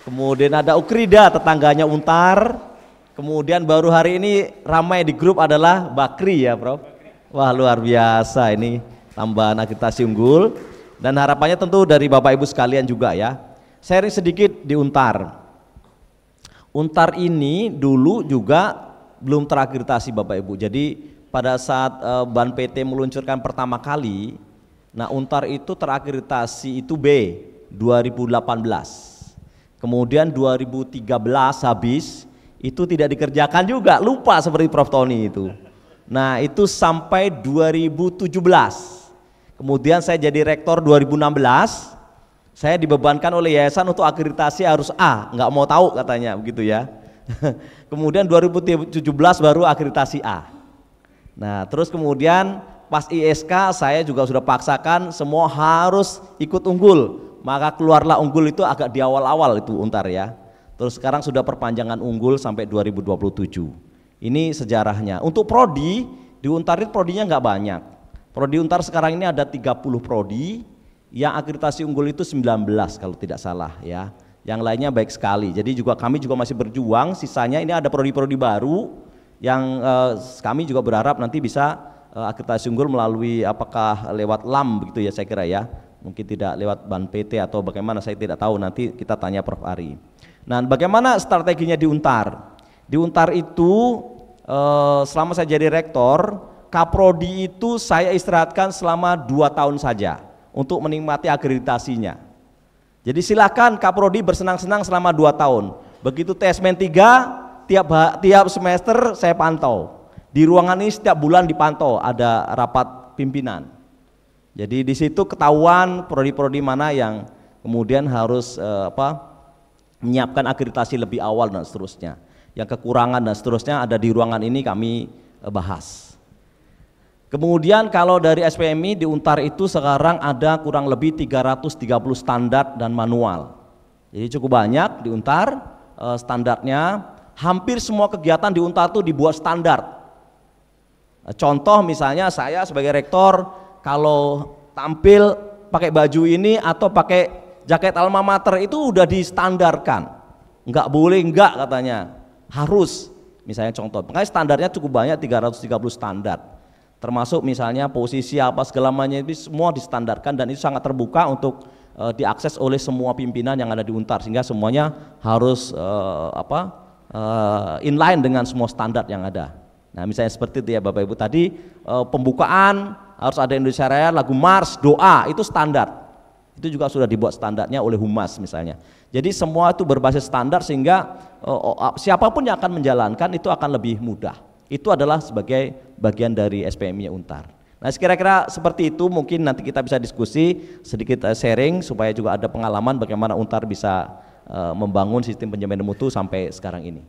Kemudian ada Ukrida tetangganya Untar. Kemudian baru hari ini ramai di grup adalah Bakri ya Prof. Wah luar biasa ini tambahan akreditasi unggul. Dan harapannya tentu dari Bapak Ibu sekalian juga ya. Sharing sedikit di Untar. Untar ini dulu juga belum terakreditasi Bapak Ibu. Jadi pada saat uh, Ban PT meluncurkan pertama kali, nah Untar itu terakreditasi itu B 2018. Kemudian 2013 habis itu tidak dikerjakan juga, lupa seperti Prof Tony itu. Nah, itu sampai 2017. Kemudian saya jadi rektor 2016. Saya dibebankan oleh yayasan untuk akreditasi harus A, nggak mau tahu katanya begitu ya. [laughs] kemudian 2017 baru akreditasi A. Nah, terus kemudian pas ISK saya juga sudah paksakan semua harus ikut unggul. Maka keluarlah unggul itu agak di awal-awal itu untar ya. Terus sekarang sudah perpanjangan unggul sampai 2027. Ini sejarahnya. Untuk prodi di Untarit prodinya nggak banyak. Prodi Untar sekarang ini ada 30 prodi, yang akreditasi unggul itu 19 kalau tidak salah ya. Yang lainnya baik sekali. Jadi juga kami juga masih berjuang, sisanya ini ada prodi-prodi baru yang eh, kami juga berharap nanti bisa eh, akreditasi unggul melalui apakah lewat LAM begitu ya saya kira ya. Mungkin tidak lewat Ban PT atau bagaimana saya tidak tahu nanti kita tanya Prof Ari. Nah, bagaimana strateginya di Untar? Di Untar itu eh, selama saya jadi rektor Kaprodi itu saya istirahatkan selama dua tahun saja untuk menikmati akreditasinya. Jadi silakan Kaprodi bersenang-senang selama dua tahun. Begitu tes men 3 tiap tiap semester saya pantau. Di ruangan ini setiap bulan dipantau ada rapat pimpinan. Jadi di situ ketahuan prodi-prodi mana yang kemudian harus eh, apa menyiapkan akreditasi lebih awal dan seterusnya. Yang kekurangan dan seterusnya ada di ruangan ini kami eh, bahas. Kemudian kalau dari SPMI di Untar itu sekarang ada kurang lebih 330 standar dan manual. Jadi cukup banyak di Untar eh, standarnya. Hampir semua kegiatan di Untar itu dibuat standar. Eh, contoh misalnya saya sebagai rektor kalau tampil pakai baju ini atau pakai jaket alma mater itu udah distandarkan. Enggak boleh enggak katanya. Harus misalnya contoh. Makanya standarnya cukup banyak 330 standar termasuk misalnya posisi apa segala macamnya itu semua distandarkan dan itu sangat terbuka untuk e, diakses oleh semua pimpinan yang ada di Untar sehingga semuanya harus e, apa e, eh, inline dengan semua standar yang ada. Nah, misalnya seperti itu ya Bapak Ibu tadi e, pembukaan harus ada Indonesia Raya, lagu mars, doa itu standar. Itu juga sudah dibuat standarnya oleh humas misalnya. Jadi semua itu berbasis standar sehingga e, siapapun yang akan menjalankan itu akan lebih mudah. Itu adalah sebagai bagian dari spmi Untar. Nah, kira-kira seperti itu mungkin nanti kita bisa diskusi sedikit eh, sharing supaya juga ada pengalaman bagaimana Untar bisa eh, membangun sistem penjaminan mutu sampai sekarang ini.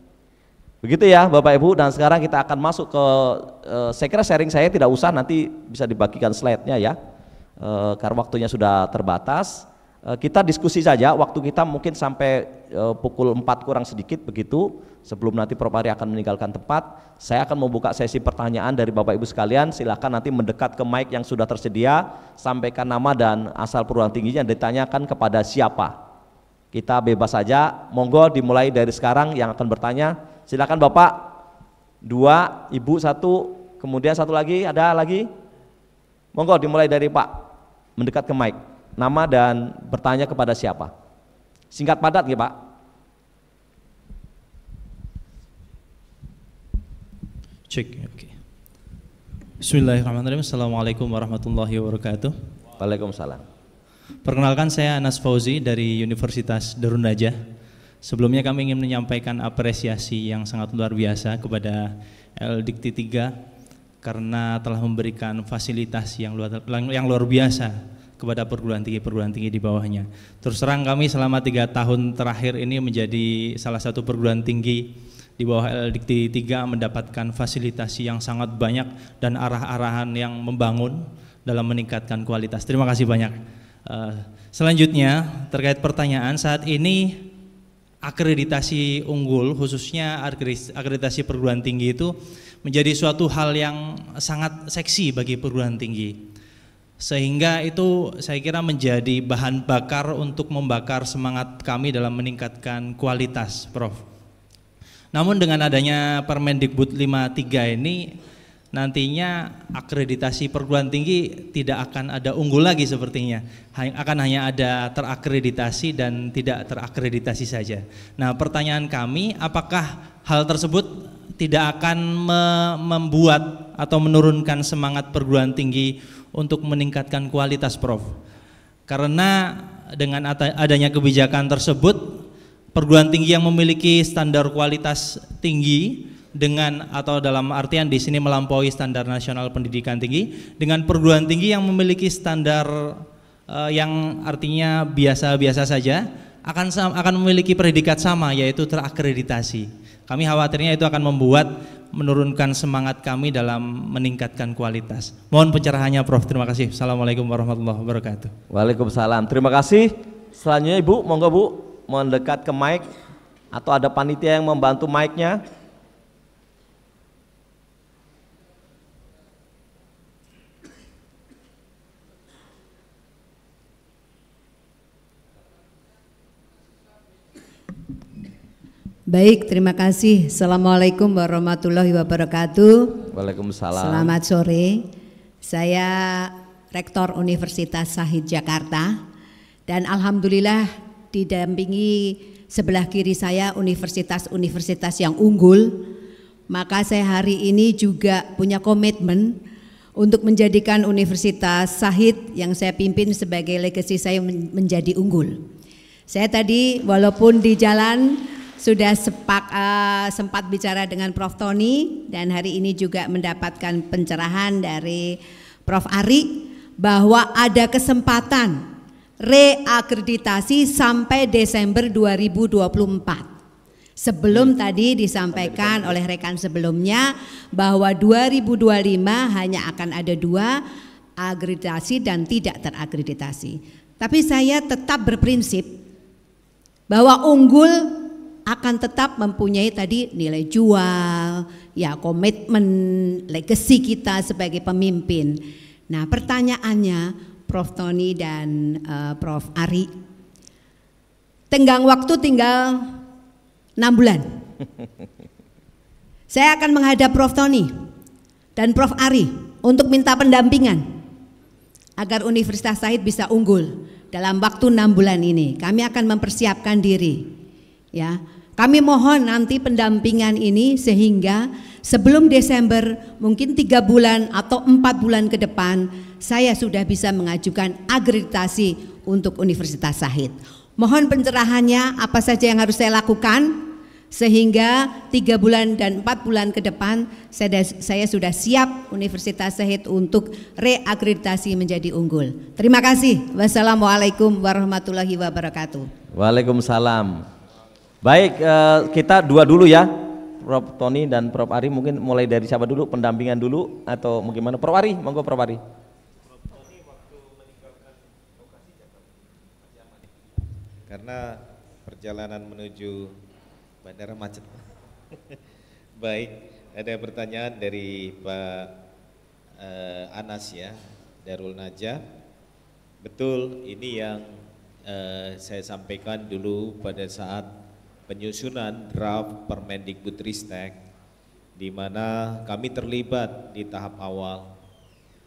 Begitu ya Bapak Ibu dan sekarang kita akan masuk ke eh, saya kira sharing saya tidak usah nanti bisa dibagikan slide-nya ya. karena waktunya sudah terbatas. Eh, kita diskusi saja waktu kita mungkin sampai eh, pukul 4 kurang sedikit begitu sebelum nanti Prof Ari akan meninggalkan tempat saya akan membuka sesi pertanyaan dari Bapak Ibu sekalian silahkan nanti mendekat ke mic yang sudah tersedia sampaikan nama dan asal perguruan tingginya ditanyakan kepada siapa kita bebas saja monggo dimulai dari sekarang yang akan bertanya silahkan Bapak dua Ibu satu kemudian satu lagi ada lagi monggo dimulai dari Pak mendekat ke mic nama dan bertanya kepada siapa. Singkat padat nih, ya, Pak. Cek, oke. Okay. Bismillahirrahmanirrahim. Assalamualaikum warahmatullahi wabarakatuh. Waalaikumsalam. Perkenalkan saya Anas Fauzi dari Universitas Darundaja. Sebelumnya kami ingin menyampaikan apresiasi yang sangat luar biasa kepada LDIKTI 3 karena telah memberikan fasilitas yang luar, yang luar biasa kepada perguruan tinggi-perguruan tinggi di bawahnya. Terus terang kami selama tiga tahun terakhir ini menjadi salah satu perguruan tinggi di bawah LDT 3 mendapatkan fasilitasi yang sangat banyak dan arah-arahan yang membangun dalam meningkatkan kualitas. Terima kasih banyak. Eh, selanjutnya terkait pertanyaan saat ini akreditasi unggul khususnya akreditasi perguruan tinggi itu menjadi suatu hal yang sangat seksi bagi perguruan tinggi sehingga itu saya kira menjadi bahan bakar untuk membakar semangat kami dalam meningkatkan kualitas Prof. Namun dengan adanya Permendikbud 53 ini nantinya akreditasi perguruan tinggi tidak akan ada unggul lagi sepertinya akan hanya ada terakreditasi dan tidak terakreditasi saja. Nah pertanyaan kami apakah hal tersebut tidak akan membuat atau menurunkan semangat perguruan tinggi untuk meningkatkan kualitas Prof. Karena dengan adanya kebijakan tersebut, perguruan tinggi yang memiliki standar kualitas tinggi dengan atau dalam artian di sini melampaui standar nasional pendidikan tinggi dengan perguruan tinggi yang memiliki standar uh, yang artinya biasa-biasa saja akan akan memiliki predikat sama yaitu terakreditasi. Kami khawatirnya itu akan membuat menurunkan semangat kami dalam meningkatkan kualitas. Mohon pencerahannya Prof. Terima kasih. Assalamualaikum warahmatullahi wabarakatuh. Waalaikumsalam. Terima kasih. Selanjutnya Ibu, monggo Bu mendekat ke mic atau ada panitia yang membantu mic-nya. Baik, terima kasih. Assalamualaikum warahmatullahi wabarakatuh. Waalaikumsalam. Selamat sore. Saya Rektor Universitas Sahid Jakarta dan Alhamdulillah didampingi sebelah kiri saya universitas-universitas yang unggul. Maka saya hari ini juga punya komitmen untuk menjadikan Universitas Sahid yang saya pimpin sebagai legacy saya menjadi unggul. Saya tadi walaupun di jalan sudah sepak, uh, sempat bicara dengan Prof. Tony dan hari ini juga mendapatkan pencerahan dari Prof. Ari bahwa ada kesempatan reakreditasi sampai Desember 2024. Sebelum hmm. tadi disampaikan oleh rekan sebelumnya bahwa 2025 hanya akan ada dua akreditasi dan tidak terakreditasi. Tapi saya tetap berprinsip bahwa unggul akan tetap mempunyai tadi nilai jual, ya komitmen, legacy kita sebagai pemimpin. Nah pertanyaannya Prof. Tony dan uh, Prof. Ari, tenggang waktu tinggal 6 bulan. [laughs] Saya akan menghadap Prof. Tony dan Prof. Ari untuk minta pendampingan agar Universitas Said bisa unggul dalam waktu enam bulan ini. Kami akan mempersiapkan diri. Ya, kami mohon nanti pendampingan ini sehingga sebelum Desember mungkin tiga bulan atau empat bulan ke depan saya sudah bisa mengajukan akreditasi untuk Universitas Sahid. Mohon pencerahannya apa saja yang harus saya lakukan sehingga tiga bulan dan empat bulan ke depan saya, saya sudah siap Universitas Sahid untuk reakreditasi menjadi unggul. Terima kasih. Wassalamualaikum warahmatullahi wabarakatuh. Waalaikumsalam. Baik, eh, kita dua dulu ya. Prof Tony dan Prof Ari mungkin mulai dari siapa dulu pendampingan dulu atau bagaimana Prof Ari monggo Prof Ari karena perjalanan menuju bandara macet [laughs] baik ada pertanyaan dari Pak eh, Anas ya Darul Najah betul ini yang eh, saya sampaikan dulu pada saat penyusunan draft Permendikbudristek di mana kami terlibat di tahap awal.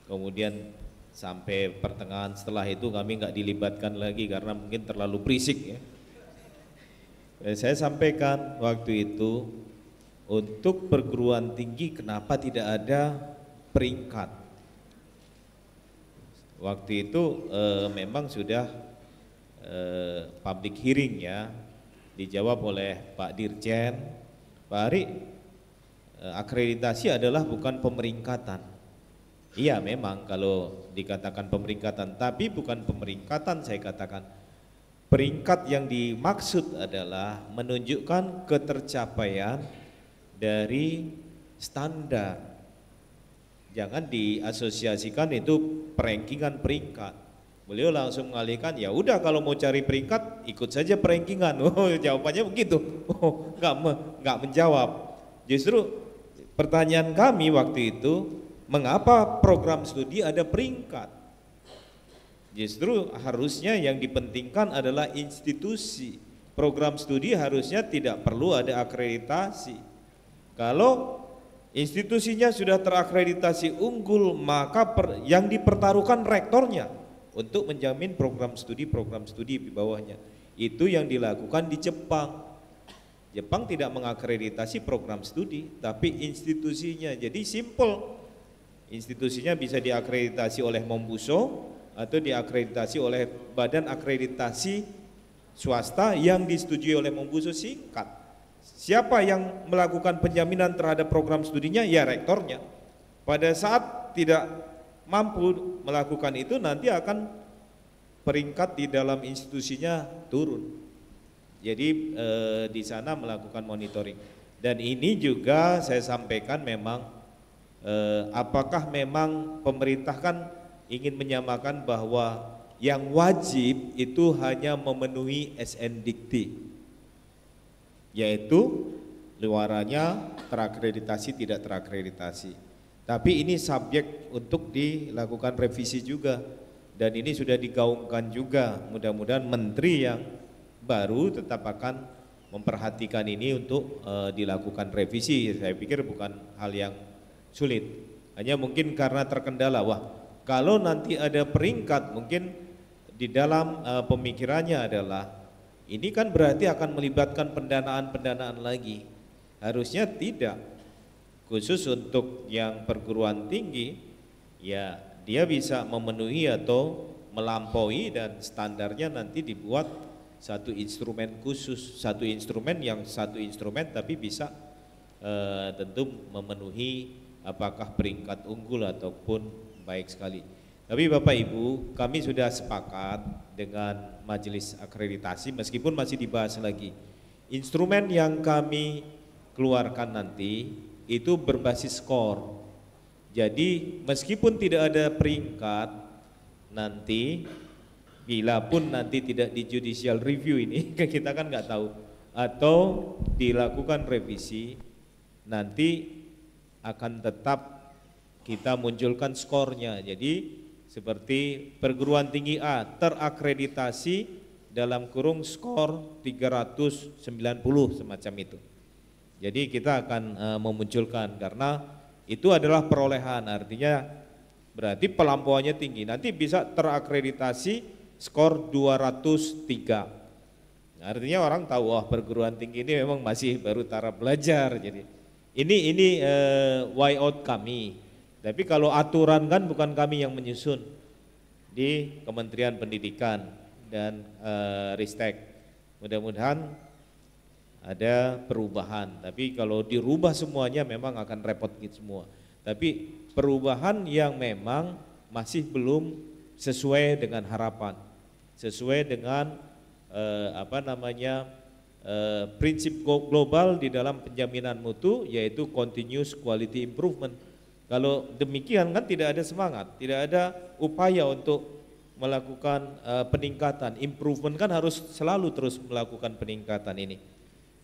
Kemudian sampai pertengahan setelah itu kami nggak dilibatkan lagi karena mungkin terlalu berisik ya. Eh, saya sampaikan waktu itu untuk perguruan tinggi kenapa tidak ada peringkat. Waktu itu e, memang sudah e, public hearing ya, dijawab oleh Pak Dirjen, Pak Ari, eh, akreditasi adalah bukan pemeringkatan. Iya memang kalau dikatakan pemeringkatan, tapi bukan pemeringkatan saya katakan. Peringkat yang dimaksud adalah menunjukkan ketercapaian dari standar. Jangan diasosiasikan itu perengkingan peringkat. Beliau langsung mengalihkan, ya udah kalau mau cari peringkat ikut saja perengkingan. [laughs] Oh, jawabannya begitu. Oh, nggak me, menjawab. Justru pertanyaan kami waktu itu, mengapa program studi ada peringkat? Justru harusnya yang dipentingkan adalah institusi. Program studi harusnya tidak perlu ada akreditasi. Kalau institusinya sudah terakreditasi unggul, maka per, yang dipertaruhkan rektornya untuk menjamin program studi-program studi di bawahnya. Itu yang dilakukan di Jepang. Jepang tidak mengakreditasi program studi, tapi institusinya. Jadi simple. Institusinya bisa diakreditasi oleh Mombuso atau diakreditasi oleh badan akreditasi swasta yang disetujui oleh Mombuso singkat. Siapa yang melakukan penjaminan terhadap program studinya? Ya rektornya. Pada saat tidak mampu melakukan itu nanti akan peringkat di dalam institusinya turun. Jadi e, di sana melakukan monitoring. Dan ini juga saya sampaikan memang e, apakah memang pemerintah kan ingin menyamakan bahwa yang wajib itu hanya memenuhi SN Dikti yaitu luarannya terakreditasi tidak terakreditasi tapi ini subjek untuk dilakukan revisi juga dan ini sudah digaungkan juga. Mudah-mudahan menteri yang baru tetap akan memperhatikan ini untuk e, dilakukan revisi. Saya pikir bukan hal yang sulit. Hanya mungkin karena terkendala. Wah, kalau nanti ada peringkat mungkin di dalam e, pemikirannya adalah ini kan berarti akan melibatkan pendanaan-pendanaan lagi. Harusnya tidak Khusus untuk yang perguruan tinggi, ya dia bisa memenuhi atau melampaui dan standarnya nanti dibuat satu instrumen khusus, satu instrumen yang satu instrumen tapi bisa e, tentu memenuhi apakah peringkat unggul ataupun baik sekali. Tapi Bapak Ibu, kami sudah sepakat dengan majelis akreditasi meskipun masih dibahas lagi. Instrumen yang kami keluarkan nanti itu berbasis skor. Jadi meskipun tidak ada peringkat nanti bila pun nanti tidak di judicial review ini [laughs] kan kita kan nggak tahu atau dilakukan revisi nanti akan tetap kita munculkan skornya. Jadi seperti perguruan tinggi A terakreditasi dalam kurung skor 390 semacam itu. Jadi kita akan uh, memunculkan karena itu adalah perolehan artinya berarti pelampauannya tinggi. Nanti bisa terakreditasi skor 203. Artinya orang tahu wah oh, perguruan tinggi ini memang masih baru taraf belajar. Jadi ini ini uh, why out kami. Tapi kalau aturan kan bukan kami yang menyusun di Kementerian Pendidikan dan uh, Ristek. Mudah-mudahan ada perubahan. Tapi kalau dirubah semuanya memang akan repot gitu semua. Tapi perubahan yang memang masih belum sesuai dengan harapan, sesuai dengan eh, apa namanya eh, prinsip global di dalam penjaminan mutu yaitu continuous quality improvement. Kalau demikian kan tidak ada semangat, tidak ada upaya untuk melakukan uh, peningkatan, improvement kan harus selalu terus melakukan peningkatan ini.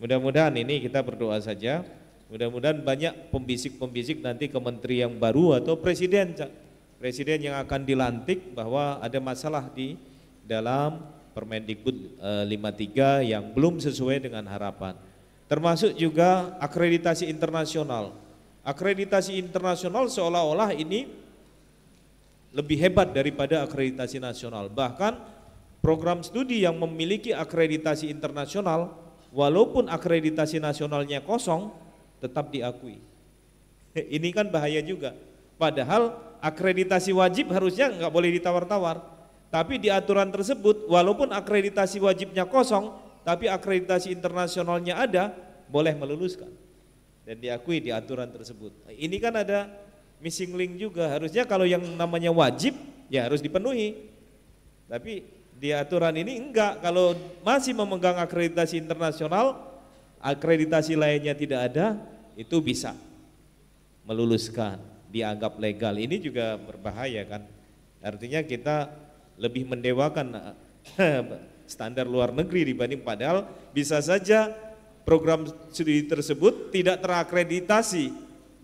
Mudah-mudahan ini kita berdoa saja. Mudah-mudahan banyak pembisik-pembisik nanti ke menteri yang baru atau presiden presiden yang akan dilantik bahwa ada masalah di dalam Permendikbud 53 eh, yang belum sesuai dengan harapan. Termasuk juga akreditasi internasional. Akreditasi internasional seolah-olah ini lebih hebat daripada akreditasi nasional. Bahkan program studi yang memiliki akreditasi internasional walaupun akreditasi nasionalnya kosong tetap diakui. [laughs] Ini kan bahaya juga. Padahal akreditasi wajib harusnya nggak boleh ditawar-tawar. Tapi di aturan tersebut walaupun akreditasi wajibnya kosong tapi akreditasi internasionalnya ada boleh meluluskan dan diakui di aturan tersebut. Ini kan ada missing link juga. Harusnya kalau yang namanya wajib ya harus dipenuhi. Tapi di aturan ini enggak kalau masih memegang akreditasi internasional akreditasi lainnya tidak ada itu bisa meluluskan dianggap legal ini juga berbahaya kan artinya kita lebih mendewakan eh, standar luar negeri dibanding padahal bisa saja program studi tersebut tidak terakreditasi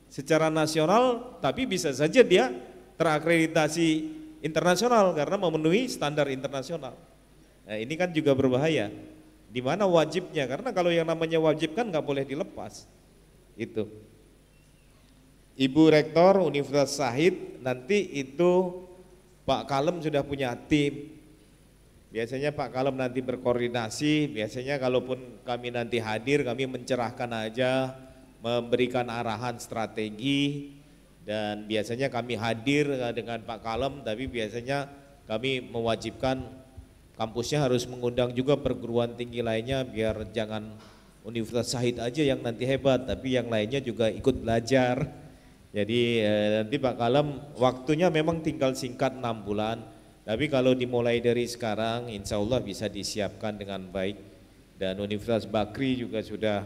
secara nasional tapi bisa saja dia terakreditasi internasional karena memenuhi standar internasional. Nah, ini kan juga berbahaya. Di mana wajibnya? Karena kalau yang namanya wajib kan nggak boleh dilepas. Itu. Ibu Rektor Universitas Sahid nanti itu Pak Kalem sudah punya tim. Biasanya Pak Kalem nanti berkoordinasi, biasanya kalaupun kami nanti hadir kami mencerahkan aja, memberikan arahan strategi, dan biasanya kami hadir eh, dengan Pak Kalem tapi biasanya kami mewajibkan kampusnya harus mengundang juga perguruan tinggi lainnya biar jangan Universitas Sahid aja yang nanti hebat tapi yang lainnya juga ikut belajar jadi eh, nanti Pak Kalem waktunya memang tinggal singkat enam bulan tapi kalau dimulai dari sekarang insya Allah bisa disiapkan dengan baik dan Universitas Bakri juga sudah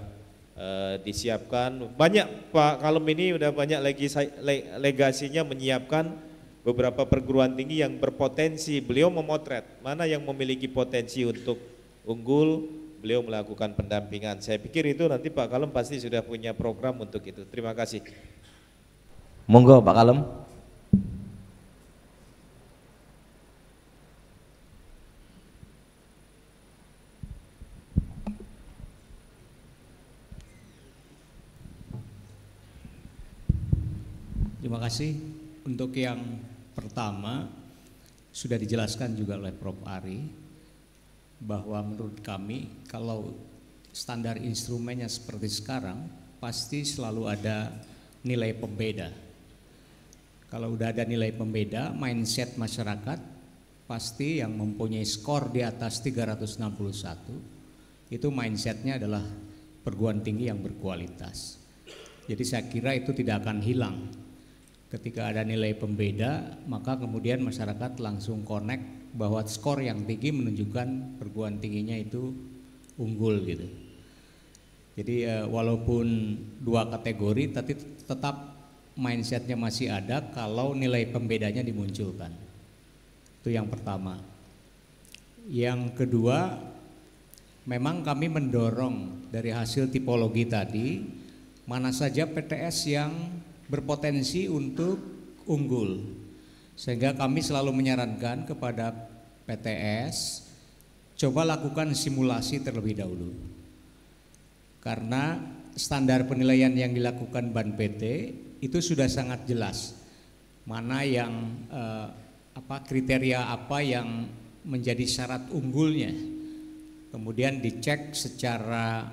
Eh, disiapkan banyak Pak Kalem ini udah banyak lagi legasinya menyiapkan beberapa perguruan tinggi yang berpotensi beliau memotret mana yang memiliki potensi untuk unggul beliau melakukan pendampingan saya pikir itu nanti Pak Kalem pasti sudah punya program untuk itu terima kasih monggo Pak Kalem Terima kasih. Untuk yang pertama, sudah dijelaskan juga oleh Prof. Ari, bahwa menurut kami kalau standar instrumennya seperti sekarang, pasti selalu ada nilai pembeda. Kalau udah ada nilai pembeda, mindset masyarakat pasti yang mempunyai skor di atas 361 itu mindsetnya adalah perguruan tinggi yang berkualitas. Jadi saya kira itu tidak akan hilang ketika ada nilai pembeda maka kemudian masyarakat langsung connect bahwa skor yang tinggi menunjukkan perguruan tingginya itu unggul gitu. Jadi eh, walaupun dua kategori tapi tetap mindsetnya masih ada kalau nilai pembedanya dimunculkan. Itu yang pertama. Yang kedua memang kami mendorong dari hasil tipologi tadi mana saja PTS yang berpotensi untuk unggul. Sehingga kami selalu menyarankan kepada PTS coba lakukan simulasi terlebih dahulu. Karena standar penilaian yang dilakukan Ban PT itu sudah sangat jelas mana yang eh, apa kriteria apa yang menjadi syarat unggulnya. Kemudian dicek secara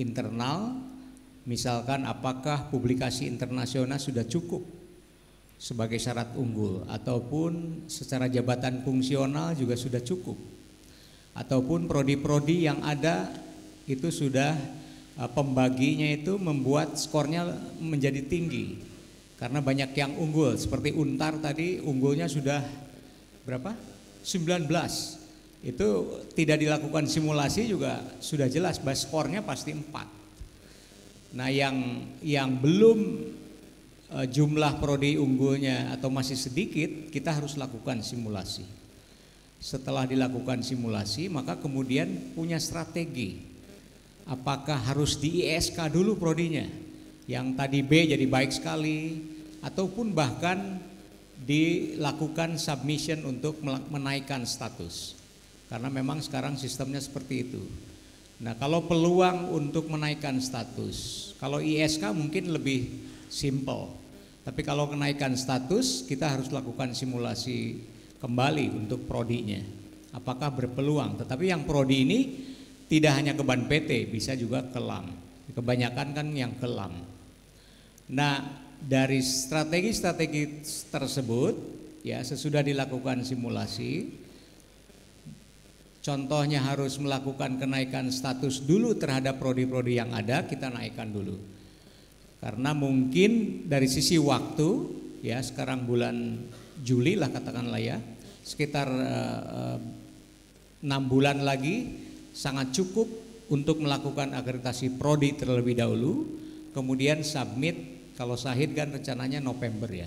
internal Misalkan apakah publikasi internasional sudah cukup sebagai syarat unggul ataupun secara jabatan fungsional juga sudah cukup ataupun prodi-prodi yang ada itu sudah e, pembaginya itu membuat skornya menjadi tinggi karena banyak yang unggul seperti Untar tadi unggulnya sudah berapa 19 itu tidak dilakukan simulasi juga sudah jelas bahwa skornya pasti 4 Nah, yang yang belum e, jumlah prodi unggulnya atau masih sedikit, kita harus lakukan simulasi. Setelah dilakukan simulasi, maka kemudian punya strategi. Apakah harus di ISK dulu prodinya? Yang tadi B jadi baik sekali ataupun bahkan dilakukan submission untuk menaikkan status. Karena memang sekarang sistemnya seperti itu. Nah, kalau peluang untuk menaikkan status, kalau ISK mungkin lebih simple. Tapi kalau kenaikan status, kita harus lakukan simulasi kembali untuk prodinya. Apakah berpeluang? Tetapi yang prodi ini tidak hanya ke ban PT, bisa juga ke LAM. Kebanyakan kan yang ke LAM. Nah, dari strategi-strategi tersebut, ya sesudah dilakukan simulasi, Contohnya harus melakukan kenaikan status dulu terhadap prodi-prodi yang ada, kita naikkan dulu. Karena mungkin dari sisi waktu, ya sekarang bulan Juli lah katakanlah ya, sekitar eh, eh, enam eh, bulan lagi sangat cukup untuk melakukan akreditasi prodi terlebih dahulu, kemudian submit kalau sahid kan rencananya November ya.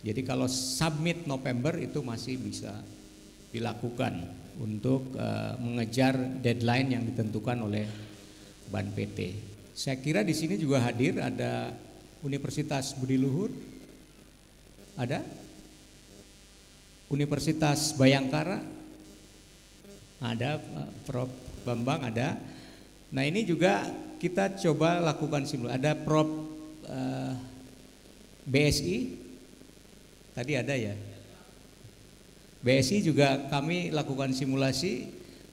Jadi kalau submit November itu masih bisa dilakukan untuk eh, mengejar deadline yang ditentukan oleh Ban PT. Saya kira di sini juga hadir ada Universitas Budi Luhur, ada Universitas Bayangkara, ada eh, Prof. Bambang, ada. Nah ini juga kita coba lakukan simulasi. Ada Prof. Eh, BSI, tadi ada ya BSI juga kami lakukan simulasi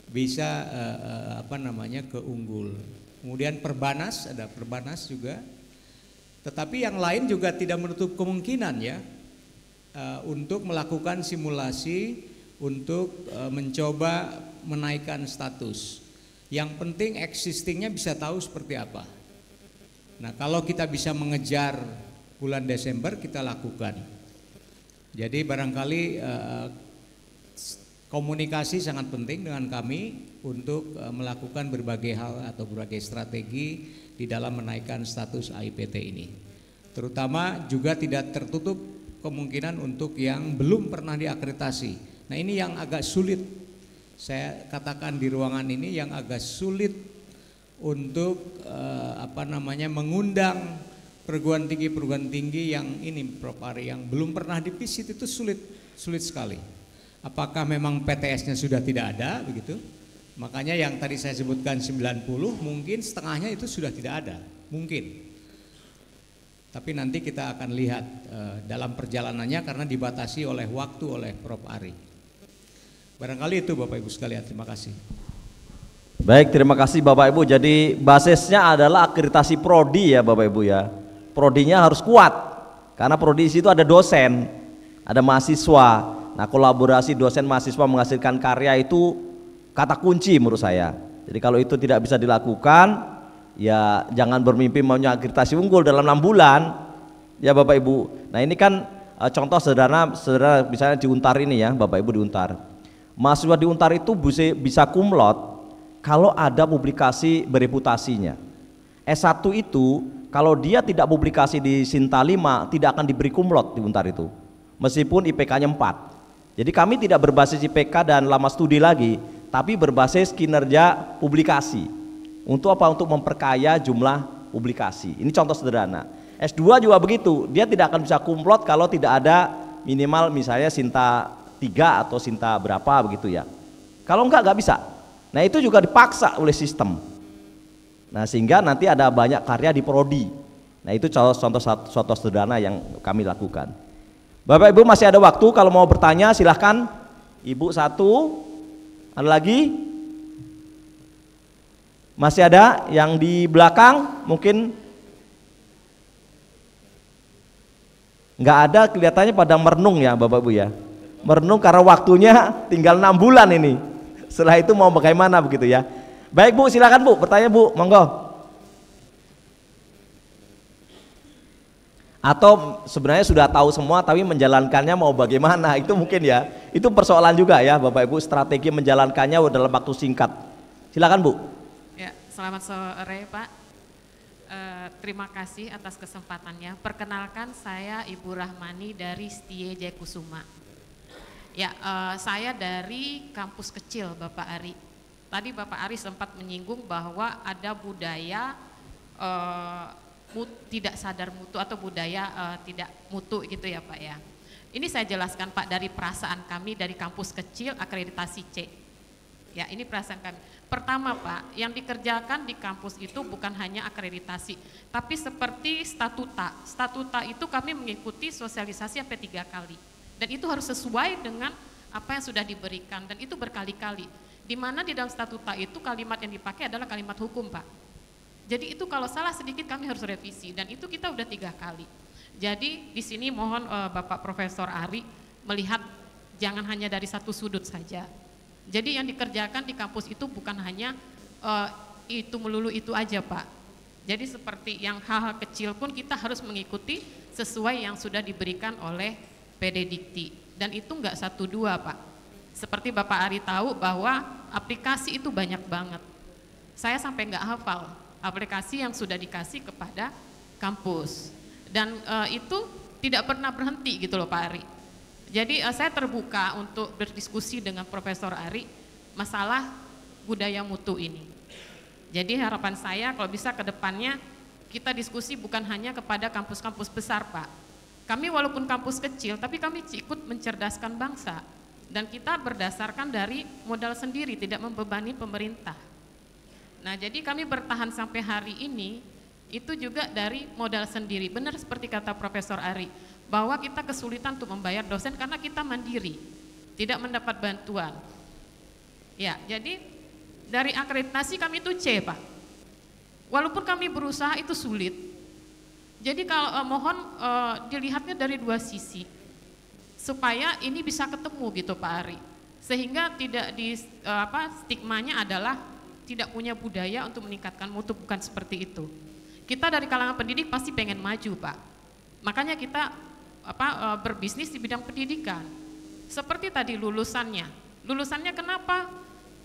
bisa uh, uh, apa namanya keunggul, Kemudian Perbanas ada Perbanas juga. Tetapi yang lain juga tidak menutup kemungkinan ya uh, untuk melakukan simulasi untuk uh, mencoba menaikkan status. Yang penting existingnya bisa tahu seperti apa. Nah kalau kita bisa mengejar bulan Desember kita lakukan. Jadi barangkali uh, komunikasi sangat penting dengan kami untuk eh, melakukan berbagai hal atau berbagai strategi di dalam menaikkan status AIPT ini. Terutama juga tidak tertutup kemungkinan untuk yang belum pernah diakreditasi. Nah ini yang agak sulit, saya katakan di ruangan ini yang agak sulit untuk eh, apa namanya mengundang perguruan tinggi perguruan tinggi yang ini propari yang belum pernah dipisit itu sulit sulit sekali apakah memang PTS-nya sudah tidak ada begitu? Makanya yang tadi saya sebutkan 90 mungkin setengahnya itu sudah tidak ada, mungkin. Tapi nanti kita akan lihat e, dalam perjalanannya karena dibatasi oleh waktu oleh Prof Ari. Barangkali itu Bapak Ibu sekalian, terima kasih. Baik, terima kasih Bapak Ibu. Jadi basisnya adalah akreditasi prodi ya Bapak Ibu ya. Prodinya harus kuat. Karena prodi itu ada dosen, ada mahasiswa, Nah, kolaborasi dosen mahasiswa menghasilkan karya itu kata kunci menurut saya. Jadi kalau itu tidak bisa dilakukan, ya jangan bermimpi maunya akreditasi unggul dalam enam bulan. Ya Bapak Ibu. Nah, ini kan eh, contoh sederhana sederhana misalnya di Untar ini ya, Bapak Ibu di Untar. Mahasiswa di Untar itu bisa bisa kumlot kalau ada publikasi bereputasinya. S1 itu kalau dia tidak publikasi di Sinta 5 tidak akan diberi kumlot di Untar itu. Meskipun IPK-nya 4. Jadi kami tidak berbasis IPK dan lama studi lagi, tapi berbasis kinerja publikasi. Untuk apa? Untuk memperkaya jumlah publikasi. Ini contoh sederhana. S2 juga begitu, dia tidak akan bisa kumplot kalau tidak ada minimal misalnya Sinta 3 atau Sinta berapa begitu ya. Kalau enggak, enggak bisa. Nah itu juga dipaksa oleh sistem. Nah sehingga nanti ada banyak karya di prodi. Nah itu contoh, contoh, contoh sederhana yang kami lakukan. Bapak Ibu masih ada waktu kalau mau bertanya silahkan. Ibu satu, ada lagi? Masih ada yang di belakang mungkin nggak ada kelihatannya pada merenung ya Bapak Ibu ya. Merenung karena waktunya tinggal enam bulan ini. Setelah itu mau bagaimana begitu ya. Baik Bu, silahkan Bu, bertanya Bu, monggo. atau sebenarnya sudah tahu semua tapi menjalankannya mau bagaimana [laughs] itu mungkin ya itu persoalan juga ya Bapak Ibu strategi menjalankannya dalam waktu singkat silakan Bu ya selamat sore Pak e, terima kasih atas kesempatannya perkenalkan saya Ibu Rahmani dari stie jekusuma ya e, saya dari kampus kecil Bapak Ari tadi Bapak Ari sempat menyinggung bahwa ada budaya e, mut, tidak sadar mutu atau budaya uh, tidak mutu gitu ya Pak ya. Ini saya jelaskan Pak dari perasaan kami dari kampus kecil akreditasi C. Ya ini perasaan kami. Pertama Pak, yang dikerjakan di kampus itu bukan hanya akreditasi, tapi seperti statuta. Statuta itu kami mengikuti sosialisasi sampai tiga kali. Dan itu harus sesuai dengan apa yang sudah diberikan dan itu berkali-kali. Di mana di dalam statuta itu kalimat yang dipakai adalah kalimat hukum Pak jadi itu kalau salah sedikit kami harus revisi dan itu kita udah tiga kali. Jadi di sini mohon uh, Bapak Profesor Ari melihat jangan hanya dari satu sudut saja. Jadi yang dikerjakan di kampus itu bukan hanya uh, itu melulu itu aja Pak. Jadi seperti yang hal-hal kecil pun kita harus mengikuti sesuai yang sudah diberikan oleh PD Dikti. Dan itu enggak satu dua Pak. Seperti Bapak Ari tahu bahwa aplikasi itu banyak banget. Saya sampai enggak hafal aplikasi yang sudah dikasih kepada kampus. Dan e, itu tidak pernah berhenti gitu loh Pak Ari. Jadi e, saya terbuka untuk berdiskusi dengan Profesor Ari masalah budaya mutu ini. Jadi harapan saya kalau bisa ke depannya kita diskusi bukan hanya kepada kampus-kampus besar Pak. Kami walaupun kampus kecil tapi kami ikut mencerdaskan bangsa dan kita berdasarkan dari modal sendiri tidak membebani pemerintah. Nah, jadi kami bertahan sampai hari ini itu juga dari modal sendiri. Benar seperti kata Profesor Ari, bahwa kita kesulitan untuk membayar dosen karena kita mandiri, tidak mendapat bantuan. Ya, jadi dari akreditasi kami itu C, Pak. Walaupun kami berusaha itu sulit. Jadi kalau eh, mohon eh, dilihatnya dari dua sisi supaya ini bisa ketemu gitu Pak Ari sehingga tidak di eh, apa stigmanya adalah tidak punya budaya untuk meningkatkan mutu bukan seperti itu. Kita dari kalangan pendidik pasti pengen maju, Pak. Makanya kita apa e, berbisnis di bidang pendidikan. Seperti tadi lulusannya. Lulusannya kenapa?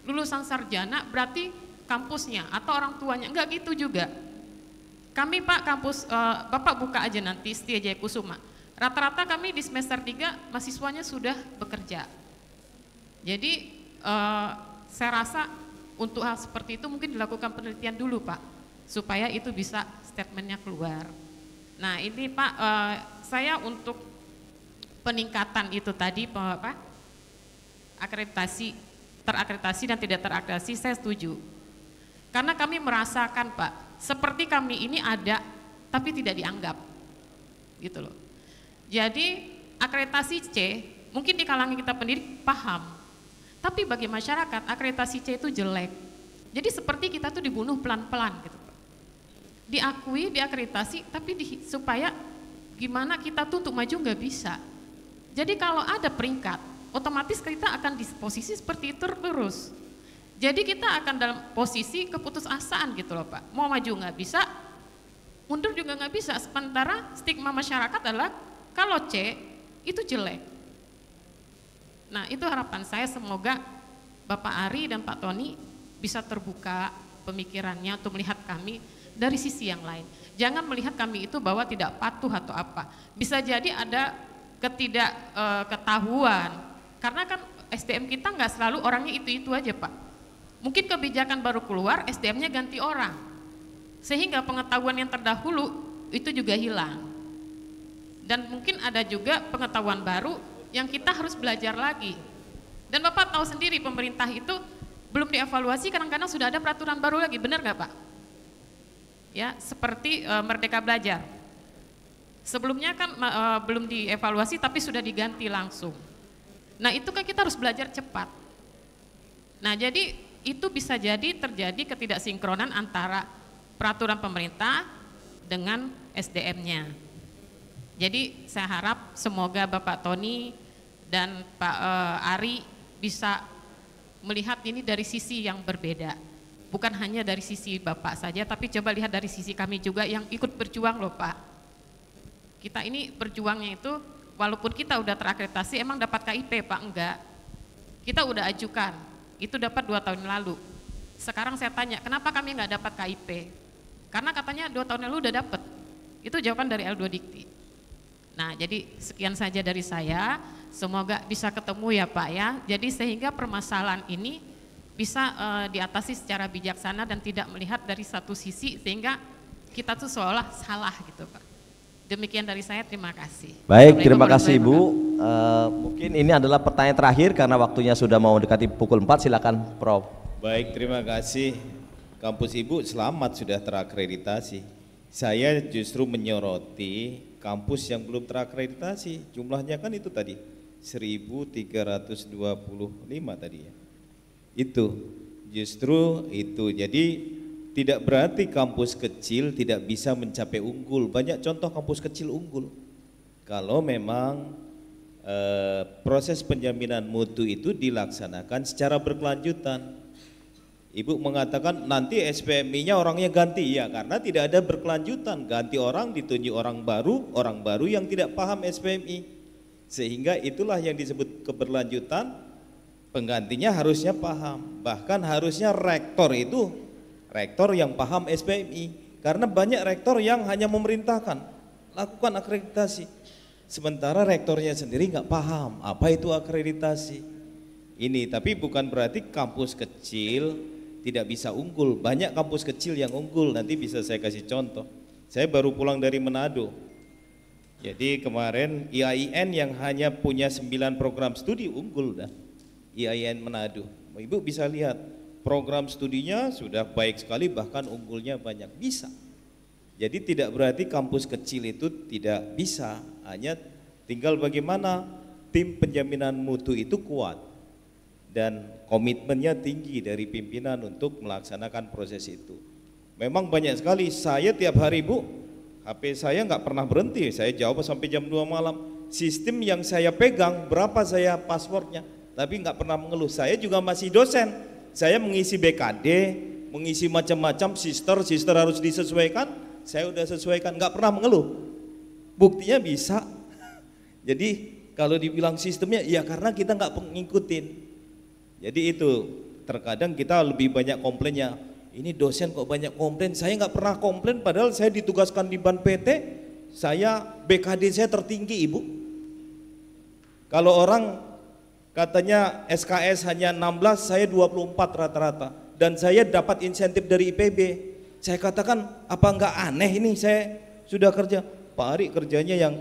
Lulusan sarjana berarti kampusnya atau orang tuanya. Enggak gitu juga. Kami Pak kampus e, Bapak buka aja nanti Setia Jaya Kusuma. Rata-rata kami di semester 3 mahasiswanya sudah bekerja. Jadi e, saya rasa untuk hal seperti itu mungkin dilakukan penelitian dulu Pak, supaya itu bisa statementnya keluar. Nah ini Pak, uh, saya untuk peningkatan itu tadi Pak, akreditasi, terakreditasi dan tidak terakreditasi saya setuju. Karena kami merasakan Pak, seperti kami ini ada tapi tidak dianggap. Gitu loh. Jadi akreditasi C mungkin di kalangan kita pendiri paham tapi bagi masyarakat akreditasi C itu jelek. Jadi seperti kita tuh dibunuh pelan-pelan gitu. Diakui, diakreditasi, tapi di, supaya gimana kita tuh untuk maju nggak bisa. Jadi kalau ada peringkat, otomatis kita akan di posisi seperti itu terus. Jadi kita akan dalam posisi keputusasaan gitu loh Pak. Mau maju nggak bisa, mundur juga nggak bisa. Sementara stigma masyarakat adalah kalau C itu jelek. Nah itu harapan saya semoga Bapak Ari dan Pak Tony bisa terbuka pemikirannya untuk melihat kami dari sisi yang lain. Jangan melihat kami itu bahwa tidak patuh atau apa. Bisa jadi ada ketidakketahuan. Eh, Karena kan SDM kita nggak selalu orangnya itu-itu aja Pak. Mungkin kebijakan baru keluar, SDM-nya ganti orang. Sehingga pengetahuan yang terdahulu itu juga hilang. Dan mungkin ada juga pengetahuan baru yang kita harus belajar lagi. Dan Bapak tahu sendiri pemerintah itu belum dievaluasi kadang-kadang sudah ada peraturan baru lagi, benar nggak Pak? Ya, seperti e, Merdeka Belajar. Sebelumnya kan e, belum dievaluasi tapi sudah diganti langsung. Nah itu kan kita harus belajar cepat. Nah jadi itu bisa jadi terjadi ketidaksinkronan antara peraturan pemerintah dengan SDM-nya. Jadi saya harap semoga Bapak Tony dan Pak uh, Ari bisa melihat ini dari sisi yang berbeda. Bukan hanya dari sisi Bapak saja, tapi coba lihat dari sisi kami juga yang ikut berjuang loh Pak. Kita ini berjuangnya itu, walaupun kita udah terakreditasi, emang dapat KIP Pak? Enggak. Kita udah ajukan, itu dapat dua tahun lalu. Sekarang saya tanya, kenapa kami nggak dapat KIP? Karena katanya dua tahun lalu udah dapat. Itu jawaban dari L2 Dikti. Nah, jadi sekian saja dari saya. Semoga bisa ketemu ya Pak ya. Jadi sehingga permasalahan ini bisa uh, diatasi secara bijaksana dan tidak melihat dari satu sisi sehingga kita tuh seolah salah gitu Pak. Demikian dari saya, terima kasih. Baik, terima kasih Ibu. Uh, eh, mungkin ini adalah pertanyaan terakhir karena waktunya sudah mau dekati pukul 4, silakan Prof. Baik, terima kasih. Kampus Ibu selamat sudah terakreditasi. Saya justru menyoroti kampus yang belum terakreditasi jumlahnya kan itu tadi 1325 tadi ya itu justru itu jadi tidak berarti kampus kecil tidak bisa mencapai unggul banyak contoh kampus kecil unggul kalau memang e, proses penjaminan mutu itu dilaksanakan secara berkelanjutan Ibu mengatakan nanti SPMI-nya orangnya ganti ya karena tidak ada berkelanjutan ganti orang ditunjuk orang baru orang baru yang tidak paham SPMI sehingga itulah yang disebut keberlanjutan penggantinya harusnya paham bahkan harusnya rektor itu rektor yang paham SPMI karena banyak rektor yang hanya memerintahkan lakukan akreditasi sementara rektornya sendiri nggak paham apa itu akreditasi ini tapi bukan berarti kampus kecil tidak bisa unggul. Banyak kampus kecil yang unggul, nanti bisa saya kasih contoh. Saya baru pulang dari Manado. Jadi kemarin IAIN yang hanya punya 9 program studi unggul dah. IAIN Manado. Ibu bisa lihat program studinya sudah baik sekali bahkan unggulnya banyak bisa. Jadi tidak berarti kampus kecil itu tidak bisa, hanya tinggal bagaimana tim penjaminan mutu itu kuat dan komitmennya tinggi dari pimpinan untuk melaksanakan proses itu. Memang banyak sekali, saya tiap hari bu, HP saya nggak pernah berhenti, saya jawab sampai jam 2 malam. Sistem yang saya pegang, berapa saya passwordnya, tapi nggak pernah mengeluh. Saya juga masih dosen, saya mengisi BKD, mengisi macam-macam, sister, sister harus disesuaikan, saya udah sesuaikan, nggak pernah mengeluh. Buktinya bisa. [laughs] Jadi kalau dibilang sistemnya, ya karena kita nggak ngikutin jadi itu terkadang kita lebih banyak komplainnya. Ini dosen kok banyak komplain. Saya nggak pernah komplain padahal saya ditugaskan di ban PT. Saya BKD saya tertinggi ibu. Kalau orang katanya SKS hanya 16, saya 24 rata-rata. Dan saya dapat insentif dari IPB. Saya katakan apa nggak aneh ini saya sudah kerja. Pak Ari kerjanya yang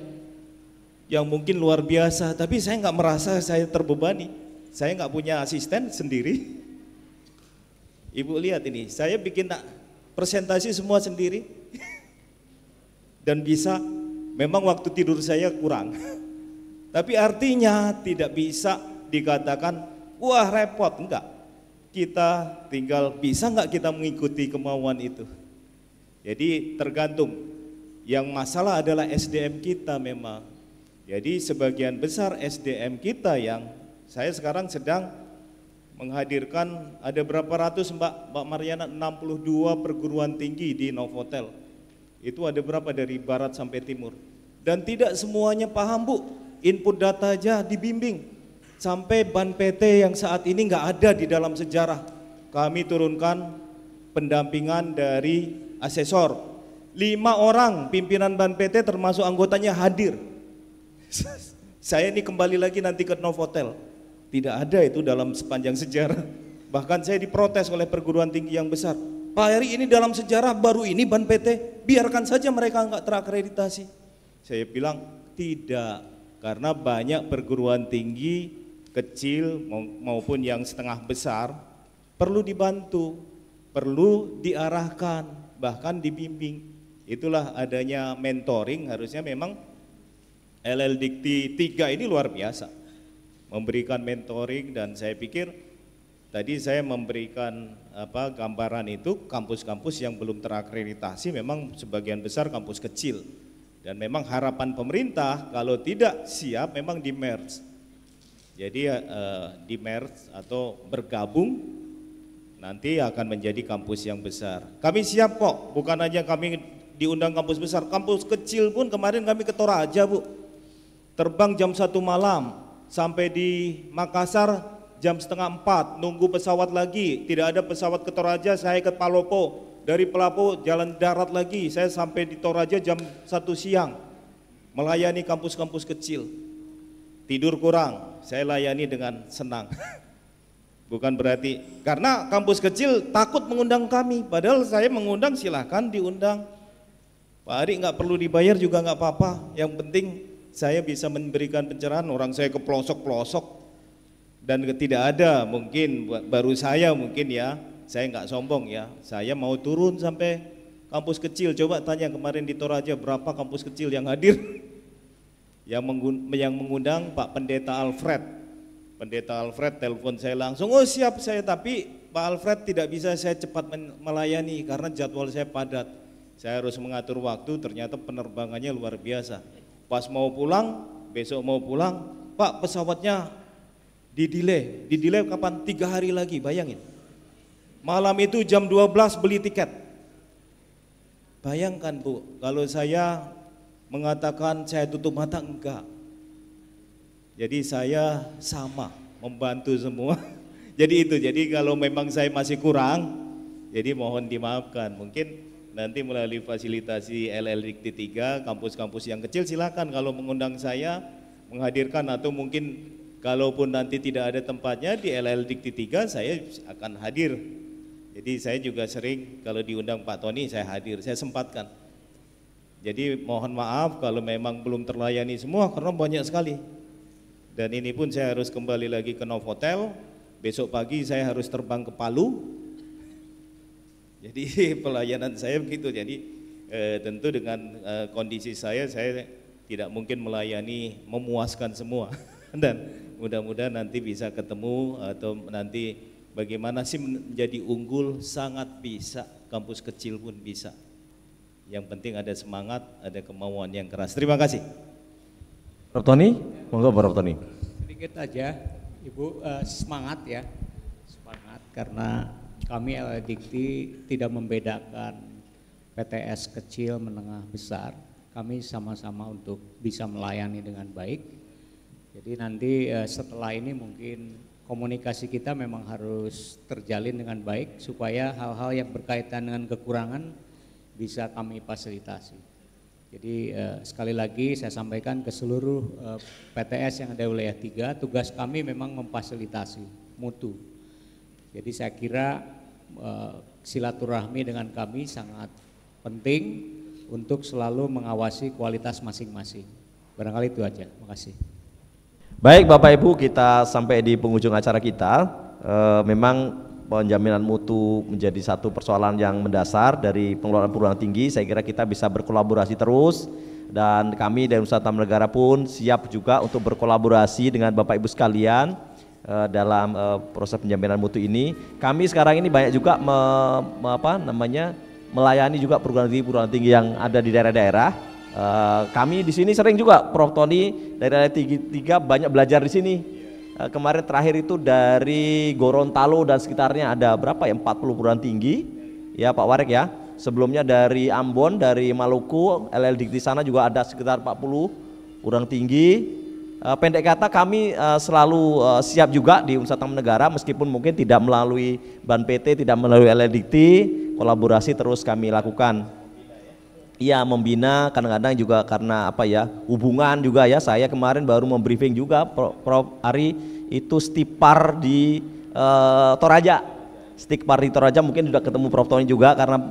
yang mungkin luar biasa, tapi saya nggak merasa saya terbebani saya nggak punya asisten sendiri. Ibu lihat ini, saya bikin presentasi semua sendiri. Dan bisa, memang waktu tidur saya kurang. Tapi artinya tidak bisa dikatakan, wah repot, enggak. Kita tinggal bisa enggak kita mengikuti kemauan itu. Jadi tergantung. Yang masalah adalah SDM kita memang. Jadi sebagian besar SDM kita yang saya sekarang sedang menghadirkan ada berapa ratus Mbak Mbak Mariana 62 perguruan tinggi di Novotel. Itu ada berapa dari barat sampai timur. Dan tidak semuanya paham Bu, input data aja dibimbing. Sampai Ban PT yang saat ini nggak ada di dalam sejarah. Kami turunkan pendampingan dari asesor. Lima orang pimpinan Ban PT termasuk anggotanya hadir. [laughs] Saya ini kembali lagi nanti ke Novotel tidak ada itu dalam sepanjang sejarah. Bahkan saya diprotes oleh perguruan tinggi yang besar. Pak Heri ini dalam sejarah baru ini Ban PT, biarkan saja mereka enggak terakreditasi. Saya bilang tidak, karena banyak perguruan tinggi kecil maupun yang setengah besar perlu dibantu, perlu diarahkan, bahkan dibimbing. Itulah adanya mentoring harusnya memang LL Dikti 3 ini luar biasa memberikan mentoring dan saya pikir tadi saya memberikan apa gambaran itu kampus-kampus yang belum terakreditasi memang sebagian besar kampus kecil dan memang harapan pemerintah kalau tidak siap memang di merge jadi eh, di merge atau bergabung nanti akan menjadi kampus yang besar kami siap kok bukan hanya kami diundang kampus besar kampus kecil pun kemarin kami ke Toraja bu terbang jam satu malam sampai di Makassar jam setengah empat, nunggu pesawat lagi, tidak ada pesawat ke Toraja, saya ke Palopo, dari Palopo jalan darat lagi, saya sampai di Toraja jam satu siang, melayani kampus-kampus kecil, tidur kurang, saya layani dengan senang. [laughs] Bukan berarti, karena kampus kecil takut mengundang kami, padahal saya mengundang silahkan diundang. Pak Ari nggak perlu dibayar juga nggak apa-apa, yang penting saya bisa memberikan pencerahan orang saya ke pelosok-pelosok dan tidak ada mungkin baru saya mungkin ya saya nggak sombong ya saya mau turun sampai kampus kecil coba tanya kemarin di Toraja berapa kampus kecil yang hadir [laughs] yang yang mengundang Pak Pendeta Alfred Pendeta Alfred telepon saya langsung oh siap saya tapi Pak Alfred tidak bisa saya cepat melayani karena jadwal saya padat saya harus mengatur waktu ternyata penerbangannya luar biasa Pas mau pulang, besok mau pulang, Pak pesawatnya di delay. kapan? Tiga hari lagi, bayangin. Malam itu jam 12 beli tiket. Bayangkan Bu, kalau saya mengatakan saya tutup mata, enggak. Jadi saya sama, membantu semua. [laughs] Jadi itu, jadi kalau memang saya masih kurang, jadi mohon dimaafkan. Mungkin Nanti melalui fasilitasi LLDikti 3, kampus-kampus yang kecil silakan kalau mengundang saya menghadirkan atau mungkin kalaupun nanti tidak ada tempatnya di LLDikti 3 saya akan hadir. Jadi saya juga sering kalau diundang Pak Tony saya hadir, saya sempatkan. Jadi mohon maaf kalau memang belum terlayani semua karena banyak sekali. Dan ini pun saya harus kembali lagi ke Novotel. Besok pagi saya harus terbang ke Palu jadi [laughs] pelayanan saya begitu. Jadi e, tentu dengan e, kondisi saya saya tidak mungkin melayani memuaskan semua [laughs] dan mudah-mudahan nanti bisa ketemu atau nanti bagaimana sih menjadi unggul sangat bisa kampus kecil pun bisa. Yang penting ada semangat, ada kemauan yang keras. Terima kasih. Prof Tony, monggo Prof Tony. Sedikit aja, Ibu eh, semangat ya, semangat karena kami Dikti tidak membedakan PTS kecil, menengah, besar. Kami sama-sama untuk bisa melayani dengan baik. Jadi nanti eh, setelah ini mungkin komunikasi kita memang harus terjalin dengan baik supaya hal-hal yang berkaitan dengan kekurangan bisa kami fasilitasi. Jadi eh, sekali lagi saya sampaikan ke seluruh eh, PTS yang ada wilayah tiga, tugas kami memang memfasilitasi mutu. Jadi saya kira eh, silaturahmi dengan kami sangat penting untuk selalu mengawasi kualitas masing-masing. Barangkali itu aja. kasih. Baik Bapak Ibu, kita sampai di penghujung acara kita. E, memang penjaminan mutu menjadi satu persoalan yang mendasar dari pengelolaan perguruan tinggi. Saya kira kita bisa berkolaborasi terus dan kami dari Nusa Negara pun siap juga untuk berkolaborasi dengan Bapak Ibu sekalian Eh, dalam uh, proses penjaminan mutu ini. Kami sekarang ini banyak juga me, me, apa namanya melayani juga perguruan tinggi perguruan tinggi yang ada di daerah-daerah. Uh, kami di sini sering juga Prof Tony dari daerah tinggi tiga banyak belajar di sini. Uh, kemarin terakhir itu dari Gorontalo dan sekitarnya ada berapa ya 40 perguruan tinggi ya Pak Warek ya. Sebelumnya dari Ambon, dari Maluku, LL di sana juga ada sekitar 40 kurang tinggi Eh, pendek kata kami eh, selalu eh, siap juga di Universitas Negara meskipun mungkin tidak melalui BAN PT, tidak melalui LDT, kolaborasi terus kami lakukan. Iya membina kadang-kadang juga karena apa ya hubungan juga ya saya kemarin baru membriefing juga Prof. Ari itu stipar di uh, Toraja stipar di Toraja mungkin sudah ketemu Prof Tony juga karena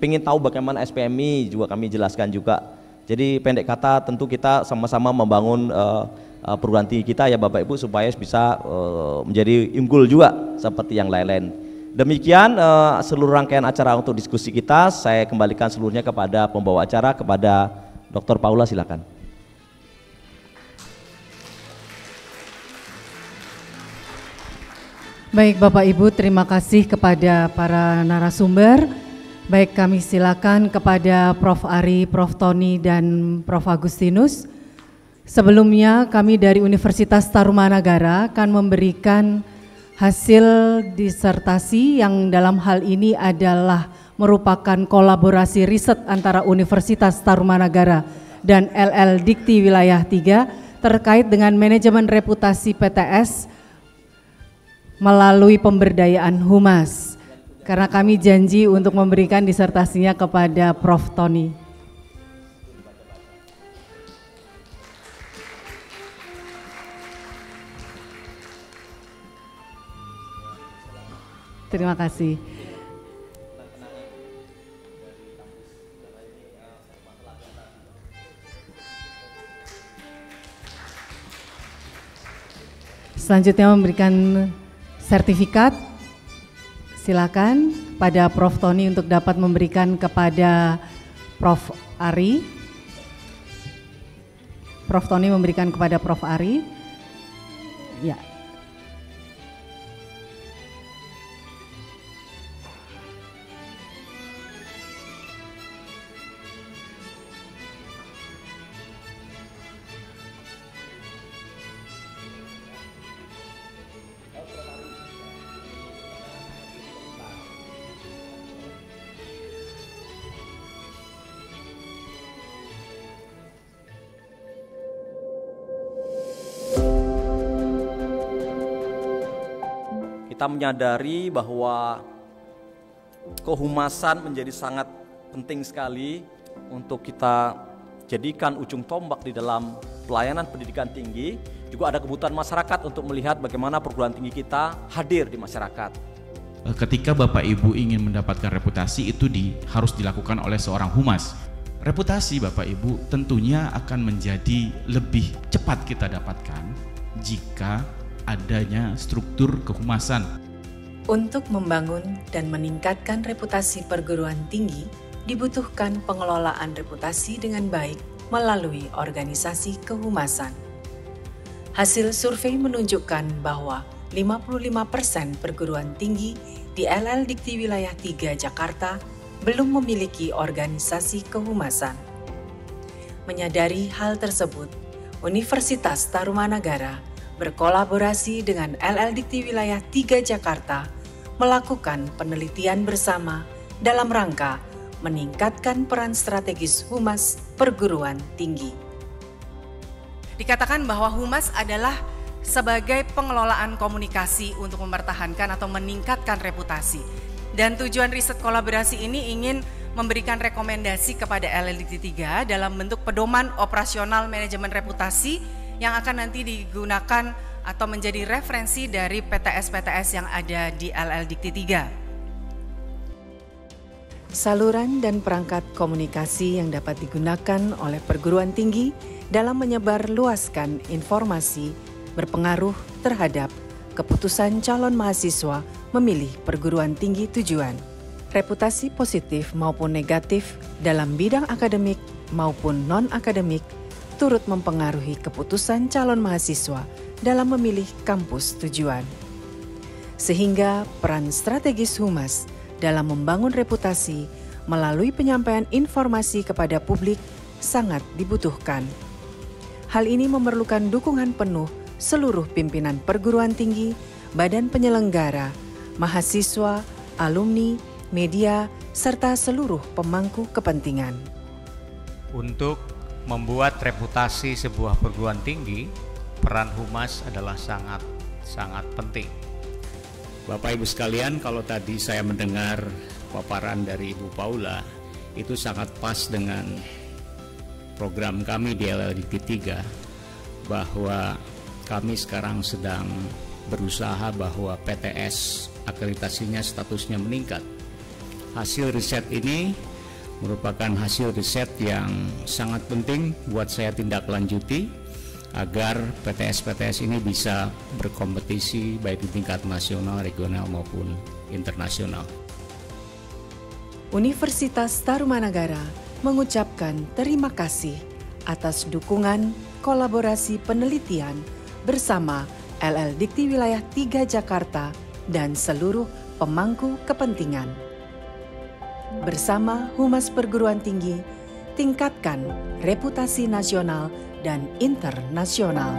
pengen tahu bagaimana SPMI juga kami jelaskan juga jadi pendek kata tentu kita sama-sama membangun uh, eh, uh, eh, perguruan tinggi kita ya Bapak Ibu supaya bisa uh, menjadi unggul juga seperti yang lain-lain. Demikian uh, seluruh rangkaian acara untuk diskusi kita. Saya kembalikan seluruhnya kepada pembawa acara kepada Dr. Paula silakan. Baik Bapak Ibu, terima kasih kepada para narasumber. Baik, kami silakan kepada Prof. Ari, Prof. Tony, dan Prof. Agustinus. Sebelumnya kami dari Universitas Tarumanagara akan memberikan hasil disertasi yang dalam hal ini adalah merupakan kolaborasi riset antara Universitas Tarumanagara dan LL Dikti Wilayah 3 terkait dengan manajemen reputasi PTS melalui pemberdayaan humas karena kami janji untuk memberikan disertasinya kepada Prof. Tony. Terima kasih. Selanjutnya memberikan sertifikat silakan pada Prof. Tony untuk dapat memberikan kepada Prof. Ari. Prof. Tony memberikan kepada Prof. Ari. Ya, kita menyadari bahwa kehumasan menjadi sangat penting sekali untuk kita jadikan ujung tombak di dalam pelayanan pendidikan tinggi. Juga ada kebutuhan masyarakat untuk melihat bagaimana perguruan tinggi kita hadir di masyarakat eh, ketika Bapak Ibu ingin mendapatkan reputasi itu di, harus dilakukan oleh seorang humas. Reputasi Bapak Ibu tentunya akan menjadi lebih cepat kita dapatkan jika adanya struktur kehumasan. Untuk membangun dan meningkatkan reputasi perguruan tinggi, dibutuhkan pengelolaan reputasi dengan baik melalui organisasi kehumasan. Hasil survei menunjukkan bahwa 55% perguruan tinggi di LL Dikti Wilayah 3 Jakarta belum memiliki organisasi kehumasan. Menyadari hal tersebut, Universitas Tarumanagara berkolaborasi dengan LLDT Wilayah 3 Jakarta melakukan penelitian bersama dalam rangka meningkatkan peran strategis humas perguruan tinggi. Dikatakan bahwa humas adalah sebagai pengelolaan komunikasi untuk mempertahankan atau meningkatkan reputasi. Dan tujuan riset kolaborasi ini ingin memberikan rekomendasi kepada LLDT 3 dalam bentuk pedoman operasional manajemen reputasi yang akan nanti digunakan atau menjadi referensi dari PTS-PTS yang ada di LL Dikti 3. Saluran dan perangkat komunikasi yang dapat digunakan oleh perguruan tinggi dalam menyebar luaskan informasi berpengaruh terhadap keputusan calon mahasiswa memilih perguruan tinggi tujuan. Reputasi positif maupun negatif dalam bidang akademik maupun non-akademik turut mempengaruhi keputusan calon mahasiswa dalam memilih kampus tujuan. Sehingga peran strategis humas dalam membangun reputasi melalui penyampaian informasi kepada publik sangat dibutuhkan. Hal ini memerlukan dukungan penuh seluruh pimpinan perguruan tinggi, badan penyelenggara, mahasiswa, alumni, media, serta seluruh pemangku kepentingan. Untuk membuat reputasi sebuah perguruan tinggi, peran humas adalah sangat sangat penting. Bapak Ibu sekalian, kalau tadi saya mendengar paparan dari Ibu Paula, itu sangat pas dengan program kami di LLDP 3 bahwa kami sekarang sedang berusaha bahwa PTS akreditasinya statusnya meningkat. Hasil riset ini merupakan hasil riset yang sangat penting buat saya tindak lanjuti agar PTS-PTS ini bisa berkompetisi baik di tingkat nasional, regional maupun internasional. Universitas Tarumanagara mengucapkan terima kasih atas dukungan kolaborasi penelitian bersama LL Dikti Wilayah 3 Jakarta dan seluruh pemangku kepentingan. Bersama Humas Perguruan Tinggi, tingkatkan reputasi nasional dan internasional.